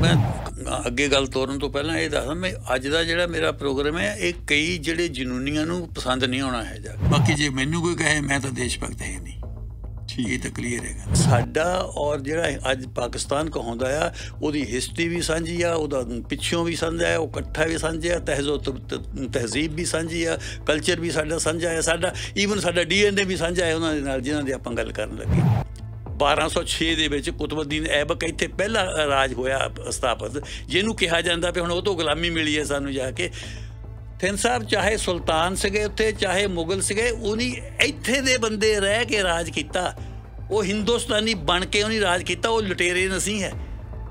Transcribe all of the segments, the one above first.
ਮੈਂ ਅੱਗੇ ਗੱਲ ਤੋਰਨ ਤੋਂ ਪਹਿਲਾਂ ਇਹ ਦੱਸਾਂ ਮੈਂ ਅੱਜ ਦਾ ਜਿਹੜਾ ਮੇਰਾ ਪ੍ਰੋਗਰਾਮ ਹੈ ਇਹ ਕਈ ਜਿਹੜੇ ਜਨੂਨੀਆਂ ਨੂੰ ਪਸੰਦ ਨਹੀਂ ਆਉਣਾ ਹੈ ਜਾ ਬਾਕੀ ਜੇ ਮੈਨੂੰ ਕੋਈ ਕਹੇ ਮੈਂ ਤਾਂ ਦੇਸ਼ ਭਗਤ ਹੈ ਨਹੀਂ ਠੀਕ ਇਹ ਤਾਂ ਕਲੀਅਰ ਹੈਗਾ ਸਾਡਾ ਔਰ ਜਿਹੜਾ ਅੱਜ ਪਾਕਿਸਤਾਨ ਕਹੋਂਦਾ ਆ ਉਹਦੀ ਹਿਸਟਰੀ ਵੀ ਸਾਂਝੀ ਆ ਉਹਦਾ ਪਿੱਛੋਂ ਵੀ ਸਾਂਝਾ ਹੈ ਉਹ ਇਕੱਠਾ ਵੀ ਸਾਂਝਾ ਹੈ ਤਹਿਜ਼ੋ ਤਹਿਜ਼ੀਬ ਵੀ ਸਾਂਝੀ ਆ ਕਲਚਰ ਵੀ ਸਾਡਾ ਸਾਂਝਾ ਹੈ ਸਾਡਾ ਈਵਨ ਸਾਡਾ ਡੀਐਨਏ ਵੀ ਸਾਂਝਾ ਹੈ ਉਹਨਾਂ ਦੇ ਨਾਲ ਜਿਨ੍ਹਾਂ ਦੀ ਆਪਾਂ ਗੱਲ ਕਰਨ ਲੱਗੇ 1206 ਦੇ ਵਿੱਚ ਕੁਤਬਉਦੀਨ ਐਬਕ ਇੱਥੇ ਪਹਿਲਾ ਰਾਜ ਹੋਇਆ ਸਥਾਪਿਤ ਜਿਹਨੂੰ ਕਿਹਾ ਜਾਂਦਾ ਵੀ ਹੁਣ ਉਹ ਤੋਂ ਗੁਲਾਮੀ ਮਿਲੀ ਹੈ ਸਾਨੂੰ ਜਾ ਕੇ ਥਿੰਨ ਸਾਹਿਬ ਚਾਹੇ ਸੁਲਤਾਨ ਸੀਗੇ ਉੱਥੇ ਚਾਹੇ ਮੁਗਲ ਸੀਗੇ ਉਹਨੀ ਇੱਥੇ ਦੇ ਬੰਦੇ ਰਹਿ ਕੇ ਰਾਜ ਕੀਤਾ ਉਹ ਹਿੰਦੁਸਤਾਨੀ ਬਣ ਕੇ ਉਹਨੀ ਰਾਜ ਕੀਤਾ ਉਹ ਲੁਟੇਰੇ ਨਹੀਂ ਹੈ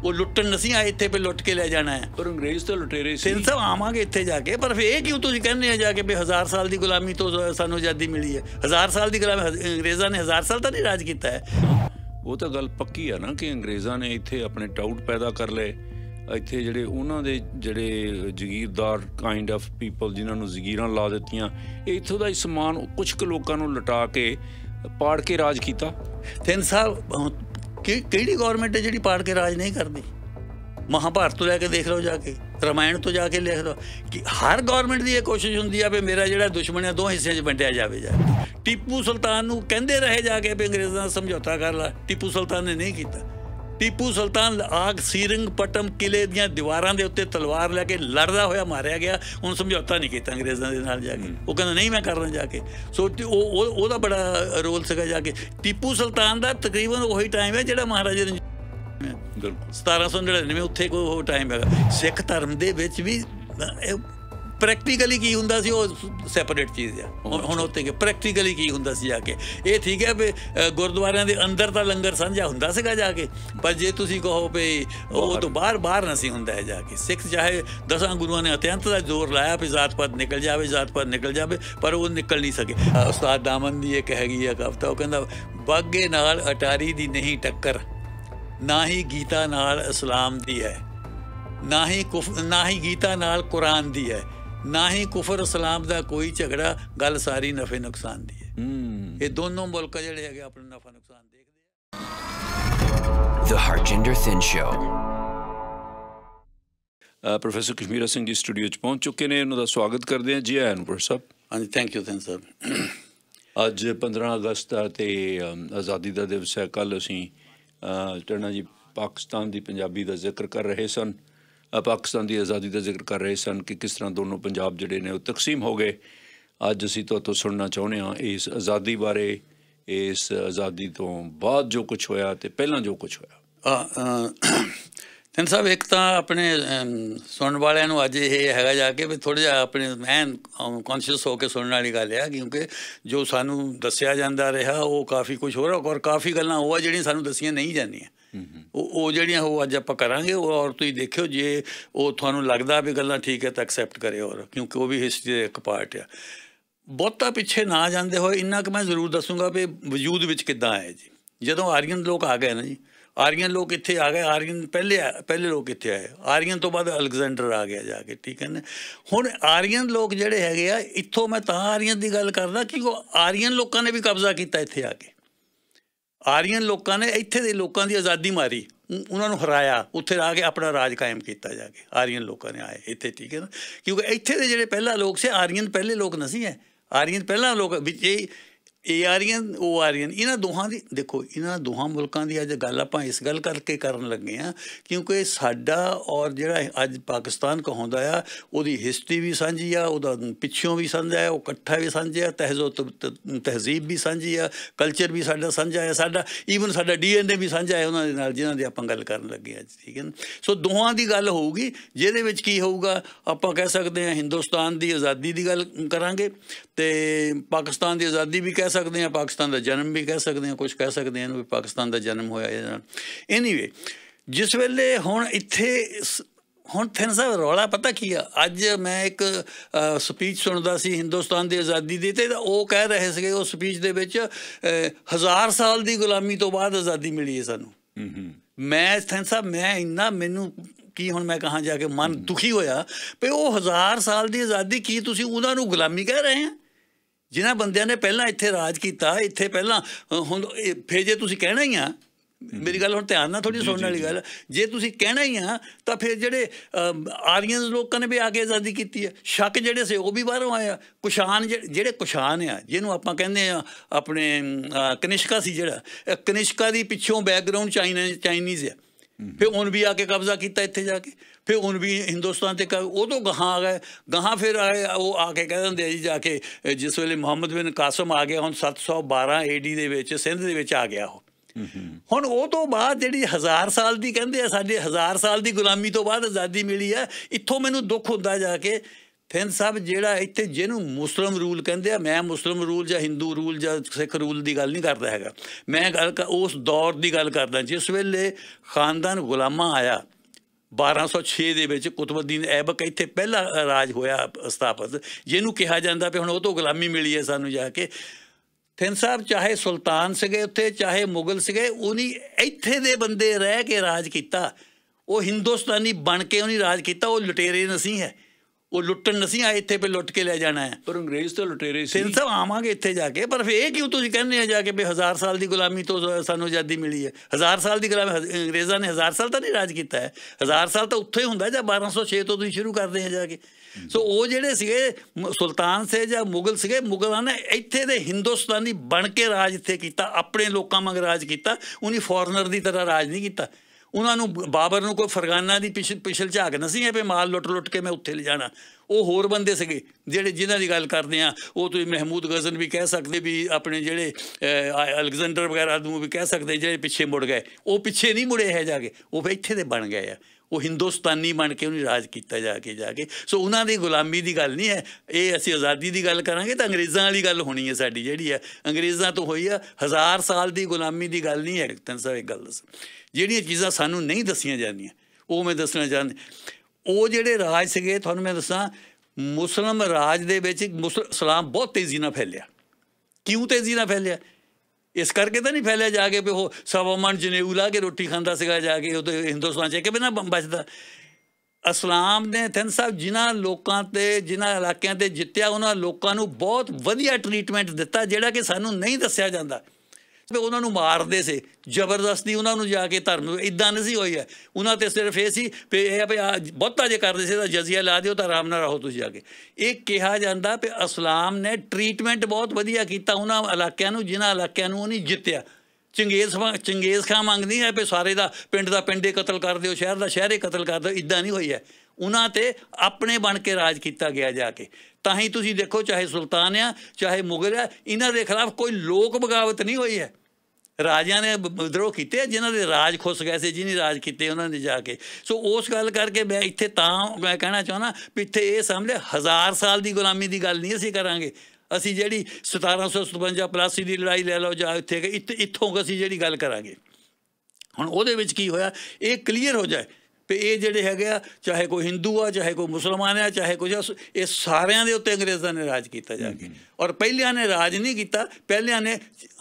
ਉਹ ਲੁੱਟਣ ਨਹੀਂ ਆਏ ਇੱਥੇ ਪੇ ਲੁੱਟ ਕੇ ਲੈ ਜਾਣਾ ਹੈ ਪਰ ਅੰਗਰੇਜ਼ ਤਾਂ ਲੁਟੇਰੇ ਸੀ ਸਿੰਘ ਸਾਹਿਬ ਆਵਾਂਗੇ ਇੱਥੇ ਜਾ ਕੇ ਪਰ ਫੇ ਇਹ ਕਿਉਂ ਤੁਸੀਂ ਕਹਿੰਦੇ ਆ ਜਾ ਕੇ ਵੀ ਹਜ਼ਾਰ ਸਾਲ ਦੀ ਗੁਲਾਮੀ ਤੋਂ ਸਾਨੂੰ ਆਜ਼ਾਦੀ ਮਿਲੀ ਹੈ ਹਜ਼ਾਰ ਸਾਲ ਦੀ ਗੁਲਾਮੀ ਅੰਗਰੇਜ਼ਾਂ ਨੇ ਹਜ਼ਾਰ ਸਾਲ ਤਾਂ ਨਹੀਂ ਰਾਜ ਕੀਤਾ ਹੈ ਉਹ ਤਾਂ ਗੱਲ ਪੱਕੀ ਆ ਨਾ ਕਿ ਅੰਗਰੇਜ਼ਾਂ ਨੇ ਇੱਥੇ ਆਪਣੇ ਟਾਊਟ ਪੈਦਾ ਕਰ ਲਏ ਇੱਥੇ ਜਿਹੜੇ ਉਹਨਾਂ ਦੇ ਜਿਹੜੇ ਜ਼ਗੀਰਦਾਰ ਕਾਈਂਡ ਆਫ ਪੀਪਲ ਜਿਨ੍ਹਾਂ ਨੂੰ ਜ਼ਗੀਰਾਂ ਲਾ ਦਿੱਤੀਆਂ ਇੱਥੋਂ ਦਾ ਹੀ ਸਮਾਨ ਕੁਝ ਕੁ ਲੋਕਾਂ ਨੂੰ ਲਟਾ ਕੇ ਪਾੜ ਕੇ ਰਾਜ ਕੀਤਾ ਤਿੰਨ ਸਾਲ ਕਿਹੜੀ ਗਵਰਨਮੈਂਟ ਹੈ ਜਿਹੜੀ ਪਾੜ ਕੇ ਰਾਜ ਨਹੀਂ ਕਰਦੀ ਮਹਾਭਾਰਤ ਤੋਂ ਲੈ ਕੇ ਦੇਖ ਲਓ ਜਾ ਕੇ ਰਮਾਇਣ ਤੋਂ ਜਾ ਕੇ ਲਿਖ ਲਓ ਕਿ ਹਰ ਗਵਰਨਮੈਂਟ ਦੀ ਇਹ ਕੋਸ਼ਿਸ਼ ਹੁੰਦੀ ਆ ਵੀ ਮੇਰਾ ਜਿਹੜਾ ਦੁਸ਼ਮਣ ਹੈ ਦੋ ਹਿੱਸਿਆਂ 'ਚ ਵੰਡਿਆ ਜਾਵੇ ਜਾ ਟੀਪੂ ਸੁਲਤਾਨ ਨੂੰ ਕਹਿੰਦੇ ਰਹੇ ਜਾ ਕੇ ਵੀ ਅੰਗਰੇਜ਼ਾਂ ਨਾਲ ਸਮਝੌਤਾ ਕਰ ਲੈ ਟੀਪੂ ਸੁਲਤਾਨ ਨੇ ਨਹੀਂ ਕੀਤਾ ਟੀਪੂ ਸੁਲਤਾਨ ਆਗ ਪਟਮ ਕਿਲੇ ਦੀਆਂ ਦੀਵਾਰਾਂ ਦੇ ਉੱਤੇ ਤਲਵਾਰ ਲੈ ਕੇ ਲੜਦਾ ਹੋਇਆ ਮਾਰਿਆ ਗਿਆ ਉਹਨੂੰ ਸਮਝੌਤਾ ਨਹੀਂ ਕੀਤਾ ਅੰਗਰੇਜ਼ਾਂ ਦੇ ਨਾਲ ਜਾ ਕੇ ਉਹ ਕਹਿੰਦਾ ਨਹੀਂ ਮੈਂ ਕਰਨਾ ਜਾ ਕੇ ਸੋ ਉਹ ਉਹਦਾ ਬੜਾ ਰੋਲ ਸੀਗਾ ਜਾ ਕੇ ਟੀਪੂ ਸੁਲਤਾਨ ਦਾ ਤਕਰੀਬਨ ਉਹੀ ਟਾਈਮ ਹੈ ਜਿਹੜਾ ਮਹਾਰਾਜਾ ਬਿਲਕੁਲ 1799 ਉੱਥੇ ਕੋਈ ਉਹ ਟਾਈਮ ਹੈਗਾ ਸਿੱਖ ਧਰਮ ਦੇ ਵਿੱਚ ਵੀ ਪ੍ਰੈਕਟੀਕਲੀ ਕੀ ਹੁੰਦਾ ਸੀ ਉਹ ਸੈਪਰੇਟ ਚੀਜ਼ ਆ ਹੁਣ ਉੱਤੇ ਕਿ ਪ੍ਰੈਕਟੀਕਲੀ ਕੀ ਹੁੰਦਾ ਸੀ ਜਾ ਕੇ ਇਹ ਠੀਕ ਹੈ ਵੀ ਗੁਰਦੁਆਰਿਆਂ ਦੇ ਅੰਦਰ ਤਾਂ ਲੰਗਰ ਸਾਂਝਾ ਹੁੰਦਾ ਸੀਗਾ ਜਾ ਕੇ ਪਰ ਜੇ ਤੁਸੀਂ ਕਹੋ ਵੀ ਉਹ ਤੋਂ ਬਾਹਰ ਬਾਹਰ ਨਾ ਸੀ ਹੁੰਦਾ ਹੈ ਜਾ ਕੇ ਸਿੱਖ ਚਾਹੇ ਦਸਾਂ ਗੁਰੂਆਂ ਨੇ ਅਤਿਆੰਤ ਦਾ ਜ਼ੋਰ ਲਾਇਆ ਵੀ ਜ਼ਾਤ ਪਾਤ ਨਿਕਲ ਜਾਵੇ ਜ਼ਾਤ ਪਾਤ ਨਿਕਲ ਜਾਵੇ ਪਰ ਉਹ ਨਿਕਲ ਨਹੀਂ ਸਕੇ ਉਸਤਾਦ ਦਾਮਨ ਦੀ ਇਹ ਕਹਿ ਗਈ ਹੈ ਹਫਤਾ ਉਹ ਕਹਿੰਦਾ ਬਾਗੇ ਨਾਲ ਅਟਾਰੀ ਦੀ ਨਹੀਂ ਟੱਕਰ ਨਾ ਹੀ ਗੀਤਾ ਨਾਲ ਇਸਲਾਮ ਦੀ ਹੈ ਨਾ ਹੀ ਨਾ ਹੀ ਗੀਤਾ ਨਾਲ ਕੁਰਾਨ ਦੀ ਹੈ ਨਾ ਹੀ ਕੁਫਰ ਇਸਲਾਮ ਦਾ ਕੋਈ ਝਗੜਾ ਗੱਲ ਸਾਰੀ ਨਫੇ ਨੁਕਸਾਨ ਦੀ ਹੈ ਇਹ ਦੋਨੋਂ ਮੁਲਕ ਜਿਹੜੇ ਹੈਗੇ ਆਪਣਾ ਨਫਾ ਨੁਕਸਾਨ ਦੇਖਦੇ ਆ The Harjinder Thin Show professor Kashmira Singh ji studio 'ਚ ਪਹੁੰਚ ਚੁੱਕੇ ਨੇ ਉਹਨਾਂ ਦਾ ਸਵਾਗਤ ਕਰਦੇ ਹਾਂ ਜੀ ਆਇਆਂ ਨੂੰ ਪ੍ਰੋਫੈਸਰ ਸਾਹਿਬ ਹਾਂਜੀ ਥੈਂਕ ਯੂ ਥੈਂਕ ਸਰ ਅੱਜ 15 ਅਗਸਤ ਆ ਤੇ ਆਜ਼ਾਦੀ ਦਾ ਦਿਵਸ ਹੈ ਕੱਲ ਅਸੀਂ ਜਿਹੜਾ ਜੀ ਪਾਕਿਸਤਾਨ ਦੀ ਪੰਜਾਬੀ ਦਾ ਜ਼ਿਕਰ ਕਰ ਰਹੇ ਸਨ ਪਾਕਿਸਤਾਨ ਦੀ ਆਜ਼ਾਦੀ ਦਾ ਜ਼ਿਕਰ ਕਰ ਰਹੇ ਸਨ ਕਿ ਕਿਸ ਤਰ੍ਹਾਂ ਦੋਨੋਂ ਪੰਜਾਬ ਜਿਹੜੇ ਨੇ ਉਹ ਤਕਸੀਮ ਹੋ ਗਏ ਅੱਜ ਅਸੀਂ ਤੁਹਾਤੋਂ ਸੁਣਨਾ ਚਾਹੁੰਦੇ ਹਾਂ ਇਸ ਆਜ਼ਾਦੀ ਬਾਰੇ ਇਸ ਆਜ਼ਾਦੀ ਤੋਂ ਬਾਅਦ ਜੋ ਕੁਝ ਹੋਇਆ ਤੇ ਪਹਿਲਾਂ ਜੋ ਕੁਝ ਹੋਇਆ ਹਨ ਸਾਹਿਬ ਇੱਕ ਤਾਂ ਆਪਣੇ ਸੁਣਨ ਵਾਲਿਆਂ ਨੂੰ ਅੱਜ ਇਹ ਹੈਗਾ ਜਾ ਕੇ ਵੀ ਥੋੜਾ ਜਿਹਾ ਆਪਣੇ ਮੈਂ ਕੌਨਸ਼ੀਅਸ ਹੋ ਕੇ ਸੁਣਨ ਵਾਲੀ ਗੱਲ ਹੈ ਕਿਉਂਕਿ ਜੋ ਸਾਨੂੰ ਦੱਸਿਆ ਜਾਂਦਾ ਰਿਹਾ ਉਹ ਕਾਫੀ ਕੁਝ ਹੋਰ ਔਰ ਕਾਫੀ ਗੱਲਾਂ ਹੋਆ ਜਿਹੜੀਆਂ ਸਾਨੂੰ ਦੱਸੀਆਂ ਨਹੀਂ ਜਾਂਦੀਆਂ ਉਹ ਉਹ ਜਿਹੜੀਆਂ ਉਹ ਅੱਜ ਆਪਾਂ ਕਰਾਂਗੇ ਉਹ ਔਰ ਤੁਸੀਂ ਦੇਖਿਓ ਜੇ ਉਹ ਤੁਹਾਨੂੰ ਲੱਗਦਾ ਵੀ ਗੱਲਾਂ ਠੀਕ ਹੈ ਤਾਂ ਐਕਸੈਪਟ ਕਰਿਓ ਔਰ ਕਿਉਂਕਿ ਉਹ ਵੀ ਹਿਸਟਰੀ ਦਾ ਇੱਕ ਪਾਰਟ ਆ ਬਹੁਤਾ ਪਿੱਛੇ ਨਾ ਜਾਂਦੇ ਹੋਏ ਇੰਨਾ ਕਿ ਮੈਂ ਜ਼ਰੂਰ ਦੱਸੂਗਾ ਵੀ ਵਜੂਦ ਵਿੱਚ ਕਿੱਦਾਂ ਆਇਆ ਜੀ ਜਦੋਂ ਆਰੀਅਨ ਲੋਕ ਆ ਗਏ ਨਾ ਜੀ ਆਰੀਅਨ ਲੋਕ ਇੱਥੇ ਆ ਗਏ ਆਰੀਅਨ ਪਹਿਲੇ ਪਹਿਲੇ ਲੋਕ ਇੱਥੇ ਆਏ ਆਰੀਅਨ ਤੋਂ ਬਾਅਦ ਅਲੈਗਜ਼ੈਂਡਰ ਆ ਗਿਆ ਜਾ ਕੇ ਠੀਕ ਹੈ ਨਾ ਹੁਣ ਆਰੀਅਨ ਲੋਕ ਜਿਹੜੇ ਹੈਗੇ ਆ ਇੱਥੋਂ ਮੈਂ ਤਾਂ ਆਰੀਅਨ ਦੀ ਗੱਲ ਕਰਦਾ ਕਿ ਉਹ ਆਰੀਅਨ ਲੋਕਾਂ ਨੇ ਵੀ ਕਬਜ਼ਾ ਕੀਤਾ ਇੱਥੇ ਆ ਕੇ ਆਰੀਅਨ ਲੋਕਾਂ ਨੇ ਇੱਥੇ ਦੇ ਲੋਕਾਂ ਦੀ ਆਜ਼ਾਦੀ ਮਾਰੀ ਉਹਨਾਂ ਨੂੰ ਹਰਾਇਆ ਉੱਥੇ ਆ ਕੇ ਆਪਣਾ ਰਾਜ ਕਾਇਮ ਕੀਤਾ ਜਾ ਕੇ ਆਰੀਅਨ ਲੋਕਾਂ ਨੇ ਆਏ ਇੱਥੇ ਠੀਕ ਹੈ ਨਾ ਕਿਉਂਕਿ ਇੱਥੇ ਦੇ ਜਿਹੜੇ ਪਹਿਲਾ ਲੋਕ ਸੀ ਆਰੀਅਨ ਪਹਿਲੇ ਲੋਕ ਨਹੀਂ ਸੀ ਹੈ ਆਰੀਅਨ ਪਹਿਲਾ ਲੋਕ ਵਿੱਚ ਇਹ ਏ ਆਰੀਅਨ ਉਹ ਆਰੀਅਨ ਇਹਨਾਂ ਦੋਹਾਂ ਦੀ ਦੇਖੋ ਇਹਨਾਂ ਦੋਹਾਂ ਮੁਲਕਾਂ ਦੀ ਅੱਜ ਗੱਲ ਆਪਾਂ ਇਸ ਗੱਲ ਕਰਕੇ ਕਰਨ ਲੱਗੇ ਆ ਕਿਉਂਕਿ ਸਾਡਾ ਔਰ ਜਿਹੜਾ ਅੱਜ ਪਾਕਿਸਤਾਨ ਕਹਾਉਂਦਾ ਆ ਉਹਦੀ ਹਿਸਟਰੀ ਵੀ ਸਾਂਝੀ ਆ ਉਹਦਾ ਪਿੱਛੋਂ ਵੀ ਸਾਂਝਾ ਆ ਉਹ ਇਕੱਠਾ ਵੀ ਸਾਂਝਾ ਤਹਿਜ਼ੋ ਤਹਿਜ਼ੀਬ ਵੀ ਸਾਂਝੀ ਆ ਕਲਚਰ ਵੀ ਸਾਡਾ ਸਾਂਝਾ ਆ ਸਾਡਾ ਈਵਨ ਸਾਡਾ ਡੀਐਨਏ ਵੀ ਸਾਂਝਾ ਹੈ ਉਹਨਾਂ ਦੇ ਨਾਲ ਜਿਨ੍ਹਾਂ ਦੀ ਆਪਾਂ ਗੱਲ ਕਰਨ ਲੱਗੇ ਅੱਜ ਠੀਕ ਹੈ ਸੋ ਦੋਹਾਂ ਦੀ ਗੱਲ ਹੋਊਗੀ ਜਿਹਦੇ ਵਿੱਚ ਕੀ ਹੋਊਗਾ ਆਪਾਂ ਕਹਿ ਸਕਦੇ ਆ ਹਿੰਦੁਸਤਾਨ ਦੀ ਆਜ਼ਾਦੀ ਦੀ ਗੱਲ ਕਰਾਂਗੇ ਤੇ ਪਾਕਿਸਤਾਨ ਦੀ ਆਜ਼ਾਦੀ ਵੀ ਕਹਿ ਸਕਦੇ ਆ ਪਾਕਿਸਤਾਨ ਦਾ ਜਨਮ ਵੀ ਕਹਿ ਸਕਦੇ ਆ ਕੁਝ ਕਹਿ ਸਕਦੇ ਆ ਇਹਨੂੰ ਵੀ ਪਾਕਿਸਤਾਨ ਦਾ ਜਨਮ ਹੋਇਆ ਇਹ ਨਾਲ ਐਨੀਵੇ ਜਿਸ ਵੇਲੇ ਹੁਣ ਇੱਥੇ ਹੁਣ ਥਿੰਨ ਸਾਹਿਬ ਰੌਲਾ ਪਤਾ ਕੀ ਆ ਅੱਜ ਮੈਂ ਇੱਕ ਸਪੀਚ ਸੁਣਦਾ ਸੀ ਹਿੰਦੁਸਤਾਨ ਦੀ ਆਜ਼ਾਦੀ ਦੀ ਤੇ ਉਹ ਕਹਿ ਰਹੇ ਸੀਗੇ ਉਹ ਸਪੀਚ ਦੇ ਵਿੱਚ ਹਜ਼ਾਰ ਸਾਲ ਦੀ ਗੁਲਾਮੀ ਤੋਂ ਬਾਅਦ ਆਜ਼ਾਦੀ ਮਿਲੀ ਹੈ ਸਾਨੂੰ ਮੈਂ ਥਿੰਨ ਸਾਹਿਬ ਮੈਂ ਇੰਨਾ ਮੈਨੂੰ ਕੀ ਹੁਣ ਮੈਂ ਕਹਾਂ ਜਾ ਕੇ ਮਨ ਦੁਖੀ ਹੋਇਆ ਪਈ ਉਹ ਹਜ਼ਾਰ ਸਾਲ ਦੀ ਆਜ਼ਾਦੀ ਕੀ ਤੁਸੀਂ ਉਹਨਾਂ ਨੂੰ ਗੁਲਾਮੀ ਕਹਿ ਰਹੇ ਆ ਜਿਨ੍ਹਾਂ ਬੰਦਿਆਂ ਨੇ ਪਹਿਲਾਂ ਇੱਥੇ ਰਾਜ ਕੀਤਾ ਇੱਥੇ ਪਹਿਲਾਂ ਹੁਣ ਫੇਰ ਜੇ ਤੁਸੀਂ ਕਹਿਣਾ ਹੀ ਆ ਮੇਰੀ ਗੱਲ ਹੁਣ ਧਿਆਨ ਨਾਲ ਥੋੜੀ ਸੁਣਨ ਵਾਲੀ ਗੱਲ ਜੇ ਤੁਸੀਂ ਕਹਿਣਾ ਹੀ ਆ ਤਾਂ ਫਿਰ ਜਿਹੜੇ ਆਰੀਅਨਸ ਲੋਕਾਂ ਨੇ ਵੀ ਆ ਕੇ ਆਜ਼ਾਦੀ ਕੀਤੀ ਹੈ ਸ਼ੱਕ ਜਿਹੜੇ ਸੀ ਉਹ ਵੀ ਬਾਹਰੋਂ ਆਇਆ ਕੁਸ਼ਾਨ ਜਿਹੜੇ ਕੁਸ਼ਾਨ ਆ ਜਿਹਨੂੰ ਆਪਾਂ ਕਹਿੰਦੇ ਆ ਆਪਣੇ ਕਨਿਸ਼ਕਾ ਸੀ ਜਿਹੜਾ ਕਨਿਸ਼ਕਾ ਦੀ ਪਿੱਛੋਂ ਬੈਕਗ੍ਰਾਉਂਡ ਚਾਈਨਾ ਚਾਈਨੀਜ਼ ਆ ਫਿਰ ਉਹਨ ਵੀ ਆ ਕੇ ਕਬਜ਼ਾ ਕੀਤਾ ਇੱਥੇ ਜਾ ਕੇ ਫਿਰ ਹੁਣ ਵੀ ਹਿੰਦੁਸਤਾਨ ਤੇ ਉਦੋਂ ਗਾਹਾਂ ਆ ਗਏ ਗਾਹਾਂ ਫਿਰ ਆਏ ਉਹ ਆ ਕੇ ਕਹਿੰਦੇ ਦਿੰਦੇ ਜੀ ਜਾ ਕੇ ਜਿਸ ਵੇਲੇ ਮੁਹੰਮਦ ਬਿਨ ਕਾਸਮ ਆ ਗਿਆ ਹੁਣ 712 ਏਡੀ ਦੇ ਵਿੱਚ ਸਿੰਧ ਦੇ ਵਿੱਚ ਆ ਗਿਆ ਉਹ ਹੁਣ ਉਹ ਤੋਂ ਬਾਅਦ ਜਿਹੜੀ ਹਜ਼ਾਰ ਸਾਲ ਦੀ ਕਹਿੰਦੇ ਆ ਸਾਡੇ ਹਜ਼ਾਰ ਸਾਲ ਦੀ ਗੁਲਾਮੀ ਤੋਂ ਬਾਅਦ ਆਜ਼ਾਦੀ ਮਿਲੀ ਆ ਇੱਥੋਂ ਮੈਨੂੰ ਦੁੱਖ ਹੁੰਦਾ ਜਾ ਕੇ ਫਿਰ ਸਾਹਿਬ ਜਿਹੜਾ ਇੱਥੇ ਜਿਹਨੂੰ ਮੁਸਲਮ ਰੂਲ ਕਹਿੰਦੇ ਆ ਮੈਂ ਮੁਸਲਮ ਰੂਲ ਜਾਂ ਹਿੰਦੂ ਰੂਲ ਜਾਂ ਸਿੱਖ ਰੂਲ ਦੀ ਗੱਲ ਨਹੀਂ ਕਰਦਾ ਹੈਗਾ ਮੈਂ ਗੱਲ ਉਸ ਦੌਰ ਦੀ ਗੱਲ ਕਰਦਾ ਜਿਸ ਵੇਲੇ ਖਾਨਦਾਨ ਗੁਲਾਮਾਂ ਆਇਆ 1206 ਦੇ ਵਿੱਚ ਕੁਤਬਉਦੀਨ ਐਬਕ ਇੱਥੇ ਪਹਿਲਾ ਰਾਜ ਹੋਇਆ ਸਥਾਪਿਤ ਜਿਹਨੂੰ ਕਿਹਾ ਜਾਂਦਾ ਵੀ ਹੁਣ ਉਹ ਤੋਂ ਗੁਲਾਮੀ ਮਿਲੀ ਹੈ ਸਾਨੂੰ ਜਾ ਕੇ ਥਿੰਨ ਸਾਹਿਬ ਚਾਹੇ ਸੁਲਤਾਨ ਸੀਗੇ ਉੱਥੇ ਚਾਹੇ ਮੁਗਲ ਸੀਗੇ ਉਹਨੀ ਇੱਥੇ ਦੇ ਬੰਦੇ ਰਹਿ ਕੇ ਰਾਜ ਕੀਤਾ ਉਹ ਹਿੰਦੁਸਤਾਨੀ ਬਣ ਕੇ ਉਹਨੀ ਰਾਜ ਕੀਤਾ ਉਹ ਲੁਟੇਰੇ ਨਹੀਂ ਹੈ ਉਹ ਲੁੱਟਣ ਨਹੀਂ ਆਏ ਇੱਥੇ ਪੇ ਲੁੱਟ ਕੇ ਲੈ ਜਾਣਾ ਹੈ ਪਰ ਅੰਗਰੇਜ਼ ਤਾਂ ਲੁਟੇਰੇ ਸੀ ਸਿੰਘ ਸਭ ਆਵਾਂਗੇ ਇੱਥੇ ਜਾ ਕੇ ਪਰ ਫਿਰ ਇਹ ਕਿਉਂ ਤੁਸੀਂ ਕਹਿੰਦੇ ਆ ਜਾ ਕੇ ਵੀ ਹਜ਼ਾਰ ਸਾਲ ਦੀ ਗੁਲਾਮੀ ਤੋਂ ਸਾਨੂੰ ਆਜ਼ਾਦੀ ਮਿਲੀ ਹੈ ਹਜ਼ਾਰ ਸਾਲ ਦੀ ਗੁਲਾਮੀ ਅੰਗਰੇਜ਼ਾਂ ਨੇ ਹਜ਼ਾਰ ਸਾਲ ਤਾਂ ਨਹੀਂ ਰਾਜ ਕੀਤਾ ਹੈ ਹਜ਼ਾਰ ਸਾਲ ਤਾਂ ਉੱਥੇ ਹੁੰਦਾ ਜਾਂ 1206 ਤੋਂ ਤੁਸੀਂ ਸ਼ੁਰੂ ਕਰਦੇ ਆ ਜਾ ਕੇ ਸੋ ਉਹ ਜਿਹੜੇ ਸੀਗੇ ਸੁਲਤਾਨ ਸੇ ਜਾਂ ਮੁਗਲ ਸੀਗੇ ਮੁਗਲਾਂ ਨੇ ਇੱਥੇ ਦੇ ਹਿੰਦੁਸਤਾਨੀ ਬਣ ਕੇ ਰਾਜ ਇੱਥੇ ਕੀਤਾ ਆਪਣੇ ਲੋਕਾਂ ਵਾਂਗ ਰਾਜ ਕੀਤਾ ਉਹਨੀ ਫੋਰਨਰ ਦੀ ਤਰ੍ਹਾਂ ਰਾਜ ਨਹੀਂ ਕੀਤਾ ਉਹਨਾਂ ਨੂੰ ਬਾਬਰ ਨੂੰ ਕੋਈ ਫਰਗਾਨਾ ਦੀ ਪਿਛਲ ਝਾਕ ਨਹੀਂ ਇਹ ਵੀ ਮਾਲ ਲੁੱਟ-ਲੁੱਟ ਕੇ ਮੈਂ ਉੱਥੇ ਲੈ ਜਾਣਾ ਉਹ ਹੋਰ ਬੰਦੇ ਸੀਗੇ ਜਿਹੜੇ ਜਿਨ੍ਹਾਂ ਦੀ ਗੱਲ ਕਰਦੇ ਆ ਉਹ ਤੁਸੀਂ ਮਹਿਮੂਦ ਗਜ਼ਨ ਵੀ ਕਹਿ ਸਕਦੇ ਵੀ ਆਪਣੇ ਜਿਹੜੇ ਅਲੈਗਜ਼ੈਂਡਰ ਵਗੈਰਾ ਨੂੰ ਵੀ ਕਹਿ ਸਕਦੇ ਜਿਹੜੇ ਪਿੱਛੇ ਮੁੜ ਗਏ ਉਹ ਪਿੱਛੇ ਨਹੀਂ ਮੁੜੇ ਹੈ ਜਾ ਕੇ ਉਹ ਇੱਥੇ ਦੇ ਬਣ ਗਏ ਆ ਉਹ ਹਿੰਦੁਸਤਾਨੀ ਬਣ ਕੇ ਉਹਨੇ ਰਾਜ ਕੀਤਾ ਜਾ ਕੇ ਜਾ ਕੇ ਸੋ ਉਹਨਾਂ ਦੀ ਗੁਲਾਮੀ ਦੀ ਗੱਲ ਨਹੀਂ ਹੈ ਇਹ ਅਸੀਂ ਆਜ਼ਾਦੀ ਦੀ ਗੱਲ ਕਰਾਂਗੇ ਤਾਂ ਅੰਗਰੇਜ਼ਾਂ ਵਾਲੀ ਗੱਲ ਹੋਣੀ ਹੈ ਸਾਡੀ ਜਿਹੜੀ ਹੈ ਅੰਗਰੇਜ਼ਾਂ ਤੋਂ ਹੋਈ ਆ ਹਜ਼ਾਰ ਸਾਲ ਦੀ ਗੁਲਾਮੀ ਦੀ ਗੱਲ ਨਹੀਂ ਹੈ ਤੈਨੂੰ ਸਾਹਿਬ ਇਹ ਗੱਲ ਦੱਸ ਜਿਹੜੀਆਂ ਚੀਜ਼ਾਂ ਸਾਨੂੰ ਨਹੀਂ ਦੱਸੀਆਂ ਜਾਂਦੀਆਂ ਉਹ ਮੈਂ ਦੱਸਣਾ ਚਾਹੁੰਦਾ ਉਹ ਜਿਹੜੇ ਰਾਜ ਸੀਗੇ ਤੁਹਾਨੂੰ ਮੈਂ ਦੱਸਾਂ ਮੁਸਲਮ ਰਾਜ ਦੇ ਵਿੱਚ ਇਸਲਾਮ ਬਹੁਤ ਤੇਜ਼ੀ ਨਾਲ ਫੈਲਿਆ ਕਿਉਂ ਤੇਜ਼ੀ ਨਾਲ ਫੈਲਿਆ ਇਸ ਕਰਕੇ ਤਾਂ ਨਹੀਂ ਫੈਲਿਆ ਜਾ ਕੇ ਵੀ ਉਹ ਸਵਮਨ ਜਨੇਊ ਲਾ ਕੇ ਰੋਟੀ ਖਾਂਦਾ ਸੀਗਾ ਜਾ ਕੇ ਉਹ ਹਿੰਦੁਸਤਾਨ ਚ ਕਿ ਬਿਨਾ ਬਚਦਾ ਅਸਲਾਮ ਨੇ ਥਨ ਸਾਹਿਬ ਜਿਨ੍ਹਾਂ ਲੋਕਾਂ ਤੇ ਜਿਨ੍ਹਾਂ ਇਲਾਕਿਆਂ ਤੇ ਜਿੱਤਿਆ ਉਹਨਾਂ ਲੋਕਾਂ ਨੂੰ ਬਹੁਤ ਵਧੀਆ ਟ੍ਰੀਟਮੈਂਟ ਦਿੱਤਾ ਜਿਹੜਾ ਕਿ ਸਾਨੂੰ ਨਹੀਂ ਦੱਸਿਆ ਜਾਂਦਾ ਤੇ ਉਹਨਾਂ ਨੂੰ ਮਾਰਦੇ ਸੀ ਜ਼ਬਰਦਸਤੀ ਉਹਨਾਂ ਨੂੰ ਜਾ ਕੇ ਧਰਮ ਇਦਾਂ ਨਹੀਂ ਸੀ ਹੋਈ ਹੈ ਉਹਨਾਂ ਤੇ ਸਿਰਫ ਇਹ ਸੀ ਕਿ ਇਹ ਵੀ ਬਹੁਤਾ ਜੇ ਕਰਦੇ ਸੀ ਤਾਂ ਜਜ਼ੀਆ ਲਾ ਦਿਓ ਤਾਂ ਆਰਾਮ ਨਾਲ ਰਹੋ ਤੁਸੀਂ ਜਾ ਕੇ ਇਹ ਕਿਹਾ ਜਾਂਦਾ ਕਿ ਅਸਲਾਮ ਨੇ ਟ੍ਰੀਟਮੈਂਟ ਬਹੁਤ ਵਧੀਆ ਕੀਤਾ ਉਹਨਾਂ ਇਲਾਕਿਆਂ ਨੂੰ ਜਿਨ੍ਹਾਂ ਇਲਾਕਿਆਂ ਨੂੰ ਉਹਨੇ ਜਿੱਤਿਆ ਚੰਗੇਜ਼ ਚੰਗੇਜ਼ ਖਾਂ ਮੰਗਦੀ ਹੈ ਕਿ ਸਾਰੇ ਦਾ ਪਿੰਡ ਦਾ ਪਿੰਡੇ ਕਤਲ ਕਰ ਦਿਓ ਸ਼ਹਿਰ ਦਾ ਸ਼ਹਿਰੇ ਕਤਲ ਕਰ ਦਿਓ ਇਦਾਂ ਨਹੀਂ ਹੋਈ ਹੈ ਉਹਨਾਂ ਤੇ ਆਪਣੇ ਬਣ ਕੇ ਰਾਜ ਕੀਤਾ ਗਿਆ ਜਾ ਕੇ ਤਾਂ ਹੀ ਤੁਸੀਂ ਦੇਖੋ ਚਾਹੇ ਸੁਲਤਾਨ ਆ ਚਾਹੇ ਮੁਗਲ ਆ ਇਹਨਾਂ ਦੇ ਖਿਲਾਫ ਕੋਈ ਲੋਕ ਬਗਾਵਤ ਨਹੀਂ ਹੋਈ ਹੈ ਰਾਜਿਆਂ ਨੇ ਵਿਦਰੋਹ ਕੀਤੇ ਜਿਨ੍ਹਾਂ ਦੇ ਰਾਜ ਖੁੱਸ ਗਏ ਸੀ ਜਿਨ੍ਹਾਂ ਰਾਜ ਕੀਤੇ ਉਹਨਾਂ ਨੇ ਜਾ ਕੇ ਸੋ ਉਸ ਗੱਲ ਕਰਕੇ ਮੈਂ ਇੱਥੇ ਤਾਂ ਮੈਂ ਕਹਿਣਾ ਚਾਹਣਾ ਵੀ ਇੱਥੇ ਇਹ ਸਾਹਮਣੇ ਹਜ਼ਾਰ ਸਾਲ ਦੀ ਗੁਲਾਮੀ ਦੀ ਗੱਲ ਨਹੀਂ ਅਸੀਂ ਕਰਾਂਗੇ ਅਸੀਂ ਜਿਹੜੀ 1757 ਪਲਾਸੀ ਦੀ ਲੜਾਈ ਲੈ ਲਓ ਜਾਂ ਇੱਥੇ ਇੱਥੋਂ ਅਸੀਂ ਜਿਹੜੀ ਗੱਲ ਕਰਾਂਗੇ ਹੁਣ ਉਹਦੇ ਵਿੱਚ ਕੀ ਹੋਇਆ ਇਹ ਕਲੀਅਰ ਹੋ ਜਾਏ ਵੀ ਇਹ ਜਿਹੜੇ ਹੈਗੇ ਆ ਚਾਹੇ ਕੋਈ ਹਿੰਦੂ ਆ ਚਾਹੇ ਕੋਈ ਮੁਸਲਮਾਨ ਆ ਚਾਹੇ ਕੋਈ ਇਹ ਸਾਰਿਆਂ ਦੇ ਉੱਤੇ ਅੰਗਰੇਜ਼ਾਂ ਨੇ ਰਾਜ ਕੀਤਾ ਜਾ ਕੇ ਔਰ ਪਹਿਲਿਆਂ ਨੇ ਰਾਜ ਨਹੀਂ ਕੀਤਾ ਪਹਿਲਿਆਂ ਨੇ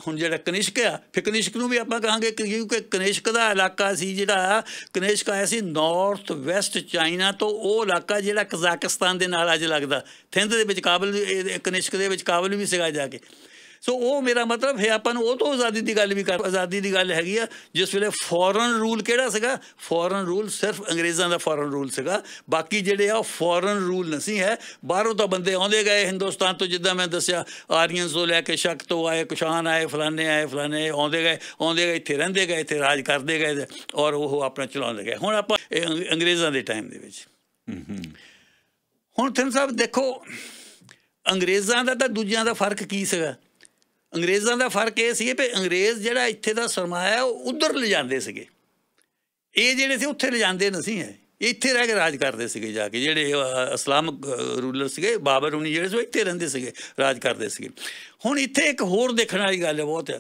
ਹੁਣ ਜਿਹੜਾ ਕਨਿਸ਼ਕ ਆ ਫਿਰ ਕਨਿਸ਼ਕ ਨੂੰ ਵੀ ਆਪਾਂ ਕਹਾਂਗੇ ਕਿਉਂਕਿ ਕਨਿਸ਼ਕ ਦਾ ਇਲਾਕਾ ਸੀ ਜਿਹੜਾ ਕਨਿਸ਼ਕ ਆਇਆ ਸੀ ਨਾਰਥ ਵੈਸਟ ਚਾਈਨਾ ਤੋਂ ਉਹ ਇਲਾਕਾ ਜਿਹੜਾ ਕਜ਼ਾਕਿਸਤਾਨ ਦੇ ਨਾਲ ਅੱਜ ਲੱਗਦਾ ਥਿੰਦ ਦੇ ਵਿੱਚ ਕਾਬਲ ਕਨਿਸ਼ਕ ਦੇ ਵਿੱਚ ਕਾਬਲ ਵੀ ਸਿਗਾ ਜਾ ਕੇ ਸੋ ਉਹ ਮੇਰਾ ਮਤਲਬ ਹੈ ਆਪਾਂ ਨੂੰ ਉਹ ਤੋਂ ਆਜ਼ਾਦੀ ਦੀ ਗੱਲ ਵੀ ਕਰ ਆਜ਼ਾਦੀ ਦੀ ਗੱਲ ਹੈਗੀ ਆ ਜਿਸ ਵੇਲੇ ਫੋਰਨ ਰੂਲ ਕਿਹੜਾ ਸੀਗਾ ਫੋਰਨ ਰੂਲ ਸਿਰਫ ਅੰਗਰੇਜ਼ਾਂ ਦਾ ਫੋਰਨ ਰੂਲ ਸੀਗਾ ਬਾਕੀ ਜਿਹੜੇ ਆ ਫੋਰਨ ਰੂਲ ਨਹੀਂ ਹੈ ਬਾਹਰੋਂ ਤਾਂ ਬੰਦੇ ਆਉਂਦੇ ਗਏ ਹਿੰਦੁਸਤਾਨ ਤੋਂ ਜਿੱਦਾਂ ਮੈਂ ਦੱਸਿਆ ਆਰੀਅਨਸ ਤੋਂ ਲੈ ਕੇ ਸ਼ੱਕ ਤੋਂ ਆਏ ਕੁਸ਼ਾਨ ਆਏ ਫਲਾਣੇ ਆਏ ਫਲਾਣੇ ਆਉਂਦੇ ਗਏ ਆਉਂਦੇ ਗਏ ਇੱਥੇ ਰਹਿੰਦੇ ਗਏ ਇੱਥੇ ਰਾਜ ਕਰਦੇ ਗਏ ਔਰ ਉਹ ਆਪਣਾ ਚਲਾਉਂਦੇ ਗਏ ਹੁਣ ਆਪਾਂ ਅੰਗਰੇਜ਼ਾਂ ਦੇ ਟਾਈਮ ਦੇ ਵਿੱਚ ਹੁਣ ਥਿੰਨ ਸਾਹਿਬ ਦੇਖੋ ਅੰਗਰੇਜ਼ਾਂ ਦਾ ਤਾਂ ਦੂਜਿਆਂ ਦਾ ਫਰਕ ਕੀ ਸੀਗਾ ਅੰਗਰੇਜ਼ਾਂ ਦਾ ਫਰਕ ਇਹ ਸੀ ਕਿ ਅੰਗਰੇਜ਼ ਜਿਹੜਾ ਇੱਥੇ ਦਾ ਸਰਮਾਇਆ ਉਹ ਉਧਰ ਲੈ ਜਾਂਦੇ ਸੀਗੇ ਇਹ ਜਿਹੜੇ ਸੀ ਉੱਥੇ ਲੈ ਜਾਂਦੇ ਨਹੀਂ ਹੈ ਇੱਥੇ ਰਹਿ ਕੇ ਰਾਜ ਕਰਦੇ ਸੀਗੇ ਜਾ ਕੇ ਜਿਹੜੇ ਇਸਲਾਮਿਕ ਰੂਲਰ ਸੀਗੇ ਬਾਬਰ ਹੁਣੀ ਜਿਹੜੇ ਸੋ ਇੱਥੇ ਰਹਿੰਦੇ ਸੀਗੇ ਰਾਜ ਕਰਦੇ ਸੀਗੇ ਹੁਣ ਇੱਥੇ ਇੱਕ ਹੋਰ ਦੇਖਣ ਵਾਲੀ ਗੱਲ ਹੈ ਬਹੁਤ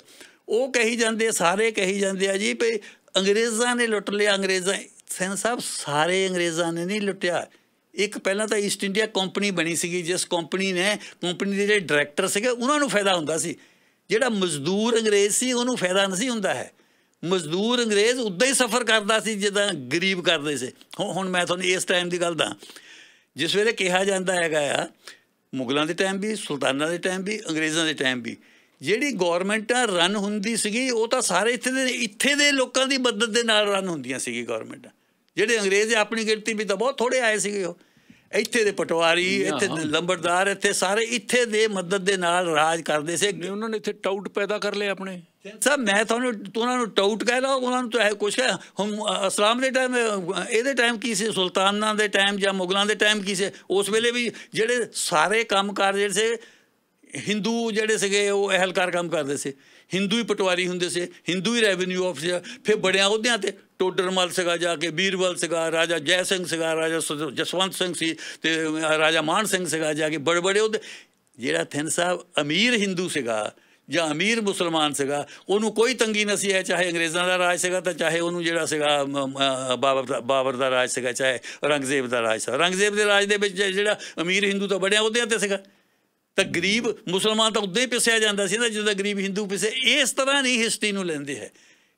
ਉਹ ਕਹੀ ਜਾਂਦੇ ਸਾਰੇ ਕਹੀ ਜਾਂਦੇ ਆ ਜੀ ਕਿ ਅੰਗਰੇਜ਼ਾਂ ਨੇ ਲੁੱਟ ਲਿਆ ਅੰਗਰੇਜ਼ਾਂ ਸੈਨ ਸਾਹਿਬ ਸਾਰੇ ਅੰਗਰੇਜ਼ਾਂ ਨੇ ਨਹੀਂ ਲੁੱਟਿਆ ਇੱਕ ਪਹਿਲਾਂ ਤਾਂ ਈਸਟ ਇੰਡੀਆ ਕੰਪਨੀ ਬਣੀ ਸੀਗੀ ਜਿਸ ਕੰਪਨੀ ਨੇ ਕੰਪਨੀ ਦੇ ਜਿਹੜੇ ਡਾਇਰੈਕਟਰ ਸੀਗੇ ਉਹਨਾਂ ਨੂੰ ਫਾਇਦਾ ਹੁੰਦਾ ਸੀ ਜਿਹੜਾ ਮਜ਼ਦੂਰ ਅੰਗਰੇਜ਼ ਸੀ ਉਹਨੂੰ ਫਾਇਦਾ ਨਹੀਂ ਹੁੰਦਾ ਹੈ ਮਜ਼ਦੂਰ ਅੰਗਰੇਜ਼ ਉਦਾਂ ਹੀ ਸਫਰ ਕਰਦਾ ਸੀ ਜਿੱਦਾਂ ਗਰੀਬ ਕਰਦੇ ਸੀ ਹੁਣ ਮੈਂ ਤੁਹਾਨੂੰ ਇਸ ਟਾਈਮ ਦੀ ਗੱਲ ਦਾ ਜਿਸ ਵੇਲੇ ਕਿਹਾ ਜਾਂਦਾ ਹੈਗਾ ਆ ਮੁਗਲਾਂ ਦੇ ਟਾਈਮ ਵੀ ਸੁਲਤਾਨਾਂ ਦੇ ਟਾਈਮ ਵੀ ਅੰਗਰੇਜ਼ਾਂ ਦੇ ਟਾਈਮ ਵੀ ਜਿਹੜੀ ਗਵਰਨਮੈਂਟ ਰਨ ਹੁੰਦੀ ਸੀਗੀ ਉਹ ਤਾਂ ਸਾਰੇ ਇੱਥੇ ਦੇ ਇੱਥੇ ਦੇ ਲੋਕਾਂ ਦੀ ਮਦਦ ਦੇ ਨਾਲ ਰਨ ਹੁੰਦੀਆਂ ਸੀਗੀ ਗਵਰਨਮੈਂਟ ਜਿਹੜੇ ਅੰਗਰੇਜ਼ ਆਪਣੀ ਗਿਣਤੀ ਵੀ ਤਾਂ ਬਹੁਤ ਥੋੜੇ ਆਏ ਸੀਗੇ ਉਹ ਇੱਥੇ ਦੇ ਪਟਵਾਰੀ ਇੱਥੇ ਦੇ ਲੰਬੜਦਾਰ ਇੱਥੇ ਸਾਰੇ ਇੱਥੇ ਦੇ ਮਦਦ ਦੇ ਨਾਲ ਰਾਜ ਕਰਦੇ ਸੀ ਨਹੀਂ ਉਹਨਾਂ ਨੇ ਇੱਥੇ ਟਾਊਟ ਪੈਦਾ ਕਰ ਲਏ ਆਪਣੇ ਸਰ ਮੈਂ ਤੁਹਾਨੂੰ ਉਹਨਾਂ ਨੂੰ ਟਾਊਟ ਕਹਿ ਲਾ ਉਹਨਾਂ ਨੂੰ ਤਾਂ ਕੁਛ ਹੈ ਹਮ ਅਸਲਾਮ ਦੇ ਟਾਈਮ ਇਹਦੇ ਟਾਈਮ ਕੀ ਸੀ ਸੁਲਤਾਨਾਂ ਦੇ ਟਾਈਮ ਜਾਂ ਮੁਗਲਾਂ ਦੇ ਟਾਈਮ ਕੀ ਸੀ ਉਸ ਵੇਲੇ ਵੀ ਜਿਹੜੇ ਸਾਰੇ ਕੰਮ ਜਿਹੜੇ ਸੀ ਹਿੰਦੂ ਜਿਹੜੇ ਸੀਗੇ ਉਹ ਅਹਲਕਾਰ ਕੰਮ ਕਰਦੇ ਸੀ ਹਿੰਦੂ ਹੀ ਪਟਵਾਰੀ ਹੁੰਦੇ ਸੀ ਹਿੰਦੂ ਹੀ ਰੈਵਨਿਊ ਆਫਿਸਰ ਫਿਰ ਬੜਿਆਂ ਅਹੁਦਿਆਂ ਤੇ ਟੋਡਰਮਲ ਸੀਗਾ ਜਾ ਕੇ ਬੀਰਵਲ ਸੀਗਾ ਰਾਜਾ ਜੈ ਸਿੰਘ ਸੀਗਾ ਰਾਜਾ ਜਸਵੰਤ ਸਿੰਘ ਸੀ ਤੇ ਰਾਜਾ ਮਾਨ ਸਿੰਘ ਸੀਗਾ ਜਾ ਕੇ ਬੜੇ ਬੜੇ ਉਹਦੇ ਜਿਹੜਾ ਥਿੰਨ ਸਾਹਿਬ ਅਮੀਰ ਹਿੰਦੂ ਸੀਗਾ ਜਾਂ ਅਮੀਰ ਮੁਸਲਮਾਨ ਸਿਗਾ ਉਹਨੂੰ ਕੋਈ ਤੰਗੀ ਨਹੀਂ ਸੀ ਹੈ ਚਾਹੇ ਅੰਗਰੇਜ਼ਾਂ ਦਾ ਰਾਜ ਸਿਗਾ ਤਾਂ ਚਾਹੇ ਉਹਨੂੰ ਜਿਹੜਾ ਸਿਗਾ ਬਾਬਰ ਦਾ ਰਾਜ ਸਿਗਾ ਚਾਹੇ ਰੰਗਜ਼ੇਬ ਦਾ ਰਾਜ ਸਿਗਾ ਰੰਗਜ਼ੇਬ ਦੇ ਰਾਜ ਦੇ ਵਿੱਚ ਜਿਹੜਾ ਅਮੀਰ ਹਿੰਦੂ ਤਾਂ ਬੜਿਆ ਉਹਦੇ ਤੇ ਸਿਗਾ ਤਾਂ ਗਰੀਬ ਮੁਸਲਮਾਨ ਤਾਂ ਉਦਾਂ ਹੀ ਪਿਸਿਆ ਜਾਂਦਾ ਸੀ ਨਾ ਜਿੱਦਾਂ ਗਰੀਬ ਹਿੰਦੂ ਪਿਸੇ ਇਸ ਤਰ੍ਹਾਂ ਨਹੀਂ ਹਿਸਟਰੀ ਨੂੰ ਲੈਂਦੇ ਹੈ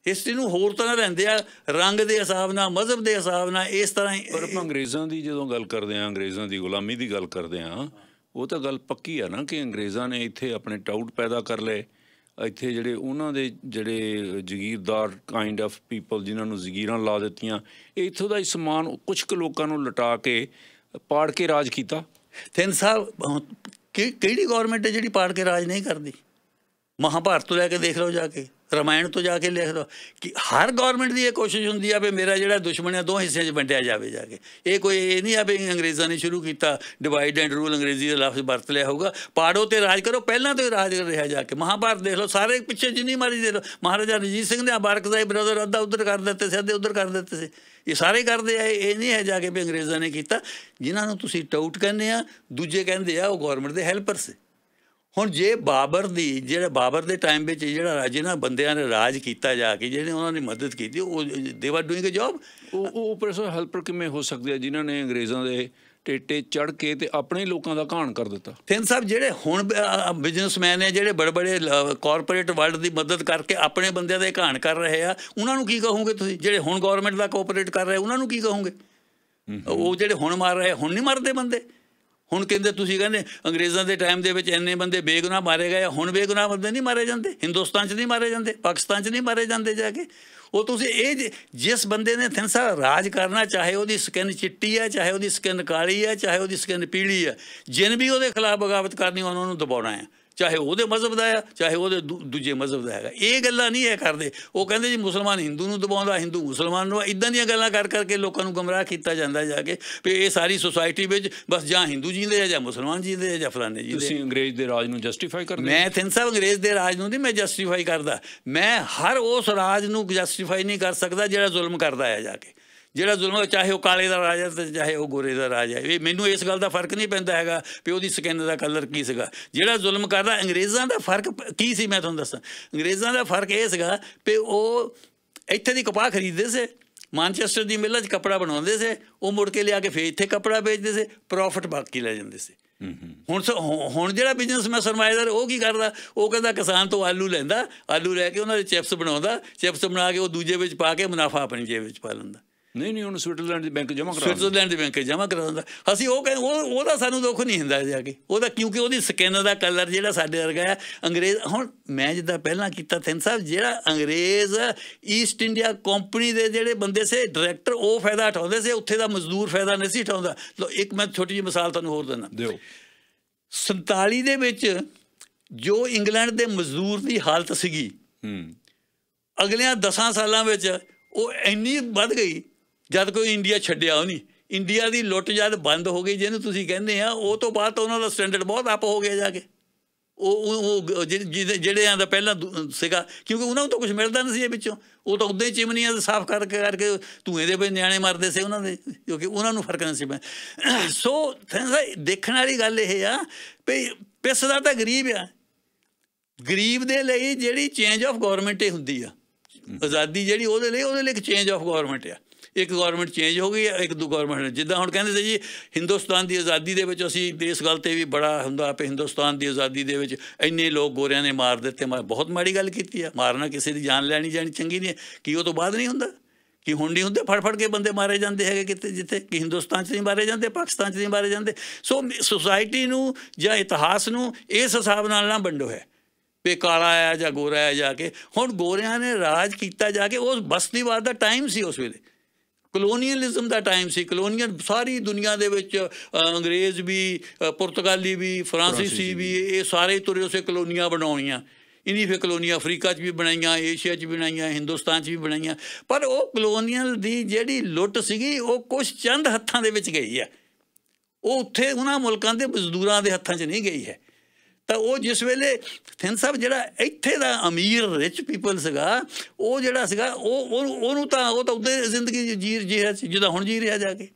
ਹਿਸਟਰੀ ਨੂੰ ਹੋਰ ਤਰ੍ਹਾਂ ਰਹਿੰਦੇ ਆ ਰੰਗ ਦੇ ਹਿਸਾਬ ਨਾਲ ਮਜ਼ਹਬ ਦੇ ਹਿਸਾਬ ਨਾਲ ਇਸ ਤਰ੍ਹਾਂ ਹੀ ਪਰ ਅੰਗਰੇਜ਼ਾਂ ਦੀ ਜਦੋਂ ਗੱਲ ਕਰਦੇ ਆ ਅੰਗਰੇਜ਼ਾਂ ਦੀ ਗੁਲਾਮੀ ਦੀ ਗੱਲ ਕਰਦੇ ਆ ਉਹ ਤਾਂ ਗੱਲ ਪੱਕੀ ਆ ਨਾ ਕਿ ਅੰਗਰੇਜ਼ਾਂ ਨੇ ਇੱਥੇ ਆਪਣੇ ਟਾਊਟ ਪੈਦਾ ਕਰ ਲਏ ਇੱਥੇ ਜਿਹੜੇ ਉਹਨਾਂ ਦੇ ਜਿਹੜੇ ਜ਼ਗੀਰਦਾਰ ਕਾਈਂਡ ਆਫ ਪੀਪਲ ਜਿਨ੍ਹਾਂ ਨੂੰ ਜ਼ਗੀਰਾਂ ਲਾ ਦਿੱਤੀਆਂ ਇੱਥੋਂ ਦਾ ਹੀ ਸਮਾਨ ਕੁਝ ਕੁ ਲੋਕਾਂ ਨੂੰ ਲਟਾ ਕੇ ਪਾੜ ਕੇ ਰਾਜ ਕੀਤਾ ਥਿੰਦ ਸਾਹਿਬ ਕਿ ਕਿਹੜੀ ਗਵਰਨਮੈਂਟ ਹੈ ਜਿਹੜੀ ਪਾੜ ਕੇ ਰਾਜ ਨਹੀਂ ਕਰਦੀ ਮਹਾਭਾਰਤ ਤੋਂ ਲੈ ਕੇ ਦੇਖ ਲਓ ਜਾ ਕੇ ਰਮਾਇਣ ਤੋਂ ਜਾ ਕੇ ਲਿਖ ਲਓ ਕਿ ਹਰ ਗਵਰਨਮੈਂਟ ਦੀ ਇਹ ਕੋਸ਼ਿਸ਼ ਹੁੰਦੀ ਆ ਵੀ ਮੇਰਾ ਜਿਹੜਾ ਦੁਸ਼ਮਣ ਹੈ ਦੋ ਹਿੱਸਿਆਂ 'ਚ ਵੰਡਿਆ ਜਾਵੇ ਜਾ ਕੇ ਇਹ ਕੋਈ ਇਹ ਨਹੀਂ ਆ ਵੀ ਅੰਗਰੇਜ਼ਾਂ ਨੇ ਸ਼ੁਰੂ ਕੀਤਾ ਡਿਵਾਈਡ ਐਂਡ ਰੂਲ ਅੰਗਰੇਜ਼ੀ ਦਾ ਲਫ਼ਜ਼ ਵਰਤ ਲਿਆ ਹੋਊਗਾ ਪਾੜੋ ਤੇ ਰਾਜ ਕਰੋ ਪਹਿਲਾਂ ਤੋਂ ਰਾਜ ਕਰ ਰਿਹਾ ਜਾ ਕੇ ਮਹਾਭਾਰਤ ਦੇਖ ਲਓ ਸਾਰੇ ਪਿੱਛੇ ਜਿੰਨੀ ਮਾਰੀ ਦੇ ਲਓ ਮਹਾਰਾਜਾ ਰਜੀਤ ਸਿੰਘ ਨੇ ਬਾਰਕਜ਼ਾਈ ਬ੍ਰਦਰ ਅੱਧਾ ਉਧਰ ਕਰ ਦਿੱਤੇ ਸੀ ਅੱਧੇ ਉਧਰ ਕਰ ਦਿੱਤੇ ਸੀ ਇਹ ਸਾਰੇ ਕਰਦੇ ਆ ਇਹ ਨਹੀਂ ਹੈ ਜਾ ਕੇ ਵੀ ਅੰਗਰੇਜ਼ਾਂ ਨੇ ਕੀਤਾ ਜਿਨ੍ਹਾਂ ਨੂੰ ਤੁਸੀਂ ਟਾਊਟ ਕਹਿੰਦੇ ਆ ਦੂਜੇ ਕਹਿੰਦੇ ਆ ਉਹ ਗਵਰਨਮੈਂਟ ਦੇ ਹੈਲਪਰ ਸੀ ਹੁਣ ਜੇ ਬਾਬਰ ਦੀ ਜਿਹੜਾ ਬਾਬਰ ਦੇ ਟਾਈਮ ਵਿੱਚ ਜਿਹੜਾ ਜਿਹਨਾਂ ਬੰਦਿਆਂ ਨੇ ਰਾਜ ਕੀਤਾ ਜਾ ਕੇ ਜਿਹੜੇ ਉਹਨਾਂ ਨੇ ਮਦਦ ਕੀਤੀ ਉਹ ਦੇਵਾ ਡੂਇੰਗ ਅ ਜੌਬ ਉਹ ਉਹ ਪਰਸਨ ਹੈਲਪਰ ਕਿਵੇਂ ਹੋ ਸਕਦੇ ਆ ਜਿਨ੍ਹਾਂ ਨੇ ਅੰਗਰੇਜ਼ਾਂ ਦੇ ਟੇਟੇ ਚੜ ਕੇ ਤੇ ਆਪਣੇ ਲੋਕਾਂ ਦਾ ਘਾਣ ਕਰ ਦਿੱਤਾ ਥਿੰਨ ਸਾਹਿਬ ਜਿਹੜੇ ਹੁਣ ਬਿਜ਼ਨਸਮੈਨ ਨੇ ਜਿਹੜੇ ਬੜੇ ਬੜੇ ਕਾਰਪੋਰੇਟ ਵਰਲਡ ਦੀ ਮਦਦ ਕਰਕੇ ਆਪਣੇ ਬੰਦਿਆਂ ਦਾ ਘਾਣ ਕਰ ਰਹੇ ਆ ਉਹਨਾਂ ਨੂੰ ਕੀ ਕਹੋਗੇ ਤੁਸੀਂ ਜਿਹੜੇ ਹੁਣ ਗਵਰਨਮੈਂਟ ਦਾ ਕੋਆਪਰੇਟ ਕਰ ਰਹੇ ਉਹਨਾਂ ਨੂੰ ਕੀ ਕਹੋਗੇ ਉਹ ਜਿਹੜੇ ਹੁਣ ਮਾਰ ਰਹੇ ਹੁਣ ਨਹੀਂ ਮਰਦੇ ਬੰਦੇ ਹੁਣ ਕਹਿੰਦੇ ਤੁਸੀਂ ਕਹਿੰਦੇ ਅੰਗਰੇਜ਼ਾਂ ਦੇ ਟਾਈਮ ਦੇ ਵਿੱਚ ਇੰਨੇ ਬੰਦੇ ਬੇਗੁਨਾਹ ਮਾਰੇ ਗਏ ਹੁਣ ਬੇਗੁਨਾਹ ਬੰਦੇ ਨਹੀਂ ਮਾਰੇ ਜਾਂਦੇ ਹਿੰਦੁਸਤਾਨ 'ਚ ਨਹੀਂ ਮਾਰੇ ਜਾਂਦੇ ਪਾਕਿਸਤਾਨ 'ਚ ਨਹੀਂ ਮਾਰੇ ਜਾਂਦੇ ਜਾ ਕੇ ਉਹ ਤੁਸੀਂ ਇਹ ਜਿਸ ਬੰਦੇ ਨੇ ਥਿੰਸਾ ਰਾਜ ਕਰਨਾ ਚਾਹੇ ਉਹਦੀ ਸਕਿਨ ਚਿੱਟੀ ਹੈ ਚਾਹੇ ਉਹਦੀ ਸਕਿਨ ਕਾਲੀ ਹੈ ਚਾਹੇ ਉਹਦੀ ਸਕਿਨ ਪੀਲੀ ਹੈ ਜਿੰਨ ਵੀ ਉਹਦੇ ਖਿਲਾਫ ਬਗਾਵਤ ਕਰਨੀ ਉਹਨਾਂ ਨੂੰ ਦਬਾਉਣਾ ਹੈ ਚਾਹੇ ਉਹਦੇ ਮਜ਼ਹਬ ਦਾ ਹੈ ਚਾਹੇ ਉਹਦੇ ਦੂਜੇ ਮਜ਼ਹਬ ਦਾ ਹੈਗਾ ਇਹ ਗੱਲਾਂ ਨਹੀਂ ਇਹ ਕਰਦੇ ਉਹ ਕਹਿੰਦੇ ਜੀ ਮੁਸਲਮਾਨ ਹਿੰਦੂ ਨੂੰ ਦਬਾਉਂਦਾ ਹਿੰਦੂ ਮੁਸਲਮਾਨ ਨੂੰ ਇਦਾਂ ਦੀਆਂ ਗੱਲਾਂ ਕਰ ਕਰਕੇ ਲੋਕਾਂ ਨੂੰ ਗਮਰਾਹ ਕੀਤਾ ਜਾਂਦਾ ਜਾ ਕੇ ਵੀ ਇਹ ਸਾਰੀ ਸੋਸਾਇਟੀ ਵਿੱਚ ਬਸ ਜਾਂ ਹਿੰਦੂ ਜੀਂਦੇ ਆ ਜਾਂ ਮੁਸਲਮਾਨ ਜੀਂਦੇ ਆ ਜਾਂ ਫਲਾਣੇ ਜੀਂਦੇ ਤੁਸੀਂ ਅੰਗਰੇਜ਼ ਦੇ ਰਾਜ ਨੂੰ ਜਸਟੀਫਾਈ ਕਰਦੇ ਮੈਂ ਤਿੰਨ ਸਾਹਿਬ ਅੰਗਰੇਜ਼ ਦੇ ਰਾਜ ਨੂੰ ਨਹੀਂ ਮੈਂ ਜਸਟੀਫਾਈ ਕਰਦਾ ਮੈਂ ਹਰ ਉਸ ਰਾਜ ਨੂੰ ਜਸਟੀਫਾਈ ਨਹੀਂ ਕਰ ਸਕਦਾ ਜਿਹੜਾ ਜ਼ੁਲਮ ਕਰਦਾ ਆ ਜਾ ਕੇ ਜਿਹੜਾ ਜ਼ੁਲਮ ਚਾਹੇ ਉਹ ਕਾਲੇ ਦਾ ਰਾਜਾ ਤੇ ਚਾਹੇ ਉਹ ਗੋਰੇ ਦਾ ਰਾਜਾ ਇਹ ਮੈਨੂੰ ਇਸ ਗੱਲ ਦਾ ਫਰਕ ਨਹੀਂ ਪੈਂਦਾ ਹੈਗਾ ਵੀ ਉਹਦੀ ਸਕਿਨ ਦਾ ਕਲਰ ਕੀ ਸੀਗਾ ਜਿਹੜਾ ਜ਼ੁਲਮ ਕਰਦਾ ਅੰਗਰੇਜ਼ਾਂ ਦਾ ਫਰਕ ਕੀ ਸੀ ਮੈਂ ਤੁਹਾਨੂੰ ਦੱਸਾਂ ਅੰਗਰੇਜ਼ਾਂ ਦਾ ਫਰਕ ਇਹ ਸੀਗਾ ਕਿ ਉਹ ਇੱਥੇ ਦੀ ਕਪਾਹ ਖਰੀਦਦੇ ਸੀ ਮਾਨਚੈਸਟਰ ਦੀ ਮਿੱਲਾਂ 'ਚ ਕਪੜਾ ਬਣਾਉਂਦੇ ਸੀ ਉਹ ਮੁੜ ਕੇ ਲਿਆ ਕੇ ਫੇਰ ਇੱਥੇ ਕਪੜਾ ਵੇਚਦੇ ਸੀ ਪ੍ਰੋਫਿਟ ਬਾਕੀ ਲੈ ਜਾਂਦੇ ਸੀ ਹੁਣ ਹੁਣ ਜਿਹੜਾ ਬਿਜ਼ਨਸ ਮੈਂ ਸਰਮਾਇਦਾਰ ਉਹ ਕੀ ਕਰਦਾ ਉਹ ਕਹਿੰਦਾ ਕਿਸਾਨ ਤੋਂ ਆਲੂ ਲੈਂਦਾ ਆਲੂ ਲੈ ਕੇ ਉਹਨਾਂ ਦੇ ਚਿਪਸ ਬਣਾਉਂਦਾ ਚਿਪਸ ਬਣਾ ਕੇ ਉਹ ਦੂਜੇ ਵਿੱਚ ਪਾ ਕੇ ਮੁਨਾਫਾ ਆਪਣੀ ਜੇਬ ਵਿੱਚ ਪਾ ਲੈਂਦਾ ਨਹੀਂ ਨਹੀਂ ਉਹਨੂੰ ਸਵਿਟਜ਼ਰਲੈਂਡ ਦੀ ਬੈਂਕ ਜਮਾ ਕਰਾਉਂਦਾ ਸਵਿਟਜ਼ਰਲੈਂਡ ਦੀ ਬੈਂਕ ਜਮਾ ਕਰਾਉਂਦਾ ਅਸੀਂ ਉਹ ਕਹਿੰਦੇ ਉਹ ਉਹਦਾ ਸਾਨੂੰ ਦੁੱਖ ਨਹੀਂ ਹੁੰਦਾ ਜਾ ਕੇ ਉਹਦਾ ਕਿਉਂਕਿ ਉਹਦੀ ਸਕਿਨ ਦਾ ਕਲਰ ਜਿਹੜਾ ਸਾਡੇ ਵਰਗਾ ਹੈ ਅੰਗਰੇਜ਼ ਹੁਣ ਮੈਂ ਜਿੱਦਾਂ ਪਹਿਲਾਂ ਕੀਤਾ ਥਿੰਨ ਸਾਹਿਬ ਜਿਹੜਾ ਅੰਗਰੇਜ਼ ਈਸਟ ਇੰਡੀਆ ਕੰਪਨੀ ਦੇ ਜਿਹੜੇ ਬੰਦੇ ਸੇ ਡਾਇਰੈਕਟਰ ਉਹ ਫਾਇਦਾ ਉਠਾਉਂਦੇ ਸੀ ਉੱਥੇ ਦਾ ਮਜ਼ਦੂਰ ਫਾਇਦਾ ਨਹੀਂ ਸੀ ਉਠਾਉਂਦਾ ਲੋ ਇੱਕ ਮੈਂ ਛੋਟੀ ਜਿਹੀ ਮਿਸਾਲ ਤੁਹਾਨੂੰ ਹੋਰ ਦਿੰਦਾ ਦਿਓ 47 ਦੇ ਵਿੱਚ ਜੋ ਇੰਗਲੈਂਡ ਦੇ ਮਜ਼ਦੂਰ ਦੀ ਹਾਲਤ ਸੀਗੀ ਹੂੰ ਅਗਲਿਆਂ 10 ਸਾਲਾਂ ਵਿੱਚ ਉਹ ਇੰਨੀ ਵੱਧ ਗਈ ਜਦ ਕੋਈ ਇੰਡੀਆ ਛੱਡਿਆ ਉਹ ਨਹੀਂ ਇੰਡੀਆ ਦੀ ਲੁੱਟ ਜਦ ਬੰਦ ਹੋ ਗਈ ਜਿਹਨੂੰ ਤੁਸੀਂ ਕਹਿੰਦੇ ਆ ਉਹ ਤੋਂ ਬਾਅਦ ਤਾਂ ਉਹਨਾਂ ਦਾ ਸਟੈਂਡਰਡ ਬਹੁਤ ਅਪ ਹੋ ਗਿਆ ਜਾ ਕੇ ਉਹ ਉਹ ਜਿਹੜੇ ਆਂ ਦਾ ਪਹਿਲਾਂ ਸੀਗਾ ਕਿਉਂਕਿ ਉਹਨਾਂ ਨੂੰ ਤਾਂ ਕੁਝ ਮਿਲਦਾ ਨਹੀਂ ਸੀ ਇਹ ਵਿੱਚੋਂ ਉਹ ਤਾਂ ਉਦਾਂ ਹੀ ਚਿਮਨੀਆਂ ਦੇ ਸਾਫ਼ ਕਰਕੇ ਕਰਕੇ ਧੂਏ ਦੇ ਵਿੱਚ ਨਿਆਣੇ ਮਾਰਦੇ ਸੀ ਉਹਨਾਂ ਦੇ ਕਿਉਂਕਿ ਉਹਨਾਂ ਨੂੰ ਫਰਕ ਨਹੀਂ ਸੀ ਮੈਂ ਸੋ ਦੇਖਣ ਵਾਲੀ ਗੱਲ ਇਹ ਆ ਵੀ ਪਿਸਦਾ ਤਾਂ ਗਰੀਬ ਆ ਗਰੀਬ ਦੇ ਲਈ ਜਿਹੜੀ ਚੇਂਜ ਆਫ ਗਵਰਨਮੈਂਟ ਹੁੰਦੀ ਆ ਆਜ਼ਾਦੀ ਜਿਹੜੀ ਉਹਦੇ ਲਈ ਉਹਦੇ ਲਈ ਇੱਕ ਚੇਂਜ ਆਫ ਗਵਰਨਮੈਂਟ ਆ ਇੱਕ ਗਵਰਨਮੈਂਟ ਚੇਂਜ ਹੋ ਗਈ ਇੱਕ ਦੋ ਗਵਰਨਮੈਂਟ ਜਿੱਦਾਂ ਹੁਣ ਕਹਿੰਦੇ ਸੀ ਜੀ ਹਿੰਦੁਸਤਾਨ ਦੀ ਆਜ਼ਾਦੀ ਦੇ ਵਿੱਚ ਅਸੀਂ ਇਸ ਗੱਲ ਤੇ ਵੀ ਬੜਾ ਹੁੰਦਾ ਆਪੇ ਹਿੰਦੁਸਤਾਨ ਦੀ ਆਜ਼ਾਦੀ ਦੇ ਵਿੱਚ ਇੰਨੇ ਲੋਕ ਗੋਰਿਆਂ ਨੇ ਮਾਰ ਦਿੱਤੇ ਮੈਂ ਬਹੁਤ ਮਾੜੀ ਗੱਲ ਕੀਤੀ ਆ ਮਾਰਨਾ ਕਿਸੇ ਦੀ ਜਾਨ ਲੈਣੀ ਜਾਣੀ ਚੰਗੀ ਨਹੀਂ ਕੀ ਉਹ ਤੋਂ ਬਾਅਦ ਨਹੀਂ ਹੁੰਦਾ ਕਿ ਹੁਣ ਨਹੀਂ ਹੁੰਦੇ ਫੜ ਫੜ ਕੇ ਬੰਦੇ ਮਾਰੇ ਜਾਂਦੇ ਹੈਗੇ ਕਿਤੇ ਜਿੱਥੇ ਕਿ ਹਿੰਦੁਸਤਾਨ 'ਚ ਨਹੀਂ ਮਾਰੇ ਜਾਂਦੇ ਪਾਕਿਸਤਾਨ 'ਚ ਨਹੀਂ ਮਾਰੇ ਜਾਂਦੇ ਸੋ ਸੋਸਾਇਟੀ ਨੂੰ ਜਾਂ ਇਤਿਹਾਸ ਨੂੰ ਇਸ ਹਿਸਾਬ ਨਾਲ ਨਾ ਵੰਡੋ ਹੈ ਪੇ ਕਾਲਾ ਆਇਆ ਜਾਂ ਗੋਰਾ ਆਇਆ ਜਾ ਕੇ ਹੁਣ ਗੋਰਿਆਂ ਨੇ ਰਾਜ ਕੀਤਾ ਜਾ ਕੇ ਉਸ ਬਸਤੀਵਾਦ ਦਾ ਟਾਈਮ ਸੀ ਉਸ ਵੇਲੇ ਕਲੋਨੀਅਲਿਜ਼ਮ ਦਾ ਟਾਈਮ ਸੀ ਕਲੋਨੀਅਲ ਸਾਰੀ ਦੁਨੀਆ ਦੇ ਵਿੱਚ ਅੰਗਰੇਜ਼ ਵੀ ਪੁਰਤਗਾਲੀ ਵੀ ਫਰਾਂਸੀਸੀ ਵੀ ਇਹ ਸਾਰੇ ਤੁਰੇ ਉਸੇ ਕਲੋਨੀਆਂ ਬਣਾਉਣੀਆਂ ਇਨੀ ਫੇ ਕਲੋਨੀ ਅਫਰੀਕਾ 'ਚ ਵੀ ਬਣਾਈਆਂ ਏਸ਼ੀਆ 'ਚ ਵੀ ਬਣਾਈਆਂ ਹਿੰਦੁਸਤਾਨ 'ਚ ਵੀ ਬਣਾਈਆਂ ਪਰ ਉਹ ਕਲੋਨੀਅਲ ਦੀ ਜਿਹੜੀ ਲੁੱਟ ਸੀਗੀ ਉਹ ਕੁਝ ਚੰਦ ਹੱਥਾਂ ਦੇ ਵਿੱਚ ਗਈ ਹੈ ਉਹ ਉੱਥੇ ਉਹਨਾਂ ਮੁਲਕਾਂ ਦੇ ਮਜ਼ਦੂਰਾਂ ਦੇ ਹੱਥਾਂ 'ਚ ਨਹੀਂ ਗਈ ਹੈ ਤਾਂ ਉਹ ਜਿਸ ਵੇਲੇ ਥਿੰਦ ਸਾਹਿਬ ਜਿਹੜਾ ਇੱਥੇ ਦਾ ਅਮੀਰ ਰਿਚ ਪੀਪਲ ਸੀਗਾ ਉਹ ਜਿਹੜਾ ਸੀਗਾ ਉਹ ਉਹਨੂੰ ਤਾਂ ਉਹ ਤਾਂ ਉੱਤੇ ਜ਼ਿੰਦਗੀ ਜੀ ਰਿਹਾ ਸੀ ਜਿਹਦਾ ਹੁਣ ਜੀ ਰਿਹਾ ਜਾ ਕੇ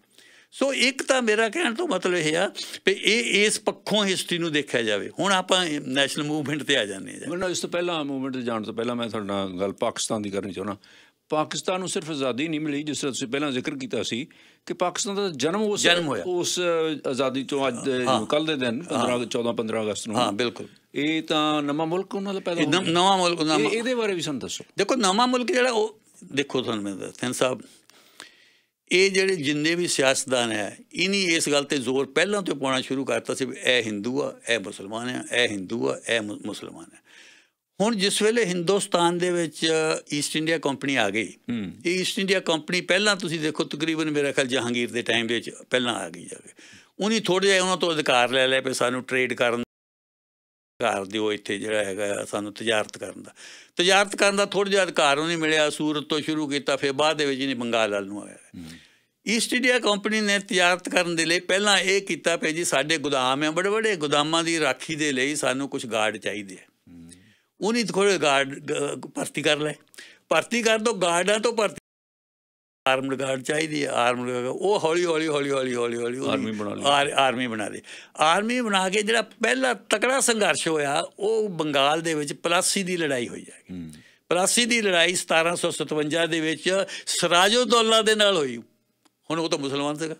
ਸੋ ਇੱਕ ਤਾਂ ਮੇਰਾ ਕਹਿਣ ਤੋਂ ਮਤਲਬ ਇਹ ਆ ਕਿ ਇਹ ਇਸ ਪੱਖੋਂ ਹਿਸਟਰੀ ਨੂੰ ਦੇਖਿਆ ਜਾਵੇ ਹੁਣ ਆਪਾਂ ਨੈਸ਼ਨਲ ਮੂਵਮੈਂਟ ਤੇ ਆ ਜਾਂਦੇ ਹਾਂ ਮੈਨੂੰ ਇਸ ਤੋਂ ਪਹਿਲਾਂ ਮੂਵਮੈਂਟ ਤੇ ਜਾਣ ਤੋਂ ਪਹਿਲਾਂ ਮੈਂ ਤੁਹਾਡਾ ਗੱਲ ਪਾਕਿਸਤਾਨ ਦੀ ਕਰਨੀ ਚਾਹੁੰਦਾ ਪਾਕਿਸਤਾਨ ਨੂੰ ਸਿਰਫ ਆਜ਼ਾਦੀ ਨਹੀਂ ਮਿਲੀ ਜਿਸ ਤਰ੍ਹਾਂ ਤੁਸੀਂ ਪਹਿਲਾਂ ਜ਼ਿਕਰ ਕੀਤਾ ਸੀ ਕਿ ਪਾਕਿਸਤਾਨ ਦਾ ਜਨਮ ਉਸ ਉਸ ਆਜ਼ਾਦੀ ਤੋਂ ਅੱਜ ਕੱਲ ਦੇ ਦਿਨ 15 14 15 ਅਗਸਤ ਨੂੰ ਹਾਂ ਬਿਲਕੁਲ ਇਹ ਤਾਂ ਨਵਾਂ ਮੁਲਕ ਉਹਨਾਂ ਦਾ ਪੈਦਾ ਹੋਇਆ ਨਵਾਂ ਮੁਲਕ ਇਹਦੇ ਬਾਰੇ ਵੀ ਸਾਨੂੰ ਦੱਸੋ ਦੇਖੋ ਨਵਾਂ ਮੁਲਕ ਜਿਹੜਾ ਉਹ ਦੇਖੋ ਤੁਹਾਨੂੰ ਮੈਂ ਦੱਸਦਾ ਸਾਹਿਬ ਇਹ ਜਿਹੜੇ ਜਿੰਨੇ ਵੀ ਸਿਆਸਤਦਾਨ ਹੈ ਇਨੀ ਇਸ ਗੱਲ ਤੇ ਜ਼ੋਰ ਪਹਿਲਾਂ ਤੋਂ ਪਾਉਣਾ ਸ਼ੁਰੂ ਕਰਤਾ ਸੀ ਇਹ ਹਿੰਦੂ ਆ ਇਹ ਮੁਸਲਮਾਨ ਆ ਇਹ ਹਿੰਦੂ ਆ ਇਹ ਮੁਸਲਮਾਨ ਆ ਹੁਣ ਜਿਸ ਵੇਲੇ ਹਿੰਦੁਸਤਾਨ ਦੇ ਵਿੱਚ ਈਸਟ ਇੰਡੀਆ ਕੰਪਨੀ ਆ ਗਈ ਇਹ ਈਸਟ ਇੰਡੀਆ ਕੰਪਨੀ ਪਹਿਲਾਂ ਤੁਸੀਂ ਦੇਖੋ ਤਕਰੀਬਨ ਮੇਰੇ ਖਿਆਲ ਜਹਾਂਗੀਰ ਦੇ ਟਾਈਮ ਵਿੱਚ ਪਹਿਲਾਂ ਆ ਗਈ ਜਾਵੇ ਉਨੀ ਥੋੜੇ ਜਿਹਾ ਉਹਨਾਂ ਤੋਂ ਅਧਿਕਾਰ ਲੈ ਲਿਆ ਪਏ ਸਾਨੂੰ ਟ੍ਰੇਡ ਕਰਨ ਅਧਿਕਾਰ ਦਿਓ ਇੱਥੇ ਜਿਹੜਾ ਹੈਗਾ ਸਾਨੂੰ ਤਜਾਰਤ ਕਰਨ ਦਾ ਤਜਾਰਤ ਕਰਨ ਦਾ ਥੋੜੇ ਜਿਹਾ ਅਧਿਕਾਰ ਉਹਨੇ ਮਿਲਿਆ ਸੂਰਤ ਤੋਂ ਸ਼ੁਰੂ ਕੀਤਾ ਫਿਰ ਬਾਅਦ ਦੇ ਵਿੱਚ ਇਹਨੇ ਬੰਗਾਲ ਵੱਲ ਨੂੰ ਆਇਆ ਈਸਟ ਇੰਡੀਆ ਕੰਪਨੀ ਨੇ ਤਜਾਰਤ ਕਰਨ ਦੇ ਲਈ ਪਹਿਲਾਂ ਇਹ ਕੀਤਾ ਪਈ ਜੀ ਸਾਡੇ ਗੋਦਾਮ ਹੈ ਬੜੇ ਬੜੇ ਗੋਦਾਮਾਂ ਦੀ ਰਾਖੀ ਦੇ ਲਈ ਸਾਨੂੰ ਕੁਝ ਗਾਰਡ ਚਾਹੀਦੇ ਆ ਉਹਨੀ ਥੋੜੇ ਗਾਰਡ ਭਰਤੀ ਕਰ ਲੈ ਭਰਤੀ ਕਰ ਦੋ ਗਾਰਡਾਂ ਤੋਂ ਭਰਤੀ ਆਰਮਡ ਗਾਰਡ ਚਾਹੀਦੀ ਹੈ ਆਰਮਡ ਉਹ ਹੌਲੀ ਹੌਲੀ ਹੌਲੀ ਹੌਲੀ ਹੌਲੀ ਹੌਲੀ ਆਰਮੀ ਬਣਾ ਲਈ ਆਰਮੀ ਬਣਾ ਦੇ ਆਰਮੀ ਬਣਾ ਕੇ ਜਿਹੜਾ ਪਹਿਲਾ ਤਕੜਾ ਸੰਘਰਸ਼ ਹੋਇਆ ਉਹ ਬੰਗਾਲ ਦੇ ਵਿੱਚ ਪਲਾਸੀ ਦੀ ਲੜਾਈ ਹੋਈ ਹੈ ਪਲਾਸੀ ਦੀ ਲੜਾਈ 1757 ਦੇ ਵਿੱਚ ਦੌਲਾ ਦੇ ਨਾਲ ਹੋਈ ਹੁਣ ਉਹ ਤਾਂ ਮੁਸਲਮਾਨ ਸੀਗਾ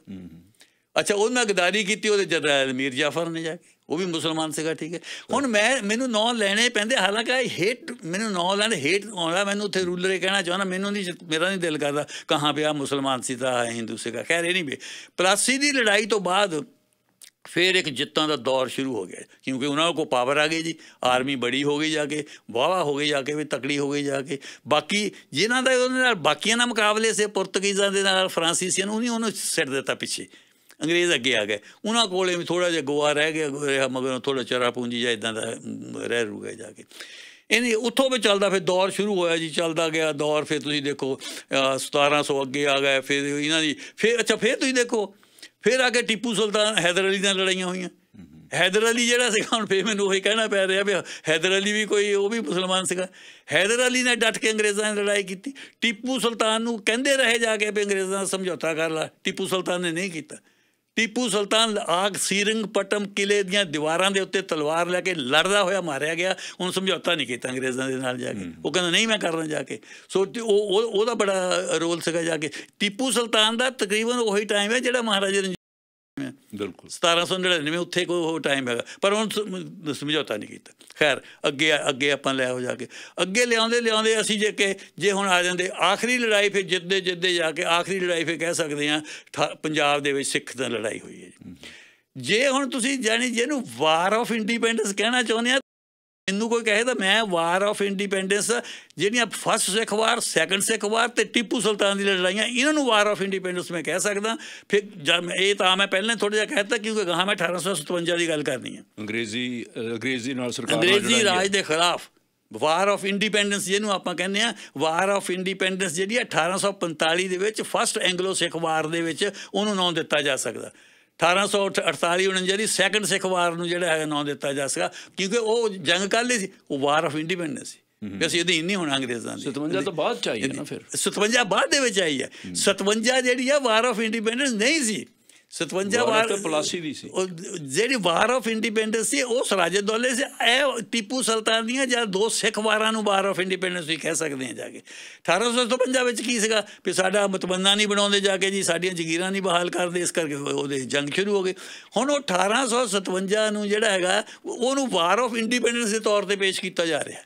ਅੱਛਾ ਉਹਨਾਂ ਗਦਾਰੀ ਕੀਤੀ ਉਹਦੇ ਜਨਰਲ ਮੀਰ ਜਾਫਰ ਨੇ ਜਾ ਕੇ ਉਹ ਵੀ ਮੁਸਲਮਾਨ ਸੀਗਾ ਠੀਕ ਹੈ ਹੁਣ ਮੈਂ ਮੈਨੂੰ ਨਾਂ ਲੈਣੇ ਪੈਂਦੇ ਹਾਲਾਂਕਿ ਆਈ ਹੇਟ ਮੈਨੂੰ ਨਾਂ ਲੈਣ ਹੇਟ ਆਉਣਾ ਮੈਨੂੰ ਉੱਥੇ ਰੂਲਰੇ ਕਹਿਣਾ ਚਾਹਣਾ ਮੈਨੂੰ ਨਹੀਂ ਮੇਰਾ ਨਹੀਂ ਦਿਲ ਕਰਦਾ ਕਹਾਂ ਪਿਆ ਮੁਸਲਮਾਨ ਸੀ ਤਾਂ ਹਿੰਦੂ ਸੀਗਾ ਖੈਰ ਇਹ ਨਹੀਂ ਵੀ ਪਲਾਸੀ ਦੀ ਲੜਾਈ ਤੋਂ ਬਾਅਦ ਫਿਰ ਇੱਕ ਜਿੱਤਾਂ ਦਾ ਦੌਰ ਸ਼ੁਰੂ ਹੋ ਗਿਆ ਕਿਉਂਕਿ ਉਹਨਾਂ ਕੋਲ ਪਾਵਰ ਆ ਗਈ ਜੀ ਆਰਮੀ ਬੜੀ ਹੋ ਗਈ ਜਾ ਕੇ ਵਾਵਾ ਹੋ ਗਈ ਜਾ ਕੇ ਵੀ ਤਕੜੀ ਹੋ ਗਈ ਜਾ ਕੇ ਬਾਕੀ ਜਿਨ੍ਹਾਂ ਦਾ ਉਹਨਾਂ ਨਾਲ ਬਾਕੀਆਂ ਨਾਲ ਮੁਕਾਬਲੇ ਸੇ ਪੁਰਤਗੀਜ਼ਾਂ ਦੇ ਨਾਲ ਫਰਾਂਸੀਸੀਆਂ ਨੂੰ ਨਹੀਂ ਉਹਨੂੰ ਸਿਰ ਦਿੱਤਾ ਪਿੱਛੇ ਅੰਗਰੇਜ਼ ਅੱਗੇ ਆ ਗਏ ਉਹਨਾਂ ਕੋਲੇ ਵੀ ਥੋੜਾ ਜਿਹਾ ਗੋਆ ਰਹਿ ਗਿਆ ਰਿਹਾ ਮਗਰ ਥੋੜਾ ਚਰਾ ਪੂੰਜੀ ਜਾਂ ਇਦਾਂ ਦਾ ਰਹਿ ਰੂ ਜਾ ਕੇ ਇਹਨੇ ਉੱਥੋਂ ਵੀ ਚੱਲਦਾ ਫਿਰ ਦੌਰ ਸ਼ੁਰੂ ਹੋਇਆ ਜੀ ਚੱਲਦਾ ਗਿਆ ਦੌਰ ਫਿਰ ਤੁਸੀਂ ਦੇਖੋ 1700 ਅੱਗੇ ਆ ਗਏ ਫਿਰ ਇਹਨਾਂ ਦੀ ਫਿਰ ਅੱਛਾ ਫਿਰ ਤੁਸੀਂ ਦੇਖੋ ਫਿਰ ਆ ਕੇ ਟਿੱਪੂ ਸੁਲਤਾਨ ਹੈਦਰ ਅਲੀ ਨਾਲ ਲੜਾਈਆਂ ਹੋਈਆਂ ਹੈਦਰ ਅਲੀ ਜਿਹੜਾ ਸੀਗਾ ਹੁਣ ਫੇਰ ਮੈਨੂੰ ਉਹੀ ਕਹਿਣਾ ਪੈ ਰਿਹਾ ਵੀ ਹੈਦਰ ਅਲੀ ਵੀ ਕੋਈ ਉਹ ਵੀ ਮੁਸਲਮਾਨ ਸੀਗਾ ਹੈਦਰ ਅਲੀ ਨੇ ਡਟ ਕੇ ਅੰਗਰੇਜ਼ਾਂ ਨਾਲ ਲੜਾਈ ਕੀਤੀ ਟਿੱਪੂ ਸੁਲਤਾਨ ਨੂੰ ਕਹਿੰਦੇ ਰਹੇ ਜਾ ਕੇ ਵੀ ਅੰਗਰੇਜ਼ਾਂ ਨਾਲ ਸਮਝੌਤਾ ਕਰ ਲੈ ਟਿੱਪੂ ਸੁਲਤਾਨ ਨੇ ਨਹੀਂ ਕੀਤਾ ਟੀਪੂ ਸੁਲਤਾਨ ਆਗ ਪਟਮ ਕਿਲੇ ਦੀਆਂ ਦੀਵਾਰਾਂ ਦੇ ਉੱਤੇ ਤਲਵਾਰ ਲੈ ਕੇ ਲੜਦਾ ਹੋਇਆ ਮਾਰਿਆ ਗਿਆ ਉਹਨ ਸਮਝੌਤਾ ਨਹੀਂ ਕੀਤਾ ਅੰਗਰੇਜ਼ਾਂ ਦੇ ਨਾਲ ਜਾ ਕੇ ਉਹ ਕਹਿੰਦਾ ਨਹੀਂ ਮੈਂ ਕਰਨਾ ਜਾ ਕੇ ਸੋ ਉਹ ਉਹਦਾ ਬੜਾ ਰੋਲ ਸੀਗਾ ਜਾ ਕੇ ਟੀਪੂ ਸੁਲਤਾਨ ਦਾ ਤਕਰੀਬਨ ਉਹੀ ਟਾਈਮ ਹੈ ਜਿਹੜਾ ਮਹਾਰਾਜਾ ਬਿਲਕੁਲ 1799 ਉੱਥੇ ਕੋਈ ਉਹ ਟਾਈਮ ਹੈਗਾ ਪਰ ਹੁਣ ਸਮਝੌਤਾ ਨਹੀਂ ਕੀਤਾ ਖੈਰ ਅੱਗੇ ਅੱਗੇ ਆਪਾਂ ਲੈ ਹੋ ਜਾ ਕੇ ਅੱਗੇ ਲਿਆਉਂਦੇ ਲਿਆਉਂਦੇ ਅਸੀਂ ਜੇ ਕਿ ਜੇ ਹੁਣ ਆ ਜਾਂਦੇ ਆਖਰੀ ਲੜਾਈ ਫਿਰ ਜਿੱਦੇ ਜਿੱਦੇ ਜਾ ਕੇ ਆਖਰੀ ਲੜਾਈ ਫਿਰ ਕਹਿ ਸਕਦੇ ਆ ਪੰਜਾਬ ਦੇ ਵਿੱਚ ਸਿੱਖ ਦਾ ਲੜਾਈ ਹੋਈ ਹੈ ਜੇ ਹੁਣ ਤੁਸੀਂ ਜਾਨੀ ਜਿਹਨੂੰ ਵਾਰ ਆਫ ਇੰਡੀਪੈਂਡੈਂਸ ਕਹਿਣਾ ਚਾਹੁੰਦੇ ਆ ਮੈਨੂੰ ਕੋਈ ਕਹੇ ਤਾਂ ਮੈਂ ਵਾਰ ਆਫ ਇੰਡੀਪੈਂਡੈਂਸ ਜਿਹੜੀਆਂ first Sikh war second Sikh war ਤੇ ਟਿੱਪੂ ਸੁਲਤਾਨ ਦੀ ਲੜਾਈਆਂ ਇਹਨਾਂ ਨੂੰ ਵਾਰ ਆਫ ਇੰਡੀਪੈਂਡੈਂਸ ਮੈਂ ਕਹਿ ਸਕਦਾ ਫਿਰ ਇਹ ਤਾਂ ਮੈਂ ਪਹਿਲਾਂ ਥੋੜਾ ਜਿਹਾ ਕਹਿਤਾ ਕਿਉਂਕਿ ਗਾਹ ਮੈਂ 1857 ਦੀ ਗੱਲ ਕਰਨੀ ਹੈ ਅੰਗਰੇਜ਼ੀ ਅੰਗਰੇਜ਼ੀ ਨਾਲ ਸਰਕਾਰ ਅੰਗਰੇਜ਼ੀ ਰਾਜ ਦੇ ਖਿਲਾਫ ਵਾਰ ਆਫ ਇੰਡੀਪੈਂਡੈਂਸ ਜਿਹਨੂੰ ਆਪਾਂ ਕਹਿੰਦੇ ਆ ਵਾਰ ਆਫ ਇੰਡੀਪੈਂਡੈਂਸ ਜਿਹੜੀ 1845 ਦੇ ਵਿੱਚ ਫਸਟ ਐਂਗਲੋ ਸਿੱਖ ਵਾਰ ਦੇ ਵਿੱਚ ਉਹਨੂੰ ਨਾਮ ਦਿੱਤਾ ਜਾ ਸਕਦਾ 1848-49 ਦੀ ਸੈਕੰਡ ਸਿੱਖ ਵਾਰ ਨੂੰ ਜਿਹੜਾ ਹੈ ਨਾਂ ਦਿੱਤਾ ਜਾ ਸਕਾ ਕਿਉਂਕਿ ਉਹ ਜੰਗ ਕਾਲੀ ਸੀ ਉਹ ਵਾਰ ਆਫ ਇੰਡੀਪੈਂਡੈਂਸ ਸੀ ਵੀ ਅਸੀਂ ਇਹਦੀ ਨਹੀਂ ਹੋਣਾ ਅੰਗਰੇਜ਼ਾਂ ਦੀ 57 ਤੋਂ ਬਾਅਦ ਚਾਹੀਏ ਨਾ ਫਿਰ 57 ਬਾਅਦ ਦੇ ਵਿੱਚ ਆਈ ਹੈ 57 ਜਿਹੜੀ ਆ ਵਾਰ ਆਫ ਇੰਡੀਪੈਂਡੈਂਸ ਨਹੀਂ ਸੀ 57 ਵਾਰ ਪਲਾਸੀ ਦੀ ਸੀ ਜਿਹੜੀ ਵਾਰ ਆਫ ਇੰਡੀਪੈਂਡੈਂਸ ਸੀ ਉਹ ਸਰਾਜੇ ਦੌਲੇ ਸੀ ਇਹ ਟੀਪੂ ਸੁਲਤਾਨ ਦੀਆਂ ਜਾਂ ਦੋ ਸਿੱਖ ਵਾਰਾਂ ਨੂੰ ਵਾਰ ਆਫ ਇੰਡੀਪੈਂਡੈਂਸ ਵੀ ਕਹਿ ਸਕਦੇ ਆ ਜਾ ਕੇ 1857 ਵਿੱਚ ਕੀ ਸੀਗਾ ਕਿ ਸਾਡਾ ਮਤਬੰਨਾ ਨਹੀਂ ਬਣਾਉਂਦੇ ਜਾ ਕੇ ਜੀ ਸਾਡੀਆਂ ਜ਼ਗੀਰਾਂ ਨਹੀਂ ਬਹਾਲ ਕਰਦੇ ਇਸ ਕਰਕੇ ਉਹਦੇ ਜੰਗ ਸ਼ੁਰੂ ਹੋ ਗਏ ਹੁਣ ਉਹ 1857 ਨੂੰ ਜਿਹੜਾ ਹੈਗਾ ਉਹਨੂੰ ਵਾਰ ਆਫ ਇੰਡੀਪੈਂਡੈਂਸ ਦੇ ਤੌਰ ਤੇ ਪੇਸ਼ ਕੀਤਾ ਜਾ ਰਿਹਾ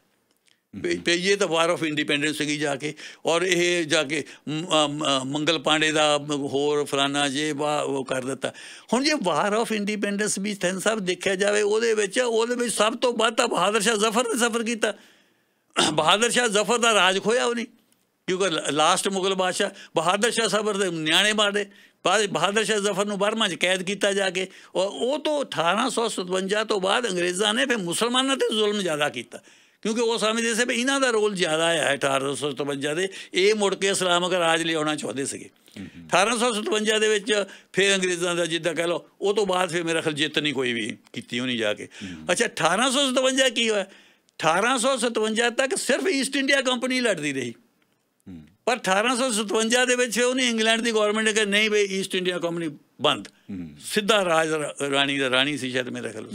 ਤੇ ਇਹ ਤਾਂ ਵਾਰ ਆਫ ਇੰਡੀਪੈਂਡੈਂਸ ਸੀਗੀ ਜਾ ਕੇ ਔਰ ਇਹ ਜਾ ਕੇ ਮੰਗਲ ਪਾਂਡੇ ਦਾ ਹੋਰ ਫਲਾਨਾ ਜੇ ਉਹ ਕਰ ਦਿੱਤਾ ਹੁਣ ਜੇ ਵਾਰ ਆਫ ਇੰਡੀਪੈਂਡੈਂਸ ਵੀ ਥੈਨ ਸਾਹਿਬ ਦੇਖਿਆ ਜਾਵੇ ਉਹਦੇ ਵਿੱਚ ਉਹਦੇ ਵਿੱਚ ਸਭ ਤੋਂ ਵੱਧ ਤਾਂ ਬਹਾਦਰ ਸ਼ਾਹ ਜ਼ਫਰ ਨੇ ਸਫਰ ਕੀਤਾ ਬਹਾਦਰ ਸ਼ਾਹ ਜ਼ਫਰ ਦਾ ਰਾਜ ਖੋਇਆ ਉਹਨੇ ਕਿਉਂਕਿ ਲਾਸਟ ਮੁਗਲ ਬਾਦਸ਼ਾਹ ਬਹਾਦਰ ਸ਼ਾਹ ਸਫਰ ਦੇ ਨਿਆਣੇ ਮਾਰਦੇ ਬਹਾਦਰ ਸ਼ਾਹ ਜ਼ਫਰ ਨੂੰ ਬਰਮਾ 'ਚ ਕੈਦ ਕੀਤਾ ਜਾ ਕੇ ਔਰ ਉਹ ਤੋਂ 1857 ਤੋਂ ਬਾਅਦ ਅੰਗਰੇਜ਼ਾਂ ਨੇ ਫਿਰ ਮੁਸਲਮਾਨਾਂ ਤੇ ਜ਼ੁਲਮ ਜ਼ਿਆਦਾ ਕੀਤਾ ਕਿਉਂਕਿ ਉਹ ਸਮੇਂ ਦੇ ਵੀ ਇਹਨਾਂ ਦਾ ਰੋਲ ਜ਼ਿਆਦਾ ਹੈ 1857 ਦੇ ਇਹ ਮੁੜ ਕੇ ਇਸਲਾਮਿਕ ਰਾਜ ਲਿਆਉਣਾ ਚਾਹੁੰਦੇ ਸੀਗੇ 1857 ਦੇ ਵਿੱਚ ਫਿਰ ਅੰਗਰੇਜ਼ਾਂ ਦਾ ਜਿੱਦਾਂ ਕਹ ਲਓ ਉਹ ਤੋਂ ਬਾਅਦ ਫਿਰ ਮੇਰਾ ਖਲ ਜਿੱਤ ਨਹੀਂ ਕੋਈ ਵੀ ਕੀਤੀ ਹੋਣੀ ਜਾ ਕੇ ਅੱਛਾ 1857 ਕੀ ਹੋਇਆ 1857 ਤੱਕ ਸਿਰਫ ਈਸਟ ਇੰਡੀਆ ਕੰਪਨੀ ਲੜਦੀ ਰਹੀ ਪਰ 1857 ਦੇ ਵਿੱਚ ਉਹਨੇ ਇੰਗਲੈਂਡ ਦੀ ਗਵਰਨਮੈਂਟ ਨੇ ਕਿ ਨਹੀਂ ਬਈ ਈਸਟ ਇੰਡੀਆ ਕੰਪਨੀ ਬੰਦ ਸਿੱਧਾ ਰਾਜ ਰਾਣੀ ਦਾ ਰਾਣੀ ਸੀ ਸ਼ਾਇਦ ਮੇਰਾ ਖਿਆਲ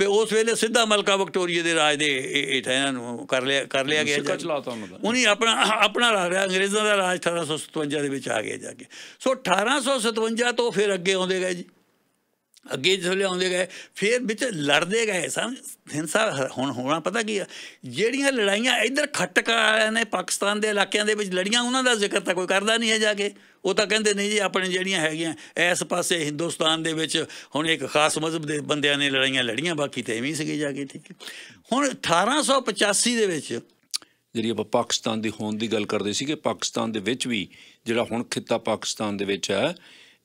ਵੀ ਉਸ ਵੇਲੇ ਸਿੱਧਾ ਮਲਕਾ ਵਿਕਟੋਰੀਆ ਦੇ ਰਾਜ ਦੇ ਇਹਨਾਂ ਨੂੰ ਕਰ ਲਿਆ ਕਰ ਲਿਆ ਗਿਆ ਜੀ ਚਲਾਤਾ ਉਹਨੇ ਆਪਣਾ ਆਪਣਾ ਰਾਜ ਅੰਗਰੇਜ਼ਾਂ ਦਾ ਰਾਜ 1857 ਦੇ ਵਿੱਚ ਆ ਗਿਆ ਜਾ ਕੇ ਸੋ 1857 ਤੋਂ ਫਿਰ ਅੱਗੇ ਆਉਂਦੇ ਗਏ ਜੀ ਅੱਗੇ ਜਿਸਲੇ ਆਉਂਦੇ ਗਏ ਫਿਰ ਵਿੱਚ ਲੜਦੇ ਗਏ ਸਮਝ ਹਿੰਸਾ ਹੁਣ ਹੋਣਾ ਪਤਾ ਕੀ ਆ ਜਿਹੜੀਆਂ ਲੜਾਈਆਂ ਇੱਧਰ ਖਟਕਾ ਆਏ ਨੇ ਪਾਕਿਸਤਾਨ ਦੇ ਇਲਾਕਿਆਂ ਦੇ ਵਿੱਚ ਲੜੀਆਂ ਉਹਨਾਂ ਦਾ ਜ਼ਿਕਰ ਤਾਂ ਕੋਈ ਕਰਦਾ ਨਹੀਂ ਹੈ ਜਾ ਕੇ ਉਹ ਤਾਂ ਕਹਿੰਦੇ ਨਹੀਂ ਜੀ ਆਪਣੇ ਜਿਹੜੀਆਂ ਹੈਗੀਆਂ ਐਸ ਪਾਸੇ ਹਿੰਦੁਸਤਾਨ ਦੇ ਵਿੱਚ ਹੁਣ ਇੱਕ ਖਾਸ ਮਜ਼ਹਬ ਦੇ ਬੰਦਿਆਂ ਨੇ ਲੜਾਈਆਂ ਲੜੀਆਂ ਬਾਕੀ ਤੇ ਐਵੇਂ ਸੀਗੇ ਜਾ ਕੇ ਠੀਕ ਹੁਣ 1885 ਦੇ ਵਿੱਚ ਜਿਹੜੀ ਆਪਾਂ ਪਾਕਿਸਤਾਨ ਦੀ ਹੋਣ ਦੀ ਗੱਲ ਕਰਦੇ ਸੀਗੇ ਪਾਕਿਸਤਾਨ ਦੇ ਵਿੱਚ ਵੀ ਜਿਹੜਾ ਹੁਣ ਖਿੱਤਾ ਪਾਕਿਸਤਾਨ ਦੇ ਵਿੱਚ ਹੈ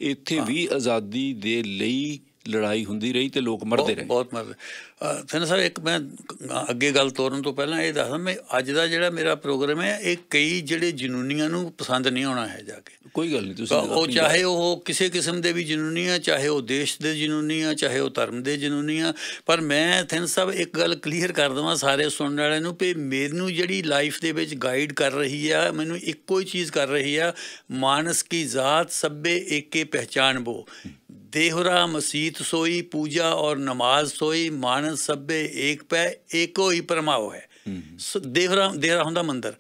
ਇੱਥੇ ਵੀ ਆਜ਼ਾਦੀ ਦੇ ਲਈ ਲੜਾਈ ਹੁੰਦੀ ਰਹੀ ਤੇ ਲੋਕ ਮਰਦੇ ਰਹੇ ਬਹੁਤ ਮਰਦੇ ਫਿਰ ਸਾਹਿਬ ਇੱਕ ਮੈਂ ਅੱਗੇ ਗੱਲ ਤੋਰਨ ਤੋਂ ਪਹਿਲਾਂ ਇਹ ਦੱਸਾਂ ਮੈਂ ਅੱਜ ਦਾ ਜਿਹੜਾ ਮੇਰਾ ਪ੍ਰੋਗਰਾਮ ਹੈ ਇਹ ਕਈ ਜਿਹੜੇ ਜਨੂਨੀਆਂ ਨੂੰ ਪਸੰਦ ਨਹੀਂ ਆਉਣਾ ਹੈ ਜਾ ਕੇ ਕੋਈ ਗੱਲ ਨਹੀਂ ਤੁਸੀਂ ਉਹ ਚਾਹੇ ਉਹ ਕਿਸੇ ਕਿਸਮ ਦੇ ਵੀ ਜਨੂਨੀਆਂ ਚਾਹੇ ਉਹ ਦੇਸ਼ ਦੇ ਜਨੂਨੀਆਂ ਚਾਹੇ ਉਹ ਧਰਮ ਦੇ ਜਨੂਨੀਆਂ ਪਰ ਮੈਂ ਥਿੰਨ ਸਾਹਿਬ ਇੱਕ ਗੱਲ ਕਲੀਅਰ ਕਰ ਦਵਾਂ ਸਾਰੇ ਸੁਣਨ ਵਾਲਿਆਂ ਨੂੰ ਕਿ ਮੈਨੂੰ ਜਿਹੜੀ ਲਾਈਫ ਦੇ ਵਿੱਚ ਗਾਈਡ ਕਰ ਰਹੀ ਆ ਮੈਨੂੰ ਇੱਕੋ ਹੀ ਚੀਜ਼ ਕਰ ਰਹੀ ਆ ਮਾਨਸ ਕੀ ਜ਼ਾਤ ਸਭੇ ਏਕੇ ਪਹਿਚਾਨ ਬੋ ਦੇਹਰਾ ਮਸੀਤ ਸੋਈ ਪੂਜਾ ਔਰ ਨਮਾਜ਼ ਸੋਈ ਮਾਨ ਸਭੇ ਏਕ ਪੈ ਏਕੋ ਹੀ ਪਰਮਾਉ ਹੈ ਦੇਹਰਾ ਦੇਹਰਾ ਹੁੰਦਾ ਮੰਦਰ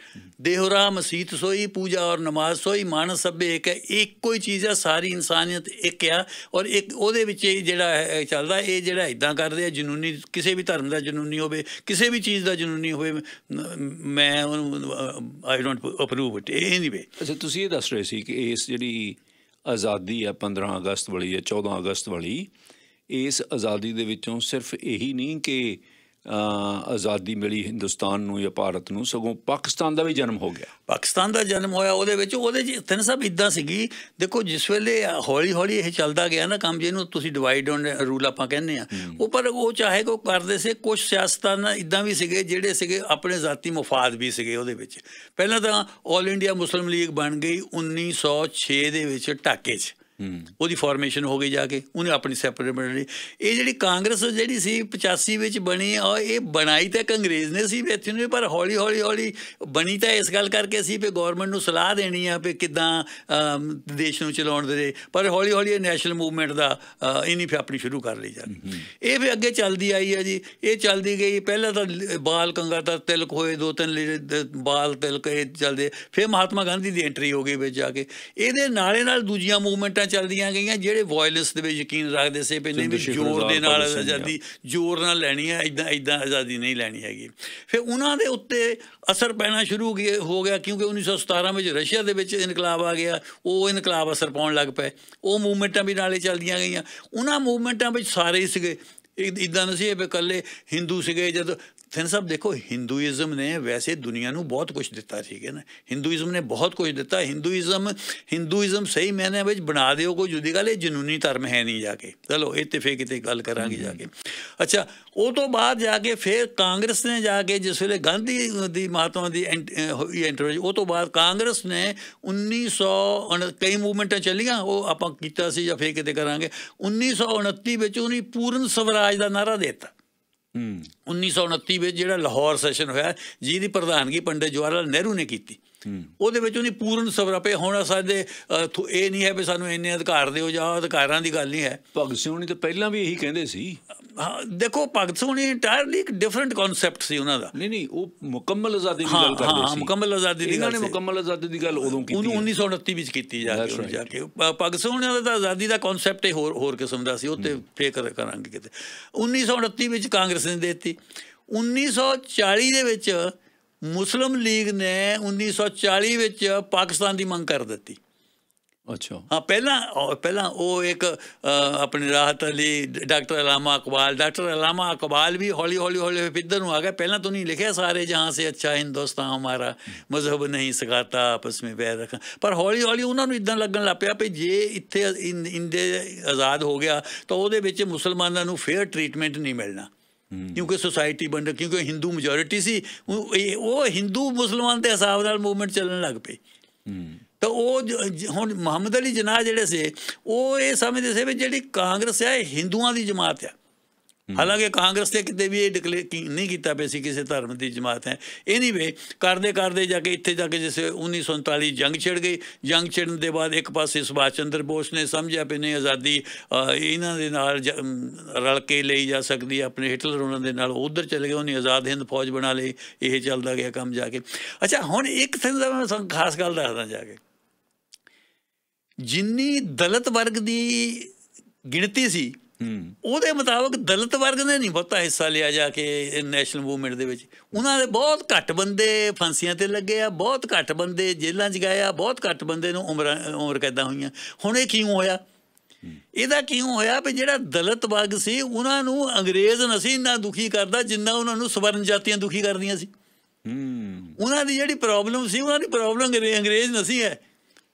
ਦੇਹਰਾ ਮਸੀਤ ਸੋਈ ਪੂਜਾ ਔਰ ਨਮਾਜ਼ ਸੋਈ ਮਾਨ ਸਭੇ ਏਕ ਹੈ ਇੱਕੋ ਹੀ ਚੀਜ਼ ਹੈ ਸਾਰੀ ਇਨਸਾਨੀਅਤ ਇੱਕ ਆ ਔਰ ਇੱਕ ਉਹਦੇ ਵਿੱਚ ਜਿਹੜਾ ਚੱਲਦਾ ਇਹ ਜਿਹੜਾ ਇਦਾਂ ਕਰਦੇ ਆ ਜਨੂਨੀ ਕਿਸੇ ਵੀ ਧਰਮ ਦਾ ਜਨੂਨੀ ਹੋਵੇ ਕਿਸੇ ਵੀ ਚੀਜ਼ ਦਾ ਜਨੂਨੀ ਹੋਵੇ ਮੈਂ ਉਹਨੂੰ I don't approve it anyway ਅੱਛਾ ਤੁਸੀਂ ਇਹ ਦੱਸ ਰਹੇ ਸੀ ਕਿ ਇਸ ਜਿਹੜੀ ਆਜ਼ਾਦੀ ਹੈ 15 ਅਗਸਤ ਵਾਲੀ ਹੈ 14 ਅਗਸਤ ਵਾਲੀ ਇਸ ਆਜ਼ਾਦੀ ਦੇ ਵਿੱਚੋਂ ਸਿਰਫ ਇਹੀ ਨਹੀਂ ਕਿ ਆਜ਼ਾਦੀ ਮਿਲੀ ਹਿੰਦੁਸਤਾਨ ਨੂੰ ਜਾਂ ਭਾਰਤ ਨੂੰ ਸਗੋਂ ਪਾਕਿਸਤਾਨ ਦਾ ਵੀ ਜਨਮ ਹੋ ਗਿਆ ਪਾਕਿਸਤਾਨ ਦਾ ਜਨਮ ਹੋਇਆ ਉਹਦੇ ਵਿੱਚ ਉਹਦੇ ਜੀ ਤਿੰਨ ਸਭ ਇਦਾਂ ਸੀਗੀ ਦੇਖੋ ਜਿਸ ਵੇਲੇ ਹੌਲੀ ਹੌਲੀ ਇਹ ਚੱਲਦਾ ਗਿਆ ਨਾ ਕੰਮ ਜਿਹਨੂੰ ਤੁਸੀਂ ਡਿਵਾਈਡ ਔਨ ਰੂਲ ਆਪਾਂ ਕਹਿੰਦੇ ਆ ਉਹ ਪਰ ਉਹ ਚਾਹੇ ਕੋ ਕਰਦੇ ਸੀ ਕੁਝ ਸਿਆਸਤਾਂ ਇਦਾਂ ਵੀ ਸੀਗੇ ਜਿਹੜੇ ਸੀਗੇ ਆਪਣੇ ਜ਼ਾਤੀ ਮਫਾਦ ਵੀ ਸੀਗੇ ਉਹਦੇ ਵਿੱਚ ਪਹਿਲਾਂ ਤਾਂ ਆਲ ਇੰਡੀਆ ਮੁਸਲਮ ਲੀਗ ਬਣ ਗਈ 1906 ਦੇ ਵਿੱਚ ਟਾਕੇ 'ਚ ਉਹਦੀ ਫਾਰਮੇਸ਼ਨ ਹੋ ਗਈ ਜਾ ਕੇ ਉਹਨੇ ਆਪਣੀ ਸੈਪਰੇਟ ਬਣਾਈ ਇਹ ਜਿਹੜੀ ਕਾਂਗਰਸ ਜਿਹੜੀ ਸੀ 85 ਵਿੱਚ ਬਣੀ ਔਰ ਇਹ ਬਣਾਈ ਤਾਂ ਕਾਂਗਰਸ ਨੇ ਸੀ ਇੱਥੇ ਨੇ ਪਰ ਹੌਲੀ ਹੌਲੀ ਹੌਲੀ ਬਣੀ ਤਾਂ ਇਸ ਗੱਲ ਕਰਕੇ ਸੀ ਵੀ ਗਵਰਨਮੈਂਟ ਨੂੰ ਸਲਾਹ ਦੇਣੀ ਆ ਵੀ ਕਿਦਾਂ ਦੇਸ਼ ਨੂੰ ਚਲਾਉਣ ਦੇ ਪਰ ਹੌਲੀ ਹੌਲੀ ਇਹ ਨੈਸ਼ਨਲ ਮੂਵਮੈਂਟ ਦਾ ਇਨੀ ਫੇ ਆਪਣੀ ਸ਼ੁਰੂ ਕਰ ਲਈ ਜਾ ਇਹ ਵੀ ਅੱਗੇ ਚੱਲਦੀ ਆਈ ਹੈ ਜੀ ਇਹ ਚੱਲਦੀ ਗਈ ਪਹਿਲਾਂ ਤਾਂ ਬਾਲ ਕੰਗਾ ਦਾ ਤਿਲਕ ਹੋਏ ਦੋ ਤਿੰਨ ਬਾਲ ਤਿਲਕ ਇਹ ਚੱਲਦੇ ਫਿਰ ਮਹਾਤਮਾ ਗਾਂਧੀ ਦੀ ਐਂਟਰੀ ਹੋ ਗਈ ਵਿੱਚ ਜਾ ਕੇ ਇਹਦੇ ਨਾਲੇ ਨਾਲ ਦੂਜੀਆਂ ਮੂਵਮੈਂਟਾਂ ਲੀਡਰਾਂ ਚੱਲਦੀਆਂ ਗਈਆਂ ਜਿਹੜੇ ਵਾਇਲੈਂਸ ਦੇ ਵਿੱਚ ਯਕੀਨ ਰੱਖਦੇ ਸੀ ਵੀ ਵੀ ਜ਼ੋਰ ਦੇ ਨਾਲ ਆਜ਼ਾਦੀ ਜ਼ੋਰ ਨਾਲ ਲੈਣੀ ਹੈ ਇਦਾਂ ਇਦਾਂ ਆਜ਼ਾਦੀ ਨਹੀਂ ਲੈਣੀ ਹੈਗੀ ਫਿਰ ਉਹਨਾਂ ਦੇ ਉੱਤੇ ਅਸਰ ਪੈਣਾ ਸ਼ੁਰੂ ਹੋ ਗਿਆ ਕਿਉਂਕਿ 1917 ਵਿੱਚ ਰਸ਼ੀਆ ਦੇ ਵਿੱਚ ਇਨਕਲਾਬ ਆ ਗਿਆ ਉਹ ਇਨਕਲਾਬ ਅਸਰ ਪਾਉਣ ਲੱਗ ਪਏ ਉਹ ਮੂਵਮੈਂਟਾਂ ਵੀ ਨਾਲੇ ਚੱਲਦੀਆਂ ਗਈਆਂ ਉਹਨਾਂ ਮੂਵਮੈਂਟਾਂ ਵਿੱਚ ਸਾਰੇ ਸੀਗੇ ਇਦਾਂ ਨਹੀਂ ਸੀ ਇਹ ਇਕੱਲੇ ਹਿੰਦੂ ਸੀਗੇ ਜਦ ਫਿਰ ਸਭ ਦੇਖੋ ਹਿੰਦੂਇਜ਼ਮ ਨੇ ਵੈਸੇ ਦੁਨੀਆ ਨੂੰ ਬਹੁਤ ਕੁਝ ਦਿੱਤਾ ਠੀਕ ਹੈ ਨਾ ਹਿੰਦੂਇਜ਼ਮ ਨੇ ਬਹੁਤ ਕੁਝ ਦਿੱਤਾ ਹਿੰਦੂਇਜ਼ਮ ਹਿੰਦੂਇਜ਼ਮ ਸਹੀ ਮੈਨੇ ਵਿੱਚ ਬਣਾ ਦਿਓ ਕੋਈ ਜੁਦੀ ਗੱਲ ਇਹ ਜਨੂਨੀ ਧਰਮ ਹੈ ਨਹੀਂ ਜਾ ਕੇ ਚਲੋ ਤੇ ਫੇ ਕਿਤੇ ਗੱਲ ਕਰਾਂਗੇ ਜਾ ਕੇ ਅੱਛਾ ਉਹ ਤੋਂ ਬਾਅਦ ਜਾ ਕੇ ਫੇਰ ਕਾਂਗਰਸ ਨੇ ਜਾ ਕੇ ਜਿਸ ਵੇਲੇ ਗਾਂਧੀ ਦੀ ਮਾਤਾ ਦੀ ਹੋਈ ਇੰਟਰਵਿਊ ਉਹ ਤੋਂ ਬਾਅਦ ਕਾਂਗਰਸ ਨੇ 1900 ਕਈ ਮੂਵਮੈਂਟਾਂ ਚੱਲੀਆਂ ਉਹ ਆਪਾਂ ਕੀਤਾ ਸੀ ਜਾਂ ਫੇ ਕਿਤੇ ਕਰਾਂਗੇ 1929 ਵਿੱਚ ਉਹਨੇ ਪੂਰਨ ਸਵਰਾਜ ਦਾ ਨਾਰਾ ਦਿੱਤਾ 1929 ਵਿੱਚ ਜਿਹੜਾ ਲਾਹੌਰ ਸੈਸ਼ਨ ਹੋਇਆ ਜਿਹਦੀ ਪ੍ਰਧਾਨਗੀ ਪੰਡਿਤ ਜਵਾਹਰ ਲਾਲ ਨਹਿਰੂ ਨੇ ਕੀਤੀ ਉਹਦੇ ਵਿੱਚ ਉਹਨੇ ਪੂਰਨ ਸਵਰਾਪੇ ਹੁਣ ਸਾਡੇ ਇਹ ਨਹੀਂ ਹੈ ਵੀ ਸਾਨੂੰ ਇੰਨੇ ਅਧਿਕਾਰ ਦਿਓ ਜਾਂ ਅਧਿਕਾਰਾਂ ਦੀ ਗੱਲ ਨਹੀਂ ਹੈ ਭਗਤ ਸਿੰਘ ਨੇ ਤਾਂ ਪਹਿਲਾਂ ਵੀ ਇਹੀ ਕਹਿੰਦੇ ਸੀ ਦੇਖੋ ਭਗਤ ਸਿੰਘ ਨੇ ਇੰਟਾਇਰਲੀ ਇੱਕ ਡਿਫਰੈਂਟ ਕਨਸੈਪਟ ਸੀ ਉਹਨਾਂ ਦਾ ਨਹੀਂ ਨਹੀਂ ਉਹ ਮੁਕੰਮਲ ਆਜ਼ਾਦੀ ਦੀ ਗੱਲ ਕਰਦੇ ਸੀ ਹਾਂ ਮੁਕੰਮਲ ਆਜ਼ਾਦੀ ਦੀ ਗੱਲ ਇਹਨਾਂ ਨੇ ਮੁਕੰਮਲ ਆਜ਼ਾਦੀ ਦੀ ਗੱਲ ਉਦੋਂ ਕੀਤੀ ਉਹਨੂੰ 1929 ਵਿੱਚ ਕੀਤੀ ਜਾ ਕੇ ਜਾ ਕੇ ਭਗਤ ਸਿੰਘ ਨੇ ਦਾ ਆਜ਼ਾਦੀ ਦਾ ਕਨਸੈਪਟ ਹੀ ਹੋਰ ਹੋਰ ਕਿਸਮ ਦਾ ਸੀ ਉਹ ਤੇ ਫੇਕ ਕਰਾਂਗੇ ਕਿਤੇ 1929 ਵਿੱਚ ਕਾਂਗਰਸ ਨੇ ਦਿੱਤੀ 1940 ਦੇ ਵਿੱਚ ਮੁਸਲਮ ਲੀਗ ਨੇ 1940 ਵਿੱਚ ਪਾਕਿਸਤਾਨ ਦੀ ਮੰਗ ਕਰ ਦਿੱਤੀ ਅੱਛਾ ਹਾਂ ਪਹਿਲਾਂ ਪਹਿਲਾਂ ਉਹ ਇੱਕ ਆਪਣੇ ਰਾਹਤ ਅਲੀ ਡਾਕਟਰ ਅਲਾਮਾ ਅਕਬਾਲ ਡਾਕਟਰ ਅਲਾਮਾ ਅਕਬਾਲ ਵੀ ਹੌਲੀ ਹੌਲੀ ਹੌਲੀ ਫਿੱਦਰ ਨੂੰ ਆ ਗਿਆ ਪਹਿਲਾਂ ਤੂੰ ਨਹੀਂ ਲਿਖਿਆ ਸਾਰੇ ਜਹਾਂ ਸੇ ਅੱਛਾ ਹਿੰਦੁਸਤਾਨ ਹਮਾਰਾ ਮਜ਼ਹਬ ਨਹੀਂ ਸਿਖਾਤਾ ਆਪਸ ਵਿੱਚ ਵੈਰ ਰੱਖਣਾ ਪਰ ਹੌਲੀ ਹੌਲੀ ਉਹਨਾਂ ਨੂੰ ਇਦਾਂ ਲੱਗਣ ਲੱਗ ਪਿਆ ਵੀ ਜੇ ਇੱਥੇ ਇੰਦੇ ਆਜ਼ਾਦ ਹੋ ਗਿਆ ਤਾਂ ਉਹਦੇ ਵਿੱਚ ਮੁਸਲਮਾਨਾਂ ਨੂੰ ਫੇਅਰ ਟ੍ਰੀਟਮੈਂਟ ਨਹੀਂ ਮਿਲਣਾ ਕਿਉਂਕਿ ਸੋਸਾਇਟੀ ਬਣ ਕਿਉਂਕਿ ਹਿੰਦੂ ਮੈਜੋਰਿਟੀ ਸੀ ਉਹ ਹਿੰਦੂ ਮੁਸਲਮਾਨ ਦੇ ਹਿਸਾਬ ਨਾਲ ਮੂਵਮੈਂਟ ਚੱਲਣ ਲੱਗ ਪਈ तो वो हम मुहम्मद अली जनाह जोड़े से वो ये समझते से भी जी कांग्रेस है हिंदुआ की जमात है हम्म। हालांकि कांग्रेस ने कितने भी ये डिकले की, नहीं किया पे किसी धर्म की जमात है एनी वे करते करते जाके इतने जाके जैसे उन्नीस सौ उनताली जंग छिड़ गई जंग छिड़न के बाद एक पास सुभाष चंद्र बोस ने समझा पे नहीं आज़ादी इन्होंने रल के लिए जा सकती अपने हिटलर उन्होंने उधर चले गए उन्हें आज़ाद हिंद फौज बना ली यही चलता गया कम जाके अच्छा हम एक थे खास गल दसदा जाके ਜਿੰਨੀ ਦਲਿਤ ਵਰਗ ਦੀ ਗਿਣਤੀ ਸੀ ਉਹਦੇ ਮੁਤਾਬਕ ਦਲਿਤ ਵਰਗ ਨੇ ਨਹੀਂ ਬਹੁਤਾ ਹਿੱਸਾ ਲਿਆ ਜਾ ਕੇ ਨੈਸ਼ਨਲ ਮੂਵਮੈਂਟ ਦੇ ਵਿੱਚ ਉਹਨਾਂ ਦੇ ਬਹੁਤ ਘੱਟ ਬੰਦੇ ਫਾਂਸੀਆਂ ਤੇ ਲੱਗੇ ਆ ਬਹੁਤ ਘੱਟ ਬੰਦੇ ਜੇਲ੍ਹਾਂ 'ਚ ਗਏ ਆ ਬਹੁਤ ਘੱਟ ਬੰਦੇ ਨੂੰ ਉਮਰ ਉਮਰ ਕੈਦਾਂ ਹੋਈਆਂ ਹੁਣ ਇਹ ਕਿਉਂ ਹੋਇਆ ਇਹਦਾ ਕਿਉਂ ਹੋਇਆ ਵੀ ਜਿਹੜਾ ਦਲਿਤ ਵਰਗ ਸੀ ਉਹਨਾਂ ਨੂੰ ਅੰਗਰੇਜ਼ ਨਸੀ ਇੰਨਾ ਦੁਖੀ ਕਰਦਾ ਜਿੰਨਾ ਉਹਨਾਂ ਨੂੰ ਸਵਰਨ ਜਾਤੀਆਂ ਦੁਖੀ ਕਰਦੀਆਂ ਸੀ ਹੂੰ ਉਹਨਾਂ ਦੀ ਜਿਹੜੀ ਪ੍ਰੋਬਲਮ ਸੀ ਉਹਨਾਂ ਦੀ ਪ੍ਰੋਬਲਮ ਅੰਗਰੇਜ਼ ਨਸੀ ਹੈ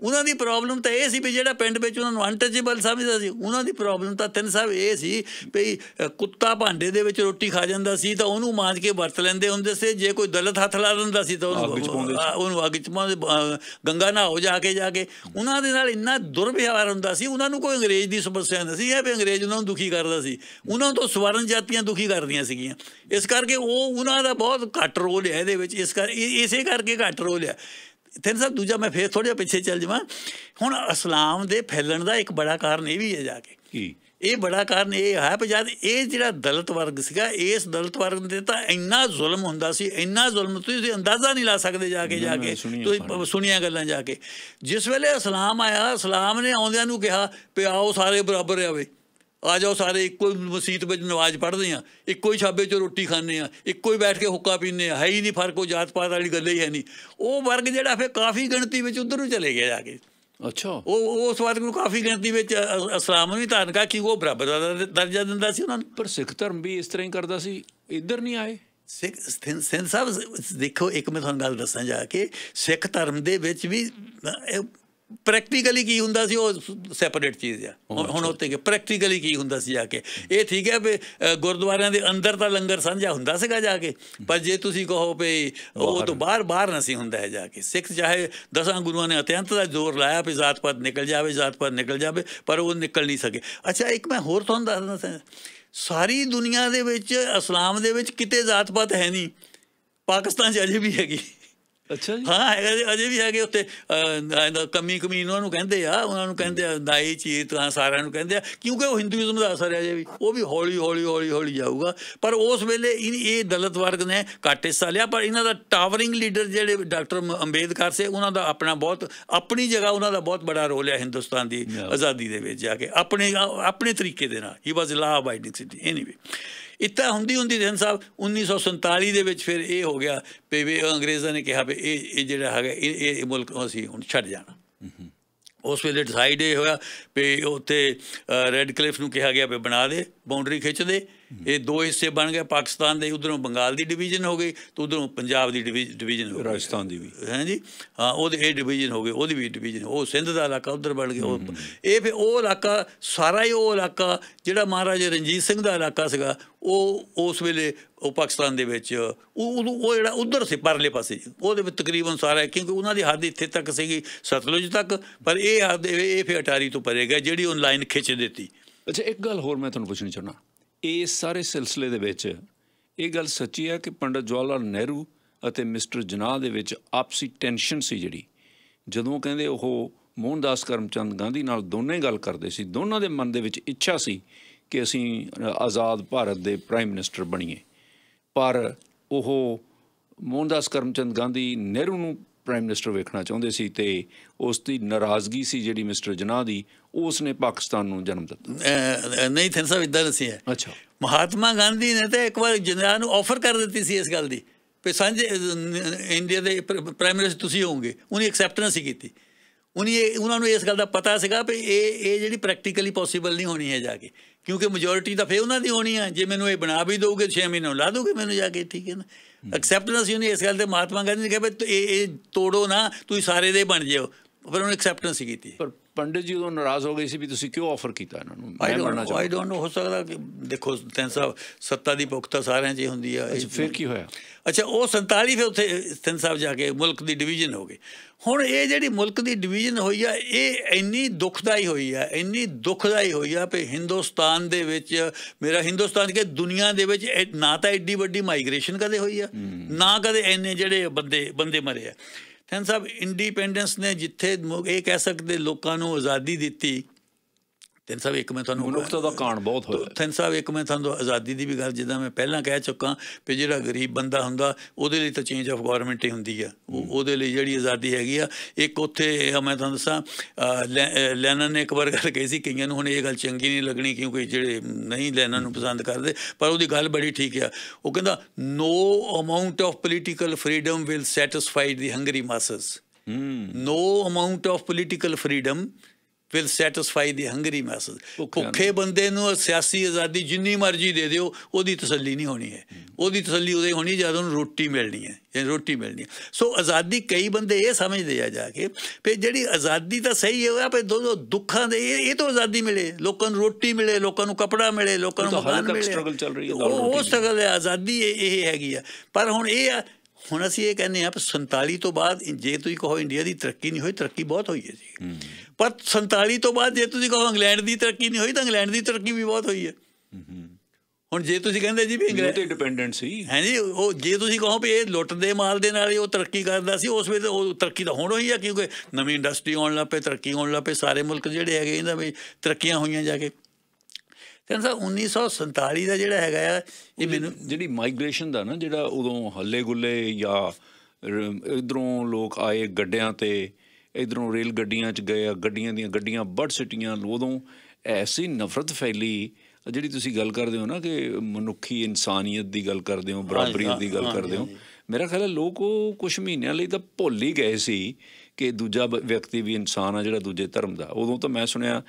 ਉਹਨਾਂ ਦੀ ਪ੍ਰੋਬਲਮ ਤਾਂ ਇਹ ਸੀ ਵੀ ਜਿਹੜਾ ਪਿੰਡ ਵਿੱਚ ਉਹਨਾਂ ਨੂੰ ਅਨਟਚੇਬਲ ਸਮਝਦਾ ਸੀ ਉਹਨਾਂ ਦੀ ਪ੍ਰੋਬਲਮ ਤਾਂ ਤਿੰਨ ਸਾਹਿਬ ਇਹ ਸੀ ਵੀ ਕੁੱਤਾ ਭਾਂਡੇ ਦੇ ਵਿੱਚ ਰੋਟੀ ਖਾ ਜਾਂਦਾ ਸੀ ਤਾਂ ਉਹਨੂੰ ਮਾਂਜ ਕੇ ਵਰਤ ਲੈਂਦੇ ਹੁੰਦੇ ਸੀ ਜੇ ਕੋਈ ਦਲਤ ਹੱਥ ਲਾ ਦਿੰਦਾ ਸੀ ਤਾਂ ਉਹਨੂੰ ਉਹਨੂੰ ਅੱਗ ਚ ਪਾਉਂਦੇ ਗੰਗਾ ਨਾ ਹੋ ਜਾ ਕੇ ਜਾ ਕੇ ਉਹਨਾਂ ਦੇ ਨਾਲ ਇੰਨਾ ਦੁਰਵਿਵਹਾਰ ਹੁੰਦਾ ਸੀ ਉਹਨਾਂ ਨੂੰ ਕੋਈ ਅੰਗਰੇਜ਼ ਦੀ ਸਮੱਸਿਆ ਨਹੀਂ ਸੀ ਇਹ ਵੀ ਅੰਗਰੇਜ਼ ਉਹਨਾਂ ਨੂੰ ਦੁਖੀ ਕਰਦਾ ਸੀ ਉਹਨਾਂ ਤੋਂ ਸਵਰਨ ਜਾਤੀਆਂ ਦੁਖੀ ਕਰਦੀਆਂ ਸੀਗੀਆਂ ਇਸ ਕਰਕੇ ਉਹ ਉਹਨਾਂ ਦਾ ਬਹੁਤ ਘੱਟ ਰੋਲ ਹੈ ਇਹਦੇ ਵਿੱਚ ਇਸ ਕਰ ਇਸੇ ਕਰਕੇ ਘੱਟ ਰੋਲ ਹੈ ਤਿੰਨ ਸਾਲ ਦੂਜਾ ਮੈਂ ਫੇਰ ਥੋੜਾ ਜਿਹਾ ਪਿੱਛੇ ਚੱਲ ਜਾਵਾਂ ਹੁਣ ਇਸਲਾਮ ਦੇ ਫੈਲਣ ਦਾ ਇੱਕ ਬੜਾ ਕਾਰਨ ਇਹ ਵੀ ਹੈ ਜਾ ਕੇ ਕੀ ਇਹ ਬੜਾ ਕਾਰਨ ਇਹ ਹੈ ਕਿ ਜਦ ਇਹ ਜਿਹੜਾ ਦਲਿਤ ਵਰਗ ਸੀਗਾ ਇਸ ਦਲਿਤ ਵਰਗ ਦੇ ਤਾਂ ਇੰਨਾ ਜ਼ੁਲਮ ਹੁੰਦਾ ਸੀ ਇੰਨਾ ਜ਼ੁਲਮ ਤੁਸੀਂ ਅੰਦਾਜ਼ਾ ਨਹੀਂ ਲਾ ਸਕਦੇ ਜਾ ਕੇ ਜਾ ਕੇ ਤੁਸੀਂ ਸੁਣੀਆਂ ਗੱਲਾਂ ਜਾ ਕੇ ਜਿਸ ਵੇਲੇ ਇਸਲਾਮ ਆਇਆ ਇਸਲਾਮ ਨੇ ਆਉਂਦਿਆਂ ਨੂੰ ਕਿਹਾ ਪਿਆਓ ਸਾਰੇ ਬਰਾਬਰ ਆਵੇ ਆ ਜਾਓ ਸਾਰੇ ਇੱਕੋ ਹੀ ਮਸਜਿਦ ਵਿੱਚ ਨਵਾਜ਼ ਪੜ੍ਹਦੇ ਆ ਇੱਕੋ ਹੀ ਛਾਬੇ 'ਚ ਰੋਟੀ ਖਾਂਦੇ ਆ ਇੱਕੋ ਹੀ ਬੈਠ ਕੇ ਹੁੱਕਾ ਪੀਂਦੇ ਆ ਹੈ ਹੀ ਨਹੀਂ ਫਰਕ ਉਹ ਜਾਤ ਪਾਤ ਵਾਲੀ ਗੱਲ ਹੀ ਹੈ ਨਹੀਂ ਉਹ ਵਰਗ ਜਿਹੜਾ ਫਿਰ ਕਾਫੀ ਗਿਣਤੀ ਵਿੱਚ ਉਧਰ ਨੂੰ ਚਲੇ ਗਿਆ ਜਾ ਕੇ ਅੱਛਾ ਉਹ ਉਸ ਵਰਗ ਨੂੰ ਕਾਫੀ ਗਿਣਤੀ ਵਿੱਚ ਅਸਲਾਮ ਨੂੰ ਹੀ ਧਾਰਨ ਕਰ ਕਿ ਉਹ ਬਰਾਬਰ ਦਾ ਦਰਜਾ ਦਿੰਦਾ ਸੀ ਉਹਨਾਂ ਨੂੰ ਪਰ ਸਿੱਖ ਧਰਮ ਵੀ ਇਸ ਤਰ੍ਹਾਂ ਹੀ ਕਰਦਾ ਸੀ ਇੱਧਰ ਨਹੀਂ ਆਏ ਸਿੱਖ ਸਿੰਘ ਸਾਹਿਬ ਦੇਖੋ ਇੱਕ ਮੈਂ ਤੁਹਾਨੂੰ ਗੱਲ ਦੱਸਾਂ ਜਾ ਕੇ ਸਿੱਖ ਧਰਮ ਦੇ ਵਿੱਚ ਵੀ ਪ੍ਰੈਕਟੀਕਲੀ ਕੀ ਹੁੰਦਾ ਸੀ ਉਹ ਸੈਪਰੇਟ ਚੀਜ਼ ਆ ਹੁਣ ਉੱਤੇ ਕਿ ਪ੍ਰੈਕਟੀਕਲੀ ਕੀ ਹੁੰਦਾ ਸੀ ਜਾ ਕੇ ਇਹ ਠੀਕ ਹੈ ਵੀ ਗੁਰਦੁਆਰਿਆਂ ਦੇ ਅੰਦਰ ਤਾਂ ਲੰਗਰ ਸਾਂਝਾ ਹੁੰਦਾ ਸੀਗਾ ਜਾ ਕੇ ਪਰ ਜੇ ਤੁਸੀਂ ਕਹੋ ਵੀ ਉਹ ਤੋਂ ਬਾਹਰ ਬਾਹਰ ਨਹੀਂ ਹੁੰਦਾ ਹੈ ਜਾ ਕੇ ਸਿੱਖ ਚਾਹੇ ਦਸਾਂ ਗੁਰੂਆਂ ਨੇ ਅਤਿਅੰਤ ਦਾ ਜ਼ੋਰ ਲਾਇਆ ਵੀ ਜ਼ਾਤ ਪਾਤ ਨਿਕਲ ਜਾਵੇ ਜ਼ਾਤ ਪਾਤ ਨਿਕਲ ਜਾਵੇ ਪਰ ਉਹ ਨਿਕਲ ਨਹੀਂ ਸਕੇ ਅੱਛਾ ਇੱਕ ਮੈਂ ਹੋਰ ਤੁਹਾਨੂੰ ਦੱਸਣਾ ਸਾਰੀ ਦੁਨੀਆ ਦੇ ਵਿੱਚ ਇਸਲਾਮ ਦੇ ਵਿੱਚ ਕਿਤੇ ਜ਼ਾਤ ਪਾਤ ਹੈ ਨਹੀਂ ਪਾਕਿਸਤਾਨ 'ਚ ਅਜੇ ਵੀ ਹੈਗੀ ਅੱਛਾ ਜੀ ਹਾਂ ਅਜੇ ਵੀ ਹੈਗੇ ਉੱਤੇ ਕਮੀ ਕਮੀ ਉਹਨਾਂ ਨੂੰ ਕਹਿੰਦੇ ਆ ਉਹਨਾਂ ਨੂੰ ਕਹਿੰਦੇ ਆ ਨਾਈ ਚੀਤ ਤਾਂ ਸਾਰਿਆਂ ਨੂੰ ਕਹਿੰਦੇ ਆ ਕਿਉਂਕਿ ਉਹ ਹਿੰਦੂਇਜ਼ਮ ਦਾ ਅਸਰ ਹੈ ਅਜੇ ਵੀ ਉਹ ਵੀ ਹੌਲੀ ਹੌਲੀ ਹੌਲੀ ਹੌਲੀ ਜਾਊਗਾ ਪਰ ਉਸ ਵੇਲੇ ਇਹ ਦਲਿਤ ਵਰਗ ਨੇ ਘੱਟ ਹਿੱਸਾ ਲਿਆ ਪਰ ਇਹਨਾਂ ਦਾ ਟਾਵਰਿੰਗ ਲੀਡਰ ਜਿਹੜੇ ਡਾਕਟਰ ਅੰਬੇਦਕਰ ਸੇ ਉਹਨਾਂ ਦਾ ਆਪਣਾ ਬਹੁਤ ਆਪਣੀ ਜਗ੍ਹਾ ਉਹਨਾਂ ਦਾ ਬਹੁਤ ਬੜਾ ਰੋਲ ਹੈ ਹਿੰਦੁਸਤਾਨ ਦੀ ਆਜ਼ਾਦੀ ਦੇ ਵਿੱਚ ਜਾ ਕੇ ਆਪਣੇ ਆਪਣੇ ਤਰੀਕੇ ਦੇ ਨਾਲ ਹੀ ਵਾਸ ਲਾ ਅਬਾਈਡਿੰਗ ਸਿਟੀ ਐਨੀਵੇ ਤਾਂ ਹੁੰਦੀ ਹੁੰਦੀ ਦਿਨ ਸਾਹਿਬ 1947 ਦੇ ਵਿੱਚ ਫਿਰ ਇਹ ਹੋ ਗਿਆ ਵੀ ਵੀ ਅੰਗਰੇਜ਼ਾਂ ਨੇ ਕਿਹਾ ਵੀ ਇਹ ਇਹ ਜਿਹੜਾ ਹੈਗਾ ਇਹ ਇਹ ਮੁਲਕ ਅਸੀਂ ਹੁਣ ਛੱਡ ਜਾਣਾ ਉਸ ਵੇਲੇ ਡਿਸਾਈਡ ਇਹ ਹੋਇਆ ਵੀ ਉੱਥੇ ਰੈੱਡ ਕਲਿਫ ਨੂੰ ਕਿਹਾ ਗਿਆ ਵੀ ਬਣਾ ਦੇ ਬਾਉਂਡਰੀ ਖਿੱਚ ਦੇ ਇਹ ਦੋ ਹਿੱਸੇ ਬਣ ਗਏ ਪਾਕਿਸਤਾਨ ਦੇ ਉਧਰੋਂ ਬੰਗਾਲ ਦੀ ਡਿਵੀਜ਼ਨ ਹੋ ਗਈ ਤੇ ਉਧਰੋਂ ਪੰਜਾਬ ਦੀ ਡਿਵੀਜ਼ਨ ਹੋ ਗਈ ਰਾਜਸਥਾਨ ਦੀ ਵੀ ਹੈ ਜੀ ਹਾਂ ਉਹਦੇ ਇਹ ਡਿਵੀਜ਼ਨ ਹੋ ਗਏ ਉਹਦੀ ਵੀ ਡਿਵੀਜ਼ਨ ਉਹ ਸਿੰਧ ਦਾ ਇਲਾਕਾ ਉਧਰ ਬਣ ਗਿਆ ਇਹ ਫਿਰ ਉਹ ਇਲਾਕਾ ਸਾਰਾ ਹੀ ਉਹ ਇਲਾਕਾ ਜਿਹੜਾ ਮਹਾਰਾਜਾ ਰਣਜੀਤ ਸਿੰਘ ਦਾ ਇਲਾਕਾ ਸੀਗਾ ਉਹ ਉਸ ਵੇਲੇ ਉਹ ਪਾਕਿਸਤਾਨ ਦੇ ਵਿੱਚ ਉਹ ਉਹ ਜਿਹੜਾ ਉਧਰ ਸੀ ਪਰਲੇ ਪਾਸੇ ਉਹਦੇ ਵਿੱਚ ਤਕਰੀਬਨ ਸਾਰਾ ਕਿਉਂਕਿ ਉਹਨਾਂ ਦੀ ਹੱਦ ਇੱਥੇ ਤੱਕ ਸੀਗੀ ਸਤਲੁਜ ਤੱਕ ਪਰ ਇਹ ਹੱਦ ਇਹ ਫਿਰ ਅਟਾਰੀ ਤੋਂ ਪਰੇ ਗਿਆ ਜਿਹੜੀ ਉਹ ਲਾਈਨ ਖਿੱਚ ਦਿੱਤੀ ਅੱਛਾ ਇੱਕ ਗੱਲ ਹੋਰ ਮੈਂ ਤੁਹਾਨੂੰ ਪੁੱਛਣੀ ਚਾਹੁੰਦਾ ਇਸ ਸਾਰੇ ਸਿਲਸਿਲੇ ਦੇ ਵਿੱਚ ਇਹ ਗੱਲ ਸੱਚੀ ਹੈ ਕਿ ਪੰਡਤ ਜਵਾਲਾ ਨਹਿਰੂ ਅਤੇ ਮਿਸਟਰ ਜਨਾਹ ਦੇ ਵਿੱਚ ਆਪਸੀ ਟੈਨਸ਼ਨ ਸੀ ਜਿਹੜੀ ਜਦੋਂ ਕਹਿੰਦੇ ਉਹ ਮੋਹਨਦਾਸ ਕਰਮਚੰਦ ਗਾਂਧੀ ਨਾਲ ਦੋਨੇ ਗੱਲ ਕਰਦੇ ਸੀ ਦੋਨਾਂ ਦੇ ਮਨ ਦੇ ਵਿੱਚ ਇੱਛਾ ਸੀ ਕਿ ਅਸੀਂ ਆਜ਼ਾਦ ਭਾਰਤ ਦੇ ਪ੍ਰਾਈਮ ਮਿਨਿਸਟਰ ਬਣੀਏ ਪਰ ਉਹ ਮੋਹਨਦਾਸ ਕਰਮਚੰਦ ਗਾਂਧੀ ਨਹਿਰੂ ਨੂੰ ਪ੍ਰਾਈਮ ਮਿਨਿਸਟਰ ਵੇਖਣਾ ਚਾਹੁੰਦੇ ਸੀ ਤੇ ਉਸ ਦੀ ਨਾਰਾਜ਼ਗੀ ਸੀ ਜਿਹੜੀ ਮਿਸਟਰ ਜਨਾਹ ਦੀ ਉਸ ਨੇ ਪਾਕਿਸਤਾਨ ਨੂੰ ਜਨਮ ਦਿੱਤਾ ਨਹੀਂ ਥੈਂਕ ਸਾਹਿਬ ਇਦਾਂ ਰਸੀ ਹੈ ਅੱਛਾ ਮਹਾਤਮਾ ਗਾਂਧੀ ਨੇ ਤੇ ਇੱਕ ਵਾਰ ਜਨਾਹ ਨੂੰ ਆਫਰ ਕਰ ਦਿੱਤੀ ਸੀ ਇਸ ਗੱਲ ਦੀ ਕਿ ਸਾਂਝੇ ਇੰਡੀਆ ਦੇ ਪ੍ਰਾਈਮ ਮਿਨਿਸਟਰ ਤੁਸੀਂ ਹੋਵੋਗੇ ਉਹਨੇ ਐਕਸੈਪਟ ਨਹੀਂ ਕੀਤੀ ਉਹਨੇ ਉਹਨਾਂ ਨੂੰ ਇਸ ਗੱਲ ਦਾ ਪਤਾ ਸੀਗਾ ਕਿ ਇਹ ਇਹ ਜਿਹੜੀ ਪ੍ਰੈਕਟੀਕਲੀ ਪੋਸੀਬਲ ਨਹੀਂ ਹੋਣੀ ਹੈ ਜਾ ਕੇ ਕਿਉਂਕਿ ਮੈਜੋਰਿਟੀ ਤਾਂ ਫੇ ਉਹਨਾਂ ਦੀ ਹੋਣੀ ਹੈ ਜੇ ਮੈਨੂੰ ਇਹ ਬਣਾ ਵੀ ਦੋਗੇ 6 ਮਹੀਨੇ ਲਾ ਦੋਗੇ ਮੈਨੂੰ ਜਾ ਕੇ ਠੀਕ ਹੈ ਨਾ ਐਕਸੈਪਟੈਂਸ ਯੂਨੀ ਇਸ ਗੱਲ ਦੇ ਮਹਾਤਮਾ ਗਾਂਧੀ ਨੇ ਕਿਹਾ ਵੀ ਇਹ ਤੋੜੋ ਨਾ ਤੁਸੀਂ ਸਾਰੇ ਦੇ ਬਣ ਜਿਓ ਪਰ ਉਹਨੇ ਐਕਸੈਪਟੈਂਸ ਹੀ ਕੀਤੀ ਪਰ ਪੰਡਿਤ ਜੀ ਉਹ ਨਾਰਾਜ਼ ਹੋ ਗਏ ਸੀ ਵੀ ਤੁਸੀਂ ਕਿਉਂ ਆਫਰ ਕੀਤਾ ਇਹਨਾਂ ਨੂੰ ਮੈਂ ਮੰਨਣਾ ਚਾਹੁੰਦਾ ਆਈ ਡੋਨਟ ਨੋ ਹੋ ਸਕਦਾ ਕਿ ਦੇਖੋ ਤੈਨ ਸਾਹਿਬ ਸੱਤਾ ਦੀ ਪੁਖਤਾ ਸਾਰਿਆਂ 'ਚ ਹੁੰਦੀ ਆ ਫਿਰ ਕੀ ਹੋਇਆ ਅੱਛਾ ਉਹ 47 ਫਿਰ ਉੱਥੇ ਤੈਨ ਸਾਹਿਬ ਜਾ ਕੇ ਮੁਲਕ ਦੀ ਡਿਵੀਜ਼ਨ ਹੋ ਗਈ ਹੁਣ ਇਹ ਜਿਹੜੀ ਮੁਲਕ ਦੀ ਡਿਵੀਜ਼ਨ ਹੋਈ ਆ ਇਹ ਇੰਨੀ ਦੁਖਦਾਈ ਹੋਈ ਆ ਇੰਨੀ ਦੁਖਦਾਈ ਹੋਈ ਆ ਕਿ ਹਿੰਦੁਸਤਾਨ ਦੇ ਵਿੱਚ ਮੇਰਾ ਹਿੰਦੁਸਤਾਨ ਕੇ ਦੁਨੀਆ ਦੇ ਵਿੱਚ ਨਾ ਤਾਂ ਐਡੀ ਵੱਡੀ ਮਾਈਗ੍ਰੇਸ਼ਨ ਕਦੇ ਹੋਈ ਆ ਨਾ ਕਦੇ ਇੰਨੇ ਜਿਹੜੇ ਬੰਦੇ ਬੰਦੇ ਮਰੇ ਆ ਫੈਨ ਸਾਹਿਬ ਇੰਡੀਪੈਂਡੈਂਸ ਨੇ ਜਿੱਥੇ ਇਹ ਕਹਿ ਸਕਦੇ ਲੋਕਾਂ ਨੂੰ ਆਜ਼ਾਦੀ ਦਿੱਤੀ ਤਿੰਨ ਸਾਹਿਬ ਇੱਕ ਮੈਂ ਤੁਹਾਨੂੰ ਮਨੁੱਖਤਾ ਦਾ ਕਾਣ ਬਹੁਤ ਹੋਇਆ ਤਿੰਨ ਸਾਹਿਬ ਇੱਕ ਮੈਂ ਤੁਹਾਨੂੰ ਆਜ਼ਾਦੀ ਦੀ ਵੀ ਗੱਲ ਜਿੱਦਾਂ ਮੈਂ ਪਹਿਲਾਂ ਕਹਿ ਚੁੱਕਾ ਕਿ ਜਿਹੜਾ ਗਰੀਬ ਬੰਦਾ ਹੁੰਦਾ ਉਹਦੇ ਲਈ ਤਾਂ ਚੇਂਜ ਆਫ ਗਵਰਨਮੈਂਟ ਹੀ ਹੁੰਦੀ ਆ ਉਹਦੇ ਲਈ ਜਿਹੜੀ ਆਜ਼ਾਦੀ ਹੈਗੀ ਆ ਇੱਕ ਉੱਥੇ ਮੈਂ ਤੁਹਾਨੂੰ ਦੱਸਾਂ ਲੈਨਨ ਨੇ ਇੱਕ ਵਾਰ ਗੱਲ ਕਹੀ ਸੀ ਕਈਆਂ ਨੂੰ ਹੁਣ ਇਹ ਗੱਲ ਚੰਗੀ ਨਹੀਂ ਲੱਗਣੀ ਕਿਉਂਕਿ ਜਿਹੜੇ ਨਹੀਂ ਲੈਨਨ ਨੂੰ ਪਸੰਦ ਕਰਦੇ ਪਰ ਉਹਦੀ ਗੱਲ ਬੜੀ ਠੀਕ ਆ ਉਹ ਕਹਿੰਦਾ no amount of political freedom will satisfy the hungry masses no amount of political freedom will satisfy the hungry masses ਭੁੱਖੇ ਬੰਦੇ ਨੂੰ ਸਿਆਸੀ ਆਜ਼ਾਦੀ ਜਿੰਨੀ ਮਰਜ਼ੀ ਦੇ ਦਿਓ ਉਹਦੀ ਤਸੱਲੀ ਨਹੀਂ ਹੋਣੀ ਹੈ ਉਹਦੀ ਤਸੱਲੀ ਉਹਦੇ ਹੋਣੀ ਜਦ ਉਹਨੂੰ ਰੋਟੀ ਮਿਲਣੀ ਹੈ ਜਾਂ ਰੋਟੀ ਮਿਲਣੀ ਹੈ ਸੋ ਆਜ਼ਾਦੀ ਕਈ ਬੰਦੇ ਇਹ ਸਮਝਦੇ ਆ ਜਾ ਕੇ ਵੀ ਜਿਹੜੀ ਆਜ਼ਾਦੀ ਤਾਂ ਸਹੀ ਹੈ ਪਰ ਦੋ ਦੋ ਦੁੱਖਾਂ ਦੇ ਇਹ ਤਾਂ ਆਜ਼ਾਦੀ ਮਿਲੇ ਲੋਕਾਂ ਨੂੰ ਰੋਟੀ ਮਿਲੇ ਲੋਕਾਂ ਨੂੰ ਕੱਪੜਾ ਮਿਲੇ ਲੋਕਾਂ ਨੂੰ ਮਕਾਨ ਮਿਲੇ ਸਟਰਗਲ ਚੱਲ ਰਹੀ ਹੈ ਉਹ ਸਟਰਗਲ ਹੈ ਆਜ਼ਾਦੀ ਇਹ ਹੈਗੀ ਆ ਪਰ ਹੁਣ ਇਹ ਆ ਹੁਣ ਅਸੀਂ ਇਹ ਕਹਿੰਦੇ ਆ ਕਿ 47 ਤੋਂ ਬਾਅਦ ਜੇ ਤੁਸੀਂ ਕਹੋ ਇੰਡੀਆ ਦੀ ਤਰੱਕੀ ਨਹੀਂ ਹੋਈ ਤਰੱਕੀ ਬਹੁਤ ਹੋਈ ਹੈ ਜੀ ਪਰ 47 ਤੋਂ ਬਾਅਦ ਜੇ ਤੁਸੀਂ ਕਹੋ ਇੰਗਲੈਂਡ ਦੀ ਤਰੱਕੀ ਨਹੀਂ ਹੋਈ ਤਾਂ ਇੰਗਲੈਂਡ ਦੀ ਤਰੱਕੀ ਵੀ ਬਹੁਤ ਹੋਈ ਹੈ ਹੁਣ ਜੇ ਤੁਸੀਂ ਕਹਿੰਦੇ ਜੀ ਵੀ ਇੰਗਲੈਂਡ ਇੰਡੀਪੈਂਡੈਂਟ ਡਿਪੈਂਡੈਂਟ ਸੀ ਜੀ ਉਹ ਜੇ ਤੁਸੀਂ ਕਹੋ ਵੀ ਇਹ ਲੁੱਟ ਦੇ ਮਾਲ ਦੇ ਨਾਲ ਹੀ ਉਹ ਤਰੱਕੀ ਕਰਦਾ ਸੀ ਉਸ ਵੇਲੇ ਉਹ ਤਰੱਕੀ ਤਾਂ ਹੁਣ ਹੋਈ ਆ ਕਿਉਂਕਿ ਨਵੀਂ ਇੰਡਸਟਰੀ ਆਉਣ ਲੱਗ ਪਈ ਤਰੱਕੀ ਆਉਣ ਲੱਗ ਪਈ ਸਾਰੇ ਮੁਲਕ ਜਿਹੜੇ ਹੈਗੇ ਇਹਦਾ ਵੀ ਤਰੱਕੀਆਂ ਹੋਈਆਂ ਜਾ ਕੇ ਕਹਿੰਦਾ ਸਰ 1947 ਦਾ ਜਿਹੜਾ ਹੈਗਾ ਆ ਇਹ ਮੈਨੂੰ ਜਿਹੜੀ ਮਾਈਗ੍ਰੇਸ਼ਨ ਦਾ ਨਾ ਜਿਹੜਾ ਉਦੋਂ ਹੱਲੇ ਗੁੱਲੇ ਜਾਂ ਇਧਰੋਂ ਲੋਕ ਆਏ ਗੱਡਿਆਂ ਤੇ ਇਧਰੋਂ ਰੇਲ ਗੱਡੀਆਂ 'ਚ ਗਏ ਗੱਡੀਆਂ ਦੀਆਂ ਗੱਡੀਆਂ ਵੱਡ ਸਿਟੀਆਂ ਲੋਦੋਂ ਐਸੀ ਨਫ਼ਰਤ ਫੈਲੀ ਜਿਹੜੀ ਤੁਸੀਂ ਗੱਲ ਕਰਦੇ ਹੋ ਨਾ ਕਿ ਮਨੁੱਖੀ ਇਨਸਾਨੀਅਤ ਦੀ ਗੱਲ ਕਰਦੇ ਹੋ ਬਰਾਬਰੀ ਦੀ ਗੱਲ ਕਰਦੇ ਹੋ ਮੇਰਾ ਖਿਆਲ ਹੈ ਲੋਕ ਉਹ ਕੁਝ ਮਹੀਨਿਆਂ ਲਈ ਤਾਂ ਭੁੱਲ ਹੀ ਗਏ ਸੀ ਕਿ ਦੂਜਾ ਵਿਅਕਤੀ ਵੀ ਇਨਸਾਨ ਆ ਜਿਹੜਾ ਦੂਜੇ ਧਰਮ ਦਾ ਉਦੋਂ ਤਾਂ ਮੈਂ ਸੁਣਿਆ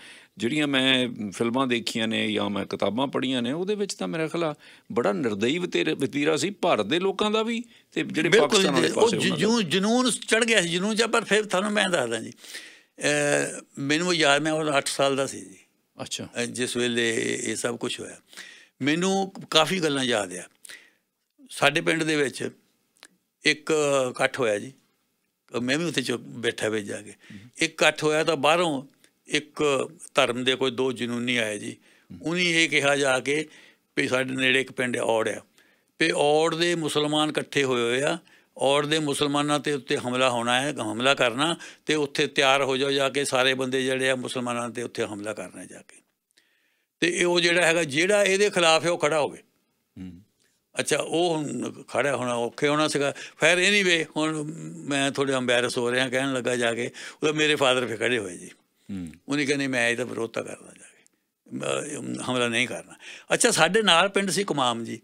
ਜਿਹੜੀਆਂ ਮੈਂ ਫਿਲਮਾਂ ਦੇਖੀਆਂ ਨੇ ਜਾਂ ਮੈਂ ਕਿਤਾਬਾਂ ਪੜ੍ਹੀਆਂ ਨੇ ਉਹਦੇ ਵਿੱਚ ਤਾਂ ਮੇਰੇ ਖਿਆਲ ਬੜਾ ਨਿਰਦਈ ਵਤੀਰਾ ਸੀ ਭਾਰਤ ਦੇ ਲੋਕਾਂ ਦਾ ਵੀ ਤੇ ਜਿਹੜੇ ਪਾਕਿਸਤਾਨ ਵਾਲੇ ਪਾਸੇ ਉਹ ਜਨੂਨ ਚੜ ਗਿਆ ਸੀ ਜਨੂਨ ਜਾਂ ਪਰ ਫਿਰ ਤੁਹਾਨੂੰ ਮੈਂ ਦੱਸਦਾ ਜੀ ਮੈਨੂੰ ਯਾਦ ਮੈਂ ਉਹ 8 ਸਾਲ ਦਾ ਸੀ ਜੀ ਅੱਛਾ ਜਿਸ ਵੇਲੇ ਇਹ ਸਭ ਕੁਝ ਹੋਇਆ ਮੈਨੂੰ ਕਾਫੀ ਗੱਲਾਂ ਯਾਦ ਆ ਸਾਡੇ ਪਿੰਡ ਦੇ ਵਿੱਚ ਇੱਕ ਇਕੱਠ ਹੋਇਆ ਜੀ ਮੈਂ ਵੀ ਉੱਥੇ ਚ ਬੈਠਾ ਵੇ ਜਾ ਕੇ ਇੱਕ ਇਕੱਠ ਹੋਇਆ ਤਾਂ ਬਾਹਰੋਂ ਇੱਕ ਧਰਮ ਦੇ ਕੋਈ ਦੋ ਜਨੂਨੀ ਆਏ ਜੀ ਉਹਨੇ ਇਹ ਕਿਹਾ ਜਾ ਕੇ ਵੀ ਸਾਡੇ ਨੇੜੇ ਇੱਕ ਪਿੰਡ ਔੜ ਆ ਵੀ ਔੜ ਦੇ ਮੁਸਲਮਾਨ ਇਕੱਠੇ ਹੋਏ ਹੋਏ ਆ ਔੜ ਦੇ ਮੁਸਲਮਾਨਾਂ ਤੇ ਉੱਤੇ ਹਮਲਾ ਹੋਣਾ ਹੈ ਹਮਲਾ ਕਰਨਾ ਤੇ ਉੱਥੇ ਤਿਆਰ ਹੋ ਜਾਓ ਜਾ ਕੇ ਸਾਰੇ ਬੰਦੇ ਜਿਹੜੇ ਆ ਮੁਸਲਮਾਨਾਂ ਤੇ ਉੱਥੇ ਹਮਲਾ ਕਰਨਾ ਜਾ ਕੇ ਤੇ ਇਹ ਉਹ ਜਿਹੜਾ ਹੈਗਾ ਜਿਹੜਾ ਇਹਦੇ ਖਿਲਾਫ ਹੈ ਉਹ ਖੜਾ ਹੋਵੇ ਅੱਛਾ ਉਹ ਖੜਾ ਹੋਣਾ ਔਖੇ ਹੋਣਾ ਸੀਗਾ ਫਿਰ ਐਨੀਵੇ ਹੁਣ ਮੈਂ ਥੋੜੇ ਅੰਬੈਰਸ ਹੋ ਰਿਹਾ ਕਹਿਣ ਲੱਗਾ ਜਾ ਕੇ ਉਹਦਾ ਮੇਰੇ ਫਾਦਰ ਫੇ ਖੜੇ ਹੋਏ ਜੀ ਉਹਨੇ ਕਹਿੰਦੇ ਮੈਂ ਇਹਦਾ ਵਿਰੋਧ ਤਾਂ ਕਰਦਾ ਜਾ ਕੇ ਹਮਲਾ ਨਹੀਂ ਕਰਨਾ ਅੱਛਾ ਸਾਡੇ ਨਾਲ ਪਿੰਡ ਸੀ ਕੁਮਾਮ ਜੀ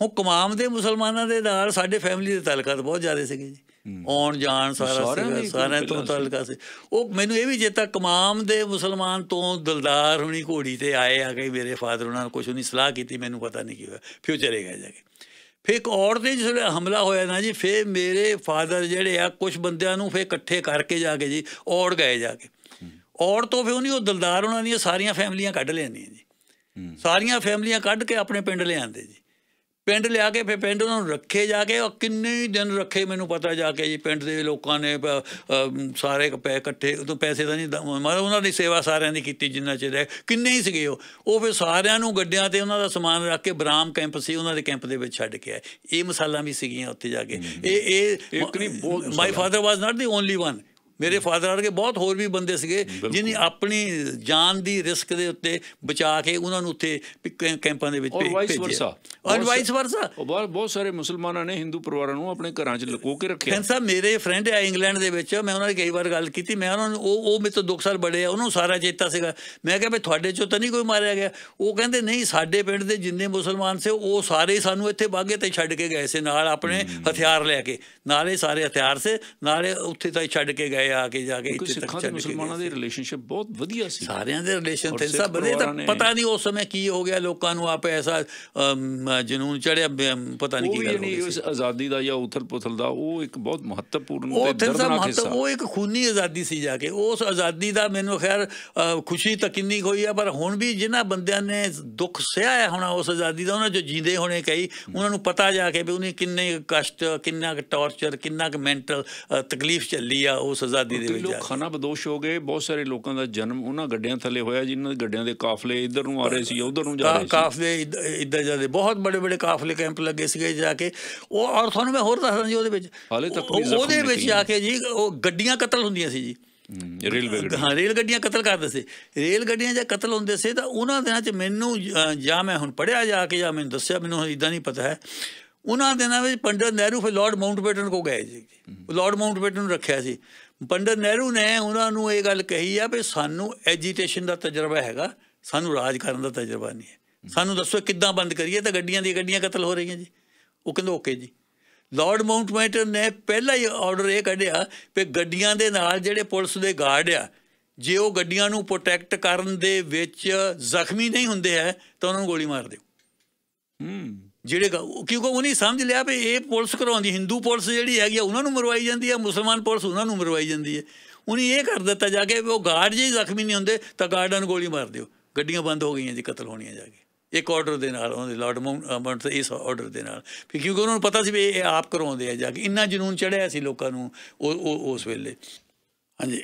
ਹੁਣ ਕੁਮਾਮ ਦੇ ਮੁਸਲਮਾਨਾਂ ਦੇ ਨਾਲ ਸਾਡੇ ਫੈਮਿਲੀ ਦੇ ਤਾਲੁਕਾਤ ਬਹੁਤ ਜ਼ਿਆਦਾ ਸੀਗੇ ਜੀ ਆਉਣ ਜਾਣ ਸਾਰਾ ਸਾਰਿਆਂ ਤੋਂ ਤਲਕਾ ਸੀ ਉਹ ਮੈਨੂੰ ਇਹ ਵੀ ਚੇਤਾ ਕਮਾਮ ਦੇ ਮੁਸਲਮਾਨ ਤੋਂ ਦਿਲਦਾਰ ਹੁਣੀ ਘੋੜੀ ਤੇ ਆਏ ਆ ਕੇ ਮੇਰੇ ਫਾਦਰ ਉਹਨਾਂ ਨੂੰ ਕੁਝ ਨਹੀਂ ਸਲਾਹ ਕੀਤੀ ਮੈਨੂੰ ਪਤਾ ਨਹੀਂ ਕੀ ਹੋਇਆ ਫਿਰ ਚਲੇ ਗਏ ਜਾ ਕੇ ਫਿਰ ਇੱਕ ਔਰ ਦੇ ਜਿਸ ਹਮਲਾ ਹੋਇਆ ਨਾ ਜੀ ਫਿਰ ਮੇਰੇ ਫਾਦਰ ਜਿਹੜੇ ਆ ਕੁਝ ਬੰਦਿਆਂ ਨੂੰ ਫਿਰ ਇਕੱਠੇ ਕਰਕੇ ਜਾ ਕੇ ਜੀ ਔੜ ਗਏ ਜਾ ਕੇ ਔੜ ਤੋਂ ਫਿਰ ਉਹਨੀ ਉਹ ਦਿਲਦਾਰ ਉਹਨਾਂ ਦੀਆਂ ਸਾਰੀਆਂ ਫੈਮਲੀਆਂ ਕੱਢ ਲੈਂਦੀਆਂ ਜੀ ਸਾਰੀਆਂ ਫੈਮਲੀਆਂ ਕੱਢ ਕੇ ਆਪਣੇ ਪਿੰਡ ਲੈ ਆਂਦੇ ਜੀ ਪਿੰਡ ਲਿਆ ਕੇ ਫਿਰ ਪਿੰਡ ਉਹਨਾਂ ਨੂੰ ਰੱਖੇ ਜਾ ਕੇ ਉਹ ਕਿੰਨੇ ਦਿਨ ਰੱਖੇ ਮੈਨੂੰ ਪਤਾ ਜਾ ਕੇ ਜੀ ਪਿੰਡ ਦੇ ਲੋਕਾਂ ਨੇ ਸਾਰੇ ਪੈ ਇਕੱਠੇ ਉਦੋਂ ਪੈਸੇ ਤਾਂ ਨਹੀਂ ਮਤਲਬ ਉਹਨਾਂ ਦੀ ਸੇਵਾ ਸਾਰਿਆਂ ਦੀ ਕੀਤੀ ਜਿੰਨਾ ਚਿਰ ਕਿੰਨੇ ਹੀ ਸੀਗੇ ਉਹ ਉਹ ਫਿਰ ਸਾਰਿਆਂ ਨੂੰ ਗੱਡਿਆਂ ਤੇ ਉਹਨਾਂ ਦਾ ਸਮਾਨ ਰੱਖ ਕੇ ਬਰਾਮ ਕੈਂਪ ਸੀ ਉਹਨਾਂ ਦੇ ਕੈਂਪ ਦੇ ਵਿੱਚ ਛੱਡ ਕੇ ਆਏ ਇਹ ਮਸਾਲਾ ਵੀ ਸੀਗੀਆਂ ਉੱਥੇ ਜਾ ਕੇ ਇਹ ਇਹ my father was not the only one ਮੇਰੇ ਫਾਦਰ ਵਰਗੇ ਬਹੁਤ ਹੋਰ ਵੀ ਬੰਦੇ ਸੀਗੇ ਜਿਨ੍ਹਾਂ ਆਪਣੀ ਜਾਨ ਦੀ ਰਿਸਕ ਦੇ ਉੱਤੇ ਬਚਾ ਕੇ ਉਹਨਾਂ ਨੂੰ ਉੱਥੇ ਕੈਂਪਾਂ ਦੇ ਵਿੱਚ ਭੇਜਿਆ ਔਰ ਵਾਈਸ ਵਰਸਾ ਔਰ ਵਾਈਸ ਵਰਸਾ ਬਹੁਤ ਸਾਰੇ ਮੁਸਲਮਾਨਾਂ ਨੇ ਹਿੰਦੂ ਪਰਿਵਾਰਾਂ ਨੂੰ ਆਪਣੇ ਘਰਾਂ 'ਚ ਲੁਕੋ ਕੇ ਰੱਖਿਆ ਫੈਨ ਸਾਹਿਬ ਮੇਰੇ ਫਰੈਂਡ ਆ ਇੰਗਲੈਂਡ ਦੇ ਵਿੱਚ ਮੈਂ ਉਹਨਾਂ ਨਾਲ ਕਈ ਵਾਰ ਗੱਲ ਕੀਤੀ ਮੈਂ ਉਹਨਾਂ ਨੂੰ ਉਹ ਉਹ ਮੇਰੇ ਤੋਂ 2 ਸਾਲ ਬੜੇ ਆ ਉਹਨੂੰ ਸਾਰਾ ਚੇਤਾ ਸੀਗਾ ਮੈਂ ਕਿਹਾ ਵੀ ਤੁਹਾਡੇ 'ਚੋਂ ਤਾਂ ਨਹੀਂ ਕੋਈ ਮਾਰਿਆ ਗਿਆ ਉਹ ਕਹਿੰਦੇ ਨਹੀਂ ਸਾਡੇ ਪਿੰਡ ਦੇ ਜਿੰਨੇ ਮੁਸਲਮਾਨ ਸੇ ਉਹ ਸਾਰੇ ਸਾਨੂੰ ਇੱਥੇ ਬਾਗੇ ਤੇ ਛੱਡ ਕੇ ਗਏ ਸੀ ਨਾਲ ਆਪਣੇ ਹਥਿਆਰ ਲੈ ਕੇ ਨਾਲੇ ਸਾਰੇ ਹਥਿਆਰ ਸੇ ਨਾਲੇ ਉੱਥੇ ਤਾਂ ਛੱਡ ਕੇ ਗਏ ਆ ਕੇ ਜਾ ਕੇ ਇੱਥੇ ਤੱਕ ਚੱਲ ਮੁਸਲਮਾਨਾਂ ਦੇ ਰਿਲੇਸ਼ਨਸ਼ਿਪ ਬਹੁਤ ਵਧੀਆ ਸੀ ਸਾਰਿਆਂ ਦੇ ਰਿਲੇਸ਼ਨ ਤੇ ਸਭ ਦੇ ਤਾਂ ਪਤਾ ਨਹੀਂ ਉਸ ਸਮੇਂ ਕੀ ਹੋ ਗਿਆ ਲੋਕਾਂ ਨੂੰ ਆਪੇ ਐਸਾ ਜਨੂਨ ਚੜਿਆ ਪਤਾ ਨਹੀਂ ਕੀ ਗੱਲ ਹੋਈ ਉਸ ਆਜ਼ਾਦੀ ਦਾ ਜਾਂ ਉਥਲ-ਪੁਥਲ ਦਾ ਉਹ ਇੱਕ ਬਹੁਤ ਮਹੱਤਵਪੂਰਨ ਤੇ ਦਰਦਨਾਕ ਹਿੱਸਾ ਉਹ ਇੱਕ ਖੂਨੀ ਆਜ਼ਾਦੀ ਸੀ ਜਾ ਕੇ ਉਸ ਆਜ਼ਾਦੀ ਦਾ ਮੈਨੂੰ ਖੈਰ ਖੁਸ਼ੀ ਤਾਂ ਕਿੰਨੀ ਹੋਈ ਆ ਪਰ ਹੁਣ ਵੀ ਜਿਨ੍ਹਾਂ ਬੰਦਿਆਂ ਨੇ ਦੁੱਖ ਸਿਆ ਹੈ ਹੁਣ ਉਸ ਆਜ਼ਾਦੀ ਦਾ ਉਹਨਾਂ ਜੋ ਜੀਂਦੇ ਹੋਣੇ ਕਈ ਉਹਨਾਂ ਨੂੰ ਪਤਾ ਜਾ ਕੇ ਵੀ ਉਹਨੇ ਕਿੰਨੇ ਕਸ਼ਟ ਕਿੰਨਾ ਟੌਰਚਰ ਕਿੰਨਾ ਮੈਂਟਲ ਤਕਲੀਫ ਚੱਲੀ ਆ ਉਸ ਆਜ਼ਾਦੀ ਆਜ਼ਾਦੀ ਦੇ ਵਿੱਚ ਲੋਕ ਖਾਨਾ ਬਦੋਸ਼ ਹੋ ਗਏ ਬਹੁਤ ਸਾਰੇ ਲੋਕਾਂ ਦਾ ਜਨਮ ਉਹਨਾਂ ਗੱਡਿਆਂ ਥੱਲੇ ਹੋਇਆ ਜਿਨ੍ਹਾਂ ਦੇ ਗੱਡਿਆਂ ਦੇ ਕਾਫਲੇ ਇੱਧਰ ਨੂੰ ਆ ਰਹੇ ਸੀ ਉਧਰ ਨੂੰ ਜਾ ਰਹੇ ਸੀ ਕਾਫਲੇ ਇੱਧਰ ਜਾਦੇ ਬਹੁਤ ਬੜੇ ਬੜੇ ਕਾਫਲੇ ਕੈਂਪ ਲੱਗੇ ਸੀਗੇ ਜਾ ਕੇ ਉਹ ਔਰ ਤੁਹਾਨੂੰ ਮੈਂ ਹੋਰ ਦੱਸਦਾ ਜੀ ਉਹਦੇ ਵਿੱਚ ਹਾਲੇ ਤੱਕ ਉਹਦੇ ਵਿੱਚ ਜਾ ਕੇ ਜੀ ਉਹ ਗੱਡੀਆਂ ਕਤਲ ਹੁੰਦੀਆਂ ਸੀ ਜੀ ਰੇਲ ਗੱਡੀਆਂ ਰੇਲ ਗੱਡੀਆਂ ਕਤਲ ਕਰਦੇ ਸੀ ਰੇਲ ਗੱਡੀਆਂ ਜਾਂ ਕਤਲ ਹੁੰਦੇ ਸੀ ਤਾਂ ਉਹਨਾਂ ਦਿਨਾਂ 'ਚ ਮੈਨੂੰ ਜਾਂ ਮੈਂ ਹੁਣ ਪੜਿਆ ਜਾ ਕੇ ਜਾਂ ਮੈਨੂੰ ਦੱਸਿਆ ਮੈਨੂੰ ਇਦਾਂ ਨਹੀਂ ਪਤਾ ਹੈ ਉਹਨਾਂ ਦਿਨਾਂ ਵਿੱਚ ਪੰਡਤ ਨਹਿਰੂ ਫਿਰ ਲਾਰਡ ਮਾਉਂਟਬੈਟਨ ਕੋ ਗਏ ਜੀ ਲਾਰਡ ਮਾਉਂਟਬੇਟਨ ਨੂੰ ਰੱਖਿਆ ਸੀ ਪੰਡਤ ਨਹਿਰੂ ਨੇ ਉਹਨਾਂ ਨੂੰ ਇਹ ਗੱਲ ਕਹੀ ਆ ਵੀ ਸਾਨੂੰ ਐਜੀਟੇਸ਼ਨ ਦਾ ਤਜਰਬਾ ਹੈਗਾ ਸਾਨੂੰ ਰਾਜ ਕਰਨ ਦਾ ਤਜਰਬਾ ਨਹੀਂ ਹੈ ਸਾਨੂੰ ਦੱਸੋ ਕਿੱਦਾਂ ਬੰਦ ਕਰੀਏ ਤਾਂ ਗੱਡੀਆਂ ਦੀ ਗੱਡੀਆਂ ਕਤਲ ਹੋ ਰਹੀਆਂ ਜੀ ਉਹ ਕਹਿੰਦੇ ਓਕੇ ਜੀ ਲਾਰਡ ਮਾਊਂਟਬੈਟਨ ਨੇ ਪਹਿਲਾ ਹੀ ਆਰਡਰ ਇਹ ਕੱਢਿਆ ਕਿ ਗੱਡੀਆਂ ਦੇ ਨਾਲ ਜਿਹੜੇ ਪੁਲਿਸ ਦੇ ਗਾਰਡ ਆ ਜੇ ਉਹ ਗੱਡੀਆਂ ਨੂੰ ਪ੍ਰੋਟੈਕਟ ਕਰਨ ਦੇ ਵਿੱਚ ਜ਼ਖਮੀ ਨਹੀਂ ਹੁੰਦੇ ਹੈ ਤਾਂ ਉਹਨਾਂ ਨੂੰ ਗੋਲੀ ਮਾਰ ਦਿਓ ਹੂੰ ਜਿਹੜੇ ਕਿਉਂਕਿ ਨਹੀਂ ਸਮਝ ਲਿਆ ਵੀ ਇਹ ਪੁਲਿਸ ਕਰਾਉਂਦੀ ਹਿੰਦੂ ਪੁਲਿਸ ਜਿਹੜੀ ਹੈਗੀ ਆ ਉਹਨਾਂ ਨੂੰ ਮਰਵਾਈ ਜਾਂਦੀ ਆ ਮੁਸਲਮਾਨ ਪੁਲਿਸ ਉਹਨਾਂ ਨੂੰ ਮਰਵਾਈ ਜਾਂਦੀ ਹੈ ਉਹਨੇ ਇਹ ਕਰ ਦਿੱਤਾ ਜਾ ਕੇ ਉਹ ਗਾਰਡ ਜੀ ਜ਼ਖਮੀ ਨਹੀਂ ਹੁੰਦੇ ਤਾਂ ਗਾਰਡਾਂ ਨੂੰ ਗੋਲੀ ਮਾਰ ਦਿਓ ਗੱਡੀਆਂ ਬੰਦ ਹੋ ਗਈਆਂ ਜੀ ਕਤਲ ਹੋਣੀਆਂ ਜਾ ਕੇ ਇੱਕ ਆਰਡਰ ਦੇ ਨਾਲ ਉਹਦੇ ਲਾਰਡ ਮਾਉਂਟ ਇਸ ਆਰਡਰ ਦੇ ਨਾਲ ਫਿਰ ਕਿਉਂਕਿ ਉਹਨਾਂ ਨੂੰ ਪਤਾ ਸੀ ਵੀ ਇਹ ਆਪ ਕਰਾਉਂਦੇ ਆ ਜਾ ਕੇ ਇੰਨਾ ਜਨੂਨ ਚੜਿਆ ਸੀ ਲੋਕਾਂ ਨੂੰ ਉਹ ਉਸ ਵੇਲੇ ਹਾਂਜੀ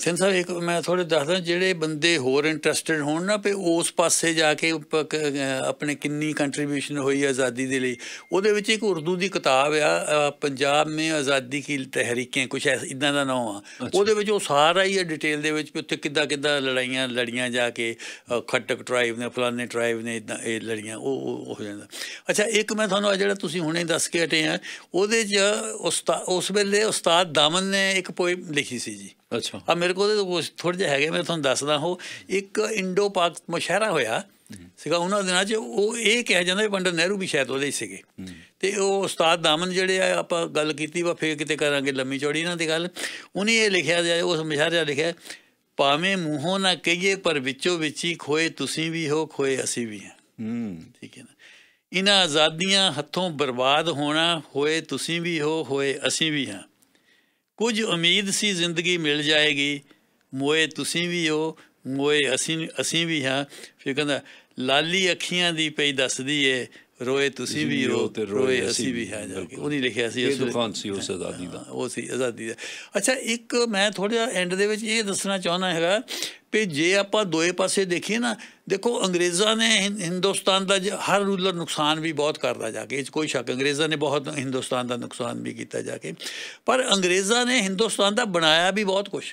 ਥਿੰਨ ਸਾਹਿਬ ਇੱਕ ਮੈਂ ਥੋੜੇ ਦੱਸਦਾ ਜਿਹੜੇ ਬੰਦੇ ਹੋਰ ਇੰਟਰਸਟਿਡ ਹੋਣ ਨਾ ਪੇ ਉਸ ਪਾਸੇ ਜਾ ਕੇ ਆਪਣੇ ਕਿੰਨੀ ਕੰਟਰੀਬਿਊਸ਼ਨ ਹੋਈ ਆਜ਼ਾਦੀ ਦੇ ਲਈ ਉਹਦੇ ਵਿੱਚ ਇੱਕ ਉਰਦੂ ਦੀ ਕਿਤਾਬ ਆ ਪੰਜਾਬ ਮੇ ਆਜ਼ਾਦੀ ਕੀ ਤਹਿਰੀਕਾਂ ਕੁਝ ਇਦਾਂ ਦਾ ਨਾਮ ਆ ਉਹਦੇ ਵਿੱਚ ਉਹ ਸਾਰਾ ਹੀ ਡਿਟੇਲ ਦੇ ਵਿੱਚ ਉੱਥੇ ਕਿੱਦਾਂ ਕਿੱਦਾਂ ਲੜਾਈਆਂ ਲੜੀਆਂ ਜਾ ਕੇ ਖੱਟਕ ਟ੍ਰਾਈਬ ਨੇ ਫਲਾਨੇ ਟ੍ਰਾਈਬ ਨੇ ਇਦਾਂ ਇਹ ਲੜੀਆਂ ਉਹ ਹੋ ਜਾਂਦਾ ਅੱਛਾ ਇੱਕ ਮੈਂ ਤੁਹਾਨੂੰ ਜਿਹੜਾ ਤੁਸੀਂ ਹੁਣੇ ਦੱਸ ਕੇ ਹਟੇ ਆ ਉਹਦੇ 'ਚ ਉਸ ਵੇਲੇ ਉਸਤਾਦ ਦਾਮਨ ਨੇ ਇੱਕ ਪੋਇਮ ਲਿਖੀ ਸੀ ਜੀ ਅੱਛਾ ਆ ਮੇਰੇ ਕੋਲ ਤਾਂ ਕੁਝ ਥੋੜੇ ਜਿਹਾ ਹੈਗੇ ਮੈਂ ਤੁਹਾਨੂੰ ਦੱਸਦਾ ਹਾਂ ਇੱਕ ਇੰਡੋ ਪਾਕ ਮੁਸ਼ਹਿਰਾ ਹੋਇਆ ਸੀਗਾ ਉਹਨਾਂ ਦਿਨਾਂ 'ਚ ਉਹ ਇਹ ਕਿਹਾ ਜਾਂਦਾ ਵੀ ਪੰਡਤ ਨਹਿਰੂ ਵੀ ਸ਼ਾਇਦ ਉਹਦੇ ਹੀ ਸੀਗੇ ਤੇ ਉਹ ਉਸਤਾਦ ਦਾਮਨ ਜਿਹੜੇ ਆ ਆਪਾਂ ਗੱਲ ਕੀਤੀ ਵਾ ਫੇਰ ਕਿਤੇ ਕਰਾਂਗੇ ਲੰਮੀ ਚੌੜੀ ਇਹਨਾਂ ਦੀ ਗੱਲ ਉਹਨੇ ਇਹ ਲਿਖਿਆ ਜਾਏ ਉਸ ਮੁਸ਼ਹਿਰਾ ਲਿਖਿਆ ਪਾਵੇਂ ਮੂੰਹੋਂ ਨਾ ਕਹੀਏ ਪਰ ਵਿੱਚੋਂ ਵਿੱਚ ਹੀ ਖੋਏ ਤੁਸੀਂ ਵੀ ਹੋ ਖੋਏ ਅਸੀਂ ਵੀ ਹਾਂ ਹੂੰ ਠੀਕ ਹੈ ਨਾ ਇਹਨਾਂ ਆਜ਼ਾਦੀਆਂ ਹੱਥੋਂ ਬਰਬਾਦ ਹੋਣਾ ਹੋਏ ਤੁਸੀਂ ਵੀ ਹੋ ਹੋਏ ਅਸੀਂ ਵੀ ਹਾਂ ਕੁਝ ਉਮੀਦ ਸੀ ਜ਼ਿੰਦਗੀ ਮਿਲ ਜਾਏਗੀ ਮੋਏ ਤੁਸੀਂ ਵੀ ਹੋ ਮੋਏ ਅਸੀਂ ਅਸੀਂ ਵੀ ਹਾਂ ਫਿਰ ਕਹਿੰਦਾ ਲਾਲੀ ਅੱਖੀਆਂ ਦੀ ਪਈ ਦੱਸਦੀ ਏ ਰੋਏ ਤੁਸੀਂ ਵੀ ਰੋ ਤੇ ਰੋਏ ਅਸੀਂ ਵੀ ਹਾਂ ਜਾ ਕੇ ਉਹਨੇ ਲਿਖਿਆ ਸੀ ਇਹ ਦੁਕਾਨ ਸੀ ਉਸ ਆਜ਼ਾਦੀ ਦਾ ਉਹ ਸੀ ਆਜ਼ਾਦੀ ਦਾ ਅੱਛਾ ਇੱਕ ਮੈਂ ਥੋੜਾ ਐਂਡ ਦੇ ਵਿੱਚ ਇਹ ਦੱਸਣਾ ਚਾਹੁੰਦਾ ਹੈਗਾ ਵੀ ਜੇ ਆਪਾਂ ਦੋਏ ਪਾਸੇ ਦੇਖੀਏ ਨਾ ਦੇਖੋ ਅੰਗਰੇਜ਼ਾਂ ਨੇ ਹਿੰਦੁਸਤਾਨ ਦਾ ਹਰ ਰੂਲਰ ਨੁਕਸਾਨ ਵੀ ਬਹੁਤ ਕਰਦਾ ਜਾ ਕੇ ਕੋਈ ਸ਼ੱਕ ਅੰਗਰੇਜ਼ਾਂ ਨੇ ਬਹੁਤ ਹਿੰਦੁਸਤਾਨ ਦਾ ਨੁਕਸਾਨ ਵੀ ਕੀਤਾ ਜਾ ਕੇ ਪਰ ਅੰਗਰੇਜ਼ਾਂ ਨੇ ਹਿੰਦੁਸਤਾਨ ਦਾ ਬਣਾਇਆ ਵੀ ਬਹੁਤ ਕੁਝ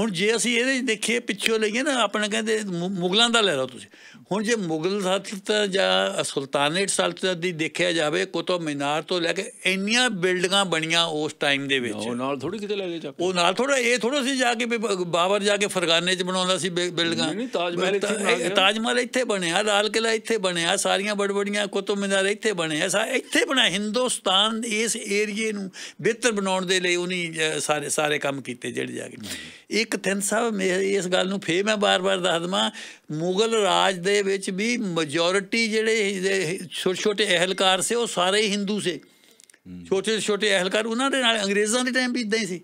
ਹੁਣ ਜੇ ਅਸੀਂ ਇਹਦੇ ਦੇਖੀਏ ਪਿੱਛੋਂ ਲਈਏ ਨਾ ਆਪਣਾ ਕਹਿੰਦੇ ਮੁਗਲਾਂ ਦਾ ਲੈ ਲਓ ਤੁਸੀਂ ਹੁਣ ਜੇ ਮੁਗਲ ਸਲਤਨਤ ਜਾਂ ਸੁਲਤਾਨੇਟ ਸਲਤਨਤ ਦੀ ਦੇਖਿਆ ਜਾਵੇ ਕੁਤਬ ਮਿਨਾਰ ਤੋਂ ਲੈ ਕੇ ਇੰਨੀਆਂ ਬਿਲਡਿੰਗਾਂ ਬਣੀਆਂ ਉਸ ਟਾਈਮ ਦੇ ਵਿੱਚ ਉਹ ਨਾਲ ਥੋੜੀ ਕਿਤੇ ਲੈ ਗਏ ਚੱਕ ਉਹ ਨਾਲ ਥੋੜਾ ਇਹ ਥੋੜਾ ਸੀ ਜਾ ਕੇ ਬਾਬਰ ਜਾ ਕੇ ਫਰਗਾਨੇ 'ਚ ਬਣਾਉਂਦਾ ਸੀ ਬਿਲਡਿੰਗਾਂ ਨਹੀਂ ਤਾਜ ਮਹਿਲ ਇੱਥੇ ਤਾਜ ਮਹਿਲ ਇੱਥੇ ਬਣਿਆ ਲਾਲ ਕਿਲਾ ਇੱਥੇ ਬਣਿਆ ਸਾਰੀਆਂ ਬੜਬੜੀਆਂ ਕੁਤਬ ਮਿਨਾਰ ਇੱਥੇ ਬਣਿਆ ਸਾ ਇੱਥੇ ਬਣਾ ਹਿੰਦੁਸਤਾਨ ਇਸ ਏਰੀਏ ਨੂੰ ਬਿਹਤਰ ਬਣਾਉਣ ਦੇ ਲਈ ਉਹਨੇ ਸਾਰੇ ਸਾਰੇ ਕੰਮ ਕੀਤੇ ਜਿਹੜੇ ਜਾ ਕੇ ਇੱਕ ਥਿੰਦ ਸਾਹਿਬ ਇਸ ਗੱਲ ਨੂੰ ਫੇਰ ਮੈਂ ਬਾਰ-ਬਾਰ ਦੱਸਦਾ ਮੁਗਲ ਰਾਜ ਦੇ ਦੇ ਵਿੱਚ ਵੀ ਮੈਜੋਰਿਟੀ ਜਿਹੜੇ ਛੋਟੇ ਛੋਟੇ ਅਹਲਕਾਰ ਸੇ ਉਹ ਸਾਰੇ ਹਿੰਦੂ ਸੇ ਛੋਟੇ ਛੋਟੇ ਅਹਲਕਾਰ ਉਹਨਾਂ ਦੇ ਨਾਲ ਅੰਗਰੇਜ਼ਾਂ ਦੇ ਟਾਈਮ ਵੀ ਇਦਾਂ ਹੀ ਸੀ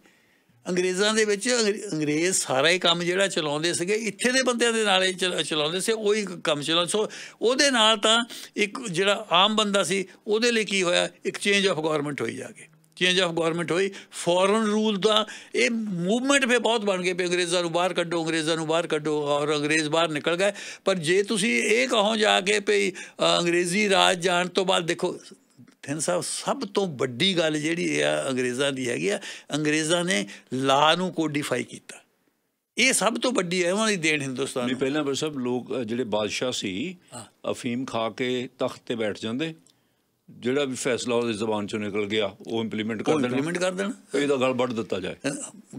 ਅੰਗਰੇਜ਼ਾਂ ਦੇ ਵਿੱਚ ਅੰਗਰੇਜ਼ ਸਾਰਾ ਹੀ ਕੰਮ ਜਿਹੜਾ ਚਲਾਉਂਦੇ ਸੀਗੇ ਇੱਥੇ ਦੇ ਬੰਦਿਆਂ ਦੇ ਨਾਲ ਚਲਾਉਂਦੇ ਸੀ ਉਹੀ ਕੰਮ ਚਲਾਉਂਦੇ ਸੋ ਉਹਦੇ ਨਾਲ ਤਾਂ ਇੱਕ ਜਿਹੜਾ ਆਮ ਬੰਦਾ ਸੀ ਉਹਦੇ ਲਈ ਕੀ ਹੋਇਆ ਇੱਕ ਚੇਂਜ ਆਫ ਗਵਰਨਮੈਂਟ ਹੋਈ ਜਾ ਕੇ ਚੇਂਜ ਆਫ ਗਵਰਨਮੈਂਟ ਹੋਈ ਫੋਰਨ ਰੂਲ ਦਾ ਇਹ ਮੂਵਮੈਂਟ ਫੇ ਬਹੁਤ ਬਣ ਗਏ ਪੇ ਅੰਗਰੇਜ਼ਾਂ ਨੂੰ ਬਾਹਰ ਕੱਢੋ ਅੰਗਰੇਜ਼ਾਂ ਨੂੰ ਬਾਹਰ ਕੱਢੋ ਔਰ ਅੰਗਰੇਜ਼ ਬਾਹਰ ਨਿਕਲ ਗਏ ਪਰ ਜੇ ਤੁਸੀਂ ਇਹ ਕਹੋ ਜਾ ਕੇ ਪਈ ਅੰਗਰੇਜ਼ੀ ਰਾਜ ਜਾਣ ਤੋਂ ਬਾਅਦ ਦੇਖੋ ਥਿੰਨ ਸਾਹਿਬ ਸਭ ਤੋਂ ਵੱਡੀ ਗੱਲ ਜਿਹੜੀ ਆ ਅੰਗਰੇਜ਼ਾਂ ਦੀ ਹੈਗੀ ਆ ਅੰਗਰੇਜ਼ਾਂ ਨੇ ਲਾ ਨੂੰ ਕੋਡੀਫਾਈ ਕੀਤਾ ਇਹ ਸਭ ਤੋਂ ਵੱਡੀ ਹੈ ਉਹਨਾਂ ਦੀ ਦੇਣ ਹਿੰਦੁਸਤਾਨ ਨੂੰ ਪਹਿਲਾਂ ਪਰ ਸਭ ਲੋਕ ਜਿਹੜੇ ਬਾਦਸ਼ਾਹ ਸੀ ਅਫੀਮ ਖਾ ਕੇ ਤਖਤ ਤੇ ਬੈਠ ਜਾਂਦੇ ਜਿਹੜਾ ਵੀ ਫੈਸਲਾ ਉਹਦੇ ਜ਼ਬਾਨ ਚੋਂ ਨਿਕਲ ਗਿਆ ਉਹ ਇੰਪਲੀਮੈਂਟ ਕਰ ਦੇਣਾ ਇੰਪਲੀਮੈਂਟ ਕਰ ਦੇਣਾ ਇਹਦਾ ਗੱਲ ਵੱਢ ਦਿੱਤਾ ਜਾਏ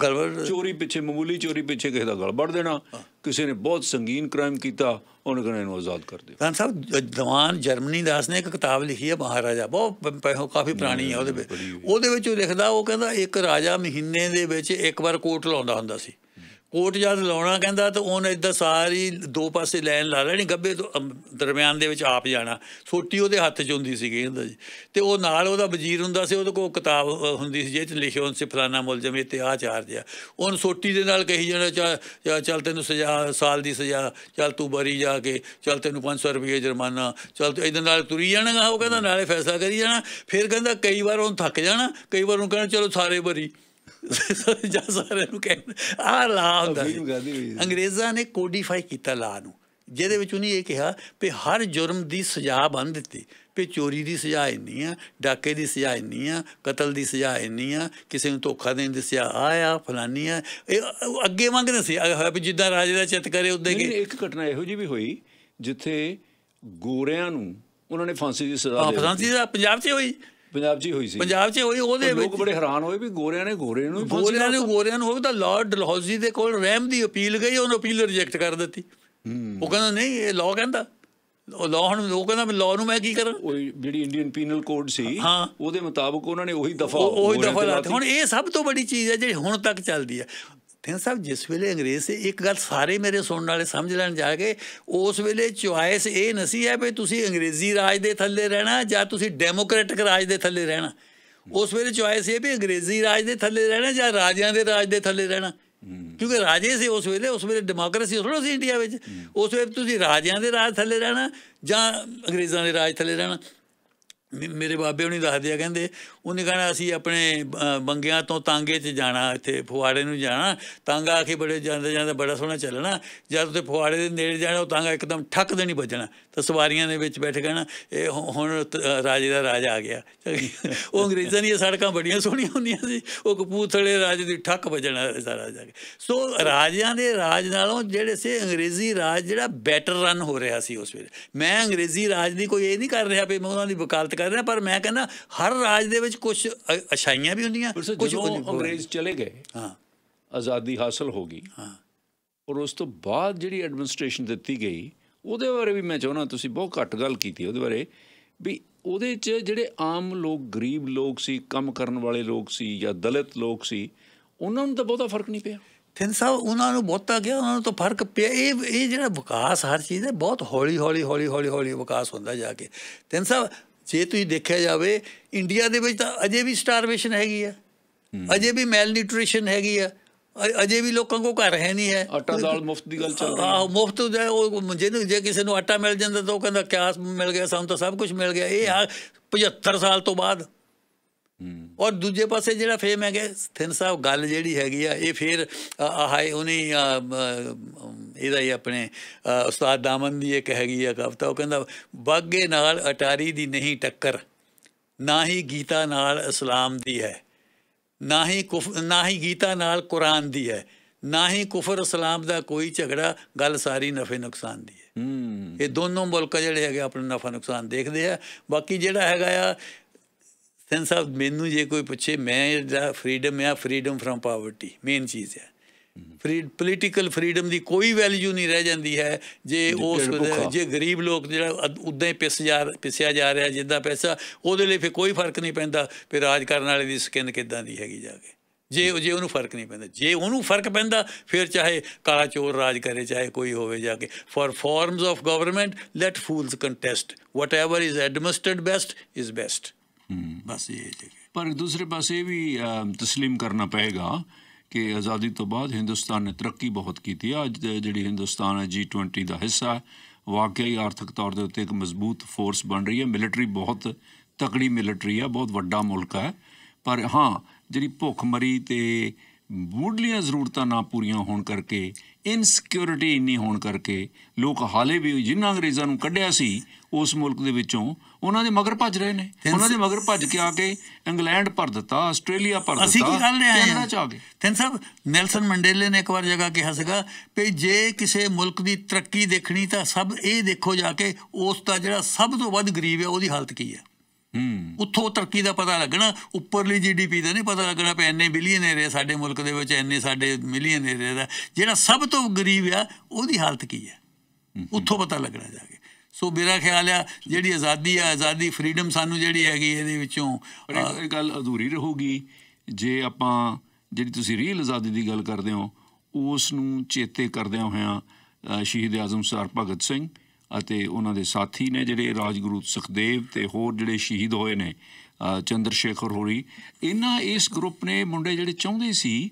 ਗੜਬੜ ਚੋਰੀ ਪਿੱਛੇ ਮਾਮੂਲੀ ਚੋਰੀ ਪਿੱਛੇ ਕਿਸੇ ਦਾ ਗੱਲ ਵੱਢ ਦੇਣਾ ਕਿਸੇ ਨੇ ਬਹੁਤ ਸੰਗੀਨ ਕ੍ਰਾਈਮ ਕੀਤਾ ਉਹਨਾਂ ਕਹਿੰਦੇ ਇਹਨੂੰ ਆਜ਼ਾਦ ਕਰ ਦਿਓ ਤਾਂ ਸਾਹਿਬ ਦਵਾਨ ਜਰਮਨੀ ਦਾਸ ਨੇ ਇੱਕ ਕਿਤਾਬ ਲਿਖੀ ਹੈ ਮਹਾਰਾਜਾ ਬਹੁਤ ਪਹਿੋ ਕਾਫੀ ਪੁਰਾਣੀ ਹੈ ਉਹਦੇ ਵਿੱਚ ਉਹਦੇ ਵਿੱਚ ਉਹ ਲਿਖਦਾ ਉਹ ਕਹਿੰਦਾ ਇੱਕ ਰਾਜਾ ਮਹੀਨੇ ਦੇ ਵਿੱਚ ਇੱਕ ਵਾਰ ਕੋਰਟ ਲਾਉਂਦਾ ਹੁੰਦਾ ਸੀ ਕੋਟ ਜਦ ਲਾਉਣਾ ਕਹਿੰਦਾ ਤਾਂ ਉਹਨੇ ਇਦਾਂ ਸਾਰੀ ਦੋ ਪਾਸੇ ਲਾਈਨ ਲਾ ਲੈਣੀ ਗੱਬੇ ਤੋਂ ਦਰਮਿਆਨ ਦੇ ਵਿੱਚ ਆਪ ਜਾਣਾ ਸੋਟੀ ਉਹਦੇ ਹੱਥ 'ਚ ਹੁੰਦੀ ਸੀਗੀ ਕਹਿੰਦਾ ਜੀ ਤੇ ਉਹ ਨਾਲ ਉਹਦਾ ਵਜ਼ੀਰ ਹੁੰਦਾ ਸੀ ਉਹਦੇ ਕੋਲ ਕਿਤਾਬ ਹੁੰਦੀ ਸੀ ਜਿਹਦੇ 'ਚ ਲਿਖਿਆ ਹੁੰਦਾ ਸੀ ਫਲਾਣਾ ਮੁਲਜ਼ਮ ਇਹ ਤੇ ਆ ਚਾਰਜ ਆ ਉਹਨ ਸੋਟੀ ਦੇ ਨਾਲ ਕਹੀ ਜਾਣਾ ਚੱਲ ਤੈਨੂੰ ਸਜ਼ਾ ਸਾਲ ਦੀ ਸਜ਼ਾ ਚੱਲ ਤੂੰ ਬਰੀ ਜਾ ਕੇ ਚੱਲ ਤੈਨੂੰ 500 ਰੁਪਏ ਜੁਰਮਾਨਾ ਚੱਲ ਤੂੰ ਇਹਦੇ ਨਾਲ ਤੁਰੀ ਜਾਣਾ ਉਹ ਕਹਿੰਦਾ ਨਾਲੇ ਫੈਸਲਾ ਕਰੀ ਜਾਣਾ ਫਿਰ ਕਹਿੰਦਾ ਕਈ ਵਾਰ ਉਹਨ ਥੱਕ ਜਾਣਾ ਕਈ ਵਾਰ ਉਹਨੂੰ ਕਹਿੰਦਾ ਚਲੋ ਸਾਰੇ ਬਰੀ ਜਾ ਸਾਰਿਆਂ ਨੂੰ ਕਹਿ ਆ ਲਾ ਹੁੰਦਾ ਅੰਗਰੇਜ਼ਾਂ ਨੇ ਕੋਡੀਫਾਈ ਕੀਤਾ ਲਾ ਨੂੰ ਜਿਹਦੇ ਵਿੱਚ ਉਹਨੇ ਇਹ ਕਿਹਾ ਕਿ ਹਰ ਜੁਰਮ ਦੀ ਸਜ਼ਾ ਬੰਨ ਦਿੱਤੀ ਕਿ ਚੋਰੀ ਦੀ ਸਜ਼ਾ ਇੰਨੀ ਆ ਡਾਕੇ ਦੀ ਸਜ਼ਾ ਇੰਨੀ ਆ ਕਤਲ ਦੀ ਸਜ਼ਾ ਇੰਨੀ ਆ ਕਿਸੇ ਨੂੰ ਧੋਖਾ ਦੇਣ ਦੀ ਸਜ਼ਾ ਆ ਆ ਫਲਾਨੀ ਆ ਇਹ ਅੱਗੇ ਮੰਗਦੇ ਸੀ ਵੀ ਜਿੱਦਾਂ ਰਾਜੇ ਦਾ ਚਿੱਤ ਕਰੇ ਉਦਾਂ ਕਿ ਇੱਕ ਘਟਨਾ ਇਹੋ ਜੀ ਵੀ ਹੋਈ ਜਿੱਥੇ ਗੋਰਿਆਂ ਨੂੰ ਉਹਨਾਂ ਨੇ ਫਾਂਸੀ ਦੀ ਸਜ਼ਾ ਦਿੱਤੀ ਫਾਂਸੀ ਪੰਜਾਬ 'ਚ ਹੋਈ ਪੰਜਾਬ 'ਚ ਹੀ ਹੋਈ ਸੀ ਪੰਜਾਬ 'ਚ ਹੋਈ ਉਹਦੇ ਵਿੱਚ ਲੋਕ ਬੜੇ ਹੈਰਾਨ ਹੋਏ ਵੀ ਗੋਰਿਆਂ ਨੇ ਗੋਰੇ ਨੂੰ ਗੋਰਿਆਂ ਨੇ ਗੋਰਿਆਂ ਨੂੰ ਹੋਵੇ ਤਾਂ ਲਾਰਡ ਡਲਹੌਜ਼ੀ ਦੇ ਕੋਲ ਰਹਿਮ ਦੀ ਅਪੀਲ ਗਈ ਉਹਨੂੰ ਅਪੀਲ ਰਿਜੈਕਟ ਕਰ ਦਿੱਤੀ ਉਹ ਕਹਿੰਦਾ ਨਹੀਂ ਇਹ ਲਾਅ ਕਹਿੰਦਾ ਉਹ ਲਾਅ ਨੂੰ ਲੋਕ ਕਹਿੰਦਾ ਮੈਂ ਲਾਅ ਨੂੰ ਮੈਂ ਕੀ ਕਰਾਂ ਉਹ ਜਿਹੜੀ ਇੰਡੀਅਨ ਪੀਨਲ ਕੋਡ ਸੀ ਉਹਦੇ ਮੁਤਾਬਕ ਉਹਨਾਂ ਨੇ ਉਹੀ ਦਫਾ ਉਹੀ ਦਫਾ ਲਾਤੀ ਹੁਣ ਇਹ ਸਭ ਤੋਂ ਵੱਡੀ ਚੀਜ਼ ਹੈ ਜਿਹੜੀ ਹੁਣ ਤੱਕ ਚੱਲਦੀ ਹੈ ਤੈਨ ਸਾਹਿਬ ਜਿਸ ਵੇਲੇ ਅੰਗਰੇਜ਼ ਸੀ ਇੱਕ ਗੱਲ ਸਾਰੇ ਮੇਰੇ ਸੁਣਨ ਵਾਲੇ ਸਮਝ ਲੈਣ ਜਾ ਕੇ ਉਸ ਵੇਲੇ ਚੁਆਇਸ ਇਹ ਨਹੀਂ ਹੈ ਵੀ ਤੁਸੀਂ ਅੰਗਰੇਜ਼ੀ ਰਾਜ ਦੇ ਥੱਲੇ ਰਹਿਣਾ ਜਾਂ ਤੁਸੀਂ ਡੈਮੋਕ੍ਰੈਟਿਕ ਰਾਜ ਦੇ ਥੱਲੇ ਰਹਿਣਾ ਉਸ ਵੇਲੇ ਚੁਆਇਸ ਇਹ ਵੀ ਅੰਗਰੇਜ਼ੀ ਰਾਜ ਦੇ ਥੱਲੇ ਰਹਿਣਾ ਜਾਂ ਰਾਜਿਆਂ ਦੇ ਰਾਜ ਦੇ ਥੱਲੇ ਰਹਿਣਾ ਕਿਉਂਕਿ ਰਾਜੇ ਸੀ ਉਸ ਵੇਲੇ ਉਸ ਵੇਲੇ ਡੈਮੋਕ੍ਰੇਸੀ ਥੋੜਾ ਸੀ ਇੰਡੀਆ ਵਿੱਚ ਉਸ ਵੇਲੇ ਤੁਸੀਂ ਰਾਜਿਆਂ ਦੇ ਰਾਜ ਥੱਲੇ ਰਹਿਣਾ ਜਾਂ ਅੰਗਰੇਜ਼ਾਂ ਦੇ ਰਾਜ ਥੱਲੇ ਰਹਿਣਾ ਮੇਰੇ ਬਾਬੇ ਹੁਣੀ ਦੱਸਦੇ ਆ ਕਹਿੰਦੇ ਉਹਨੇ ਕਹਣਾ ਅਸੀਂ ਆਪਣੇ ਬੰਗਿਆਂ ਤੋਂ ਤਾਂਗੇ 'ਚ ਜਾਣਾ ਇੱਥੇ ਫੁਆੜੇ ਨੂੰ ਜਾਣਾ ਤਾਂਗਾ ਆਖੇ ਬੜੇ ਜਾਂਦੇ ਜਾਂਦੇ ਬੜਾ ਸੋਹਣਾ ਚੱਲਣਾ ਜਦ ਤੇ ਫੁਆੜੇ ਦੇ ਨੇੜੇ ਜਾਣਾ ਉਹ ਤਾਂਗਾ ਇੱਕਦਮ ਠੱਕ ਦੇ ਨਹੀਂ ਵੱਜਣਾ ਤਾਂ ਸਵਾਰੀਆਂ ਦੇ ਵਿੱਚ ਬੈਠ ਨਾ ਇਹ ਹੁਣ ਰਾਜੇ ਦਾ ਰਾਜ ਆ ਗਿਆ ਉਹ ਅੰਗਰੇਜ਼ਾਂ ਦੀਆਂ ਸੜਕਾਂ ਬੜੀਆਂ ਸੋਹਣੀਆਂ ਹੁੰਦੀਆਂ ਸੀ ਉਹ ਕਪੂਥਲੇ ਰਾਜ ਦੀ ਠੱਕ ਵੱਜਣਾ ਸਾਰਾ ਜਾ ਕੇ ਸੋ ਰਾਜਿਆਂ ਦੇ ਰਾਜ ਨਾਲੋਂ ਜਿਹੜੇ ਸੇ ਅੰਗਰੇਜ਼ੀ ਰਾਜ ਜਿਹੜਾ ਬੈਟਰ ਰਨ ਹੋ ਰਿਹਾ ਸੀ ਉਸ ਵੇਲੇ ਮੈਂ ਅੰਗਰੇਜ਼ੀ ਰਾਜ ਦੀ ਕੋਈ ਇਹ ਨਹੀਂ ਕਰ ਰਿਹਾ ਵੀ ਮੈਂ ਉਹਨਾਂ ਦੀ ਵਕਾਲਤ ਕਰ ਰਹੇ ਪਰ ਮੈਂ ਕਹਿੰਦਾ ਹਰ ਰਾਜ ਦੇ ਵਿੱਚ ਕੁਝ ਅਛਾਈਆਂ ਵੀ ਹੁੰਦੀਆਂ ਕੁਝ ਅੰਗਰੇਜ਼ ਚਲੇ ਗਏ ਹਾਂ ਆਜ਼ਾਦੀ ਹਾਸਲ ਹੋ ਗਈ ਹਾਂ ਔਰ ਉਸ ਤੋਂ ਬਾਅਦ ਜਿਹੜੀ ਐਡਮਿਨਿਸਟ੍ਰੇਸ਼ਨ ਦਿੱਤੀ ਗਈ ਉਹਦੇ ਬਾਰੇ ਵੀ ਮੈਂ ਚਾਹੁੰਦਾ ਤੁਸੀਂ ਬਹੁਤ ਘੱਟ ਗੱਲ ਕੀਤੀ ਉਹਦੇ ਬਾਰੇ ਵੀ ਉਹਦੇ 'ਚ ਜਿਹੜੇ ਆਮ ਲੋਕ ਗਰੀਬ ਲੋਕ ਸੀ ਕੰਮ ਕਰਨ ਵਾਲੇ ਲੋਕ ਸੀ ਜਾਂ ਦਲਿਤ ਲੋਕ ਸੀ ਉਹਨਾਂ ਨੂੰ ਤਾਂ ਬਹੁਤਾ ਫਰਕ ਨਹੀਂ ਪਿਆ ਥਿੰਨ ਸਾਹਿਬ ਉਹਨਾਂ ਨੂੰ ਬਹੁਤਾ ਗਿਆ ਉਹਨਾਂ ਨੂੰ ਤਾਂ ਫਰਕ ਪਿਆ ਇਹ ਇਹ ਜਿਹੜਾ ਵਿਕਾਸ ਹਰ ਚੀਜ਼ ਦਾ ਬਹੁਤ ਹੌਲੀ ਹੌਲੀ ਹੌਲੀ ਹੌਲੀ ਹੌਲੀ ਵਿਕਾਸ ਹੁੰਦਾ ਜਾ ਕੇ ਥਿੰਨ ਸਾਹਿਬ ਜੇ ਤੁਸੀਂ ਦੇਖਿਆ ਜਾਵੇ ਇੰਡੀਆ ਦੇ ਵਿੱਚ ਤਾਂ ਅਜੇ ਵੀ ਸਟਾਰਵੇਸ਼ਨ ਹੈਗੀ ਆ ਅਜੇ ਵੀ ਮੈਲ ਨਿਊਟ੍ਰੀਸ਼ਨ ਹੈਗੀ ਆ ਅਜੇ ਵੀ ਲੋਕਾਂ ਕੋ ਘਰ ਹੈ ਨਹੀਂ ਹੈ ਆਟਾ ਦਾਲ ਮੁਫਤ ਦੀ ਗੱਲ ਚੱਲ ਰਹੀ ਹੈ ਹਾਂ ਮੁਫਤ ਉਹ ਜਿਹਨੂੰ ਜੇ ਕਿਸੇ ਨੂੰ ਆਟਾ ਮਿਲ ਜਾਂਦਾ ਤਾਂ ਉਹ ਕਹਿੰਦਾ ਕਿਆ ਮਿਲ ਗਿਆ ਸਾਨੂੰ ਤਾਂ ਸਭ ਕੁਝ ਮਿਲ ਗਿਆ ਇਹ ਆ 75 ਸਾਲ ਤੋਂ ਬਾਅਦ ਔਰ ਦੂਜੇ ਪਾਸੇ ਜਿਹੜਾ ਫੇਮ ਹੈਗੇ ਥਿੰਨ ਸਾਹਿਬ ਗੱਲ ਜਿਹੜੀ ਹੈਗੀ ਆ ਇਹ ਫੇਰ ਹਾਈ ਉਹਨੇ ਇਹਦਾ ਹੀ ਆਪਣੇ ਉਸਤਾਦ ਦਾਮਨ ਦੀ ਇੱਕ ਹੈਗੀ ਆ ਕਵਤਾ ਉਹ ਕਹਿੰਦਾ ਬਾਗੇ ਨਾਲ ਅਟਾਰੀ ਦੀ ਨਹੀਂ ਟੱਕਰ ਨਾ ਹੀ ਗੀਤਾ ਨਾਲ ਇਸਲਾਮ ਦੀ ਹੈ ਨਾ ਹੀ ਕੁਫ ਨਾ ਹੀ ਗੀਤਾ ਨਾਲ ਕੁਰਾਨ ਦੀ ਹੈ ਨਾ ਹੀ ਕੁਫਰ ਇਸਲਾਮ ਦਾ ਕੋਈ ਝਗੜਾ ਗੱਲ ਸਾਰੀ ਨਫੇ ਨੁਕਸਾਨ ਦੀ ਹੈ ਇਹ ਦੋਨੋਂ ਮੁਲਕ ਜਿਹੜੇ ਹੈਗੇ ਆਪਣਾ ਨਫਾ ਨੁਕਸਾਨ ਦੇਖਦੇ ਆ ਬਾਕੀ ਜਿਹੜਾ ਹੈਗਾ ਆ ਸੈਂਸ ਆਫ ਮੈਨੂੰ ਜੇ ਕੋਈ ਪੁੱਛੇ ਮੈਂ ਜਿਹੜਾ ਫਰੀडम ਆ ਫਰੀडम ਫਰਮ ਪਾਵਰਟੀ ਮੇਨ ਚੀਜ਼ ਹੈ ਫਰੀ ਪੋਲੀਟੀਕਲ ਫਰੀडम ਦੀ ਕੋਈ ਵੈਲਿਊ ਨਹੀਂ ਰਹਿ ਜਾਂਦੀ ਹੈ ਜੇ ਉਸ ਜੇ ਗਰੀਬ ਲੋਕ ਜਿਹੜਾ ਉਦਾਂ ਹੀ ਪਿਸ ਜਾ ਪਿਸਿਆ ਜਾ ਰਿਹਾ ਜਿੱਦਾਂ ਪੈਸਾ ਉਹਦੇ ਲਈ ਫਿਰ ਕੋਈ ਫਰਕ ਨਹੀਂ ਪੈਂਦਾ ਫਿਰ ਰਾਜ ਕਰਨ ਵਾਲੇ ਦੀ ਸਕਿਨ ਕਿਦਾਂ ਦੀ ਹੈਗੀ ਜਾ ਕੇ ਜੇ ਜੇ ਉਹਨੂੰ ਫਰਕ ਨਹੀਂ ਪੈਂਦਾ ਜੇ ਉਹਨੂੰ ਫਰਕ ਪੈਂਦਾ ਫਿਰ ਚਾਹੇ ਕਾਲਾ ਚੋਰ ਰਾਜ ਕਰੇ ਚਾਹੇ ਕੋਈ ਹੋਵੇ ਜਾ ਕੇ for forms of government let fools contest whatever is administered best is best ਬਸ ਇਹ ਪਰ ਦੂਸਰੇ ਪਾਸੇ ਵੀ تسلیم ਕਰਨਾ ਪਏਗਾ ਕਿ ਆਜ਼ਾਦੀ ਤੋਂ ਬਾਅਦ ਹਿੰਦੁਸਤਾਨ ਨੇ ਤਰੱਕੀ ਬਹੁਤ ਕੀਤੀ ਆ ਅੱਜ ਜਿਹੜੀ ਹਿੰਦੁਸਤਾਨ ਹੈ G20 ਦਾ ਹਿੱਸਾ ਹੈ ਵਾਕਈ ਆਰਥਿਕ ਤੌਰ ਦੇ ਉੱਤੇ ਇੱਕ ਮਜ਼ਬੂਤ ਫੋਰਸ ਬਣ ਰਹੀ ਹੈ ਮਿਲਟਰੀ ਬਹੁਤ ਤਕੜੀ ਮਿਲਟਰੀ ਹੈ ਬਹੁਤ ਵੱਡਾ ਮੁਲਕ ਹੈ ਪਰ ਹਾਂ ਜਿਹੜੀ ਭੁੱਖਮਰੀ ਤੇ ਮੁੱਢਲੀਆਂ ਜ਼ਰੂਰਤਾਂ ਨਾ ਪੂਰੀਆਂ ਹੋਣ ਕਰਕੇ ਇਨਸਿਕਿਉਰਿਟੀ ਇੰਨੀ ਹੋਣ ਕਰਕੇ ਲੋਕ ਹਾਲੇ ਵੀ ਜਿਨ੍ਹਾਂ ਅੰਗਰੇਜ਼ਾਂ ਨੂੰ ਕੱਢਿਆ ਸੀ ਉਸ ਮੁਲਕ ਦੇ ਵਿੱਚੋਂ ਉਹਨਾਂ ਦੇ ਮਗਰ ਭੱਜ ਰਹੇ ਨੇ ਉਹਨਾਂ ਦੇ ਮਗਰ ਭੱਜ ਕੇ ਆ ਕੇ ਇੰਗਲੈਂਡ ਪਰ ਦਿੱਤਾ ਆਸਟ੍ਰੇਲੀਆ ਪਰ ਦਿੱਤਾ ਅਸੀਂ ਕੀ ਕਰ ਰਹੇ ਹਾਂ ਚ ਆ ਗਏ ਤੈਨ ਸਾਹਿਬ ਨੈਲਸਨ ਮੰਡੇਲੇ ਨੇ ਇੱਕ ਵਾਰ ਜਗ੍ਹਾ ਕਿਹਾ ਸੀਗਾ ਕਿ ਜੇ ਕਿਸੇ ਮੁਲਕ ਦੀ ਤਰੱਕੀ ਦੇਖਣੀ ਤਾਂ ਸਭ ਇਹ ਦੇਖੋ ਜਾ ਕੇ ਉਸ ਦਾ ਜਿਹੜਾ ਸਭ ਤੋਂ ਵੱਧ ਗਰੀਬ ਹੈ ਉਹਦੀ ਹਾਲਤ ਕੀ ਹੈ ਉੱਥੋਂ ਤਰੱਕੀ ਦਾ ਪਤਾ ਲੱਗਣਾ ਉੱਪਰਲੀ ਜੀਡੀਪੀ ਦਾ ਨਹੀਂ ਪਤਾ ਲੱਗਣਾ ਪੈ ਇੰਨੇ ਬਿਲੀਅਨ ਏਰੀਆ ਸਾਡੇ ਮੁਲਕ ਦੇ ਵਿੱਚ ਇੰਨੇ ਸਾਡੇ ਮਿਲੀਅਨ ਏਰੀਆ ਦਾ ਜਿਹੜਾ ਸਭ ਤੋਂ ਗਰੀਬ ਆ ਉਹਦੀ ਹਾਲਤ ਕੀ ਹੈ ਉੱਥੋਂ ਪਤਾ ਲੱਗਣਾ ਜਾ ਕੇ ਸੋ ਮੇਰਾ ਖਿਆਲ ਆ ਜਿਹੜੀ ਆਜ਼ਾਦੀ ਆ ਆਜ਼ਾਦੀ ਫਰੀडम ਸਾਨੂੰ ਜਿਹੜੀ ਹੈਗੀ ਇਹਦੇ ਵਿੱਚੋਂ ਇਹ ਗੱਲ ਅਧੂਰੀ ਰਹੂਗੀ ਜੇ ਆਪਾਂ ਜਿਹੜੀ ਤੁਸੀਂ ਰੀਅਲ ਆਜ਼ਾਦੀ ਦੀ ਗੱਲ ਕਰਦੇ ਹੋ ਉਸ ਨੂੰ ਚੇਤੇ ਕਰਦੇ ਹੋਇਆ ਸ਼ਹੀਦ ਆਜ਼ਮ ਸਰ ਭਗਤ ਸਿੰਘ ਅਤੇ ਉਹਨਾਂ ਦੇ ਸਾਥੀ ਨੇ ਜਿਹੜੇ ਰਾਜਗੁਰੂ ਸੁਖਦੇਵ ਤੇ ਹੋਰ ਜਿਹੜੇ ਸ਼ਹੀਦ ਹੋਏ ਨੇ ਚੰਦਰ ਸ਼ੇਖਰ ਹੋਰੀ ਇਹਨਾਂ ਇਸ ਗਰੁੱਪ ਨੇ ਮੁੰਡੇ ਜਿਹੜੇ ਚਾਹੁੰਦੇ ਸੀ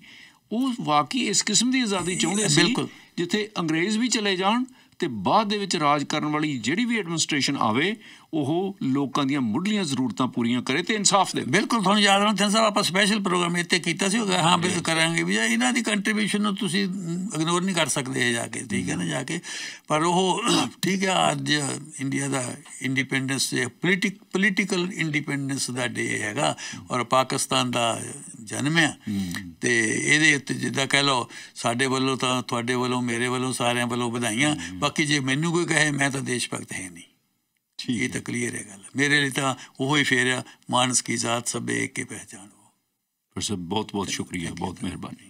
ਉਹ ਵਾਕਈ ਇਸ ਕਿਸਮ ਦੀ ਆਜ਼ਾਦੀ ਚਾਹੁੰਦੇ ਸੀ ਜਿੱਥੇ ਅੰਗਰੇਜ਼ ਵੀ ਚਲੇ ਜਾਣ ਤੇ ਬਾਅਦ ਦੇ ਵਿੱਚ ਰਾਜ ਕਰਨ ਵਾਲੀ ਜਿਹੜੀ ਵੀ ਐਡਮਿਨਿਸਟ੍ਰੇਸ਼ਨ ਆਵੇ ਉਹ ਲੋਕਾਂ ਦੀਆਂ ਮੁੱਢਲੀਆਂ ਜ਼ਰੂਰਤਾਂ ਪੂਰੀਆਂ ਕਰੇ ਤੇ ਇਨਸਾਫ ਦੇ ਬਿਲਕੁਲ ਤੁਹਾਨੂੰ ਯਾਦ ਹੋਣਾ ਤੈਨੂੰ ਸਾਹਿਬ ਆਪਾਂ ਸਪੈਸ਼ਲ ਪ੍ਰੋਗਰਾਮ ਇੱਥੇ ਕੀਤਾ ਸੀ ਹਾਂ ਬਿਲਕੁਲ ਕਰਾਂਗੇ ਵੀ ਇਹਨਾਂ ਦੀ ਕੰਟਰੀਬਿਊਸ਼ਨ ਨੂੰ ਤੁਸੀਂ ਇਗਨੋਰ ਨਹੀਂ ਕਰ ਸਕਦੇ ਜਾ ਕੇ ਠੀਕ ਹੈ ਨਾ ਜਾ ਕੇ ਪਰ ਉਹ ਠੀਕ ਹੈ ਅੱਜ ਇੰਡੀਆ ਦਾ ਇੰਡੀਪੈਂਡੈਂਸ ਦੇ ਪੋਲਿਟਿਕ ਪੋਲਿਟੀਕਲ ਇੰਡੀਪੈਂਡੈਂਸ ਦਾ ਡੇ ਹੈਗਾ ਔਰ ਪਾਕਿਸਤਾਨ ਦਾ ਜਨਮ ਹੈ ਤੇ ਇਹਦੇ ਉੱਤੇ ਜਿੱਦਾਂ ਕਹਿ ਲਓ ਸਾਡੇ ਵੱਲੋਂ ਤਾਂ ਤੁਹਾਡੇ ਵੱਲੋਂ ਮੇਰੇ ਵੱਲੋਂ ਸਾਰਿਆਂ ਵੱਲੋਂ ਵਧਾਈਆਂ ਬਾਕੀ ਜੇ ਮੈਨੂੰ ਕੋਈ ਕਹੇ ਮੈਂ ਤਾਂ ਦੇਸ਼ ਭਗਤ ਹੈ ਨਹੀਂ ਇਹ ਤਾਂ ਕਲੀਅਰ ਹੈ ਗੱਲ ਮੇਰੇ ਲਈ ਤਾਂ ਉਹ ਹੀ ਫੇਰ ਮਾਨਸ ਕੀ ਜ਼ਾਤ ਸਭੇ ਇੱਕ ਹੀ ਪਹਿਚਾਨ ਹੋ ਪਰ ਸਭ ਬਹੁਤ ਬਹੁਤ ਸ਼ੁਕਰੀਆ ਬਹੁਤ ਮਿਹਰਬਾਨੀ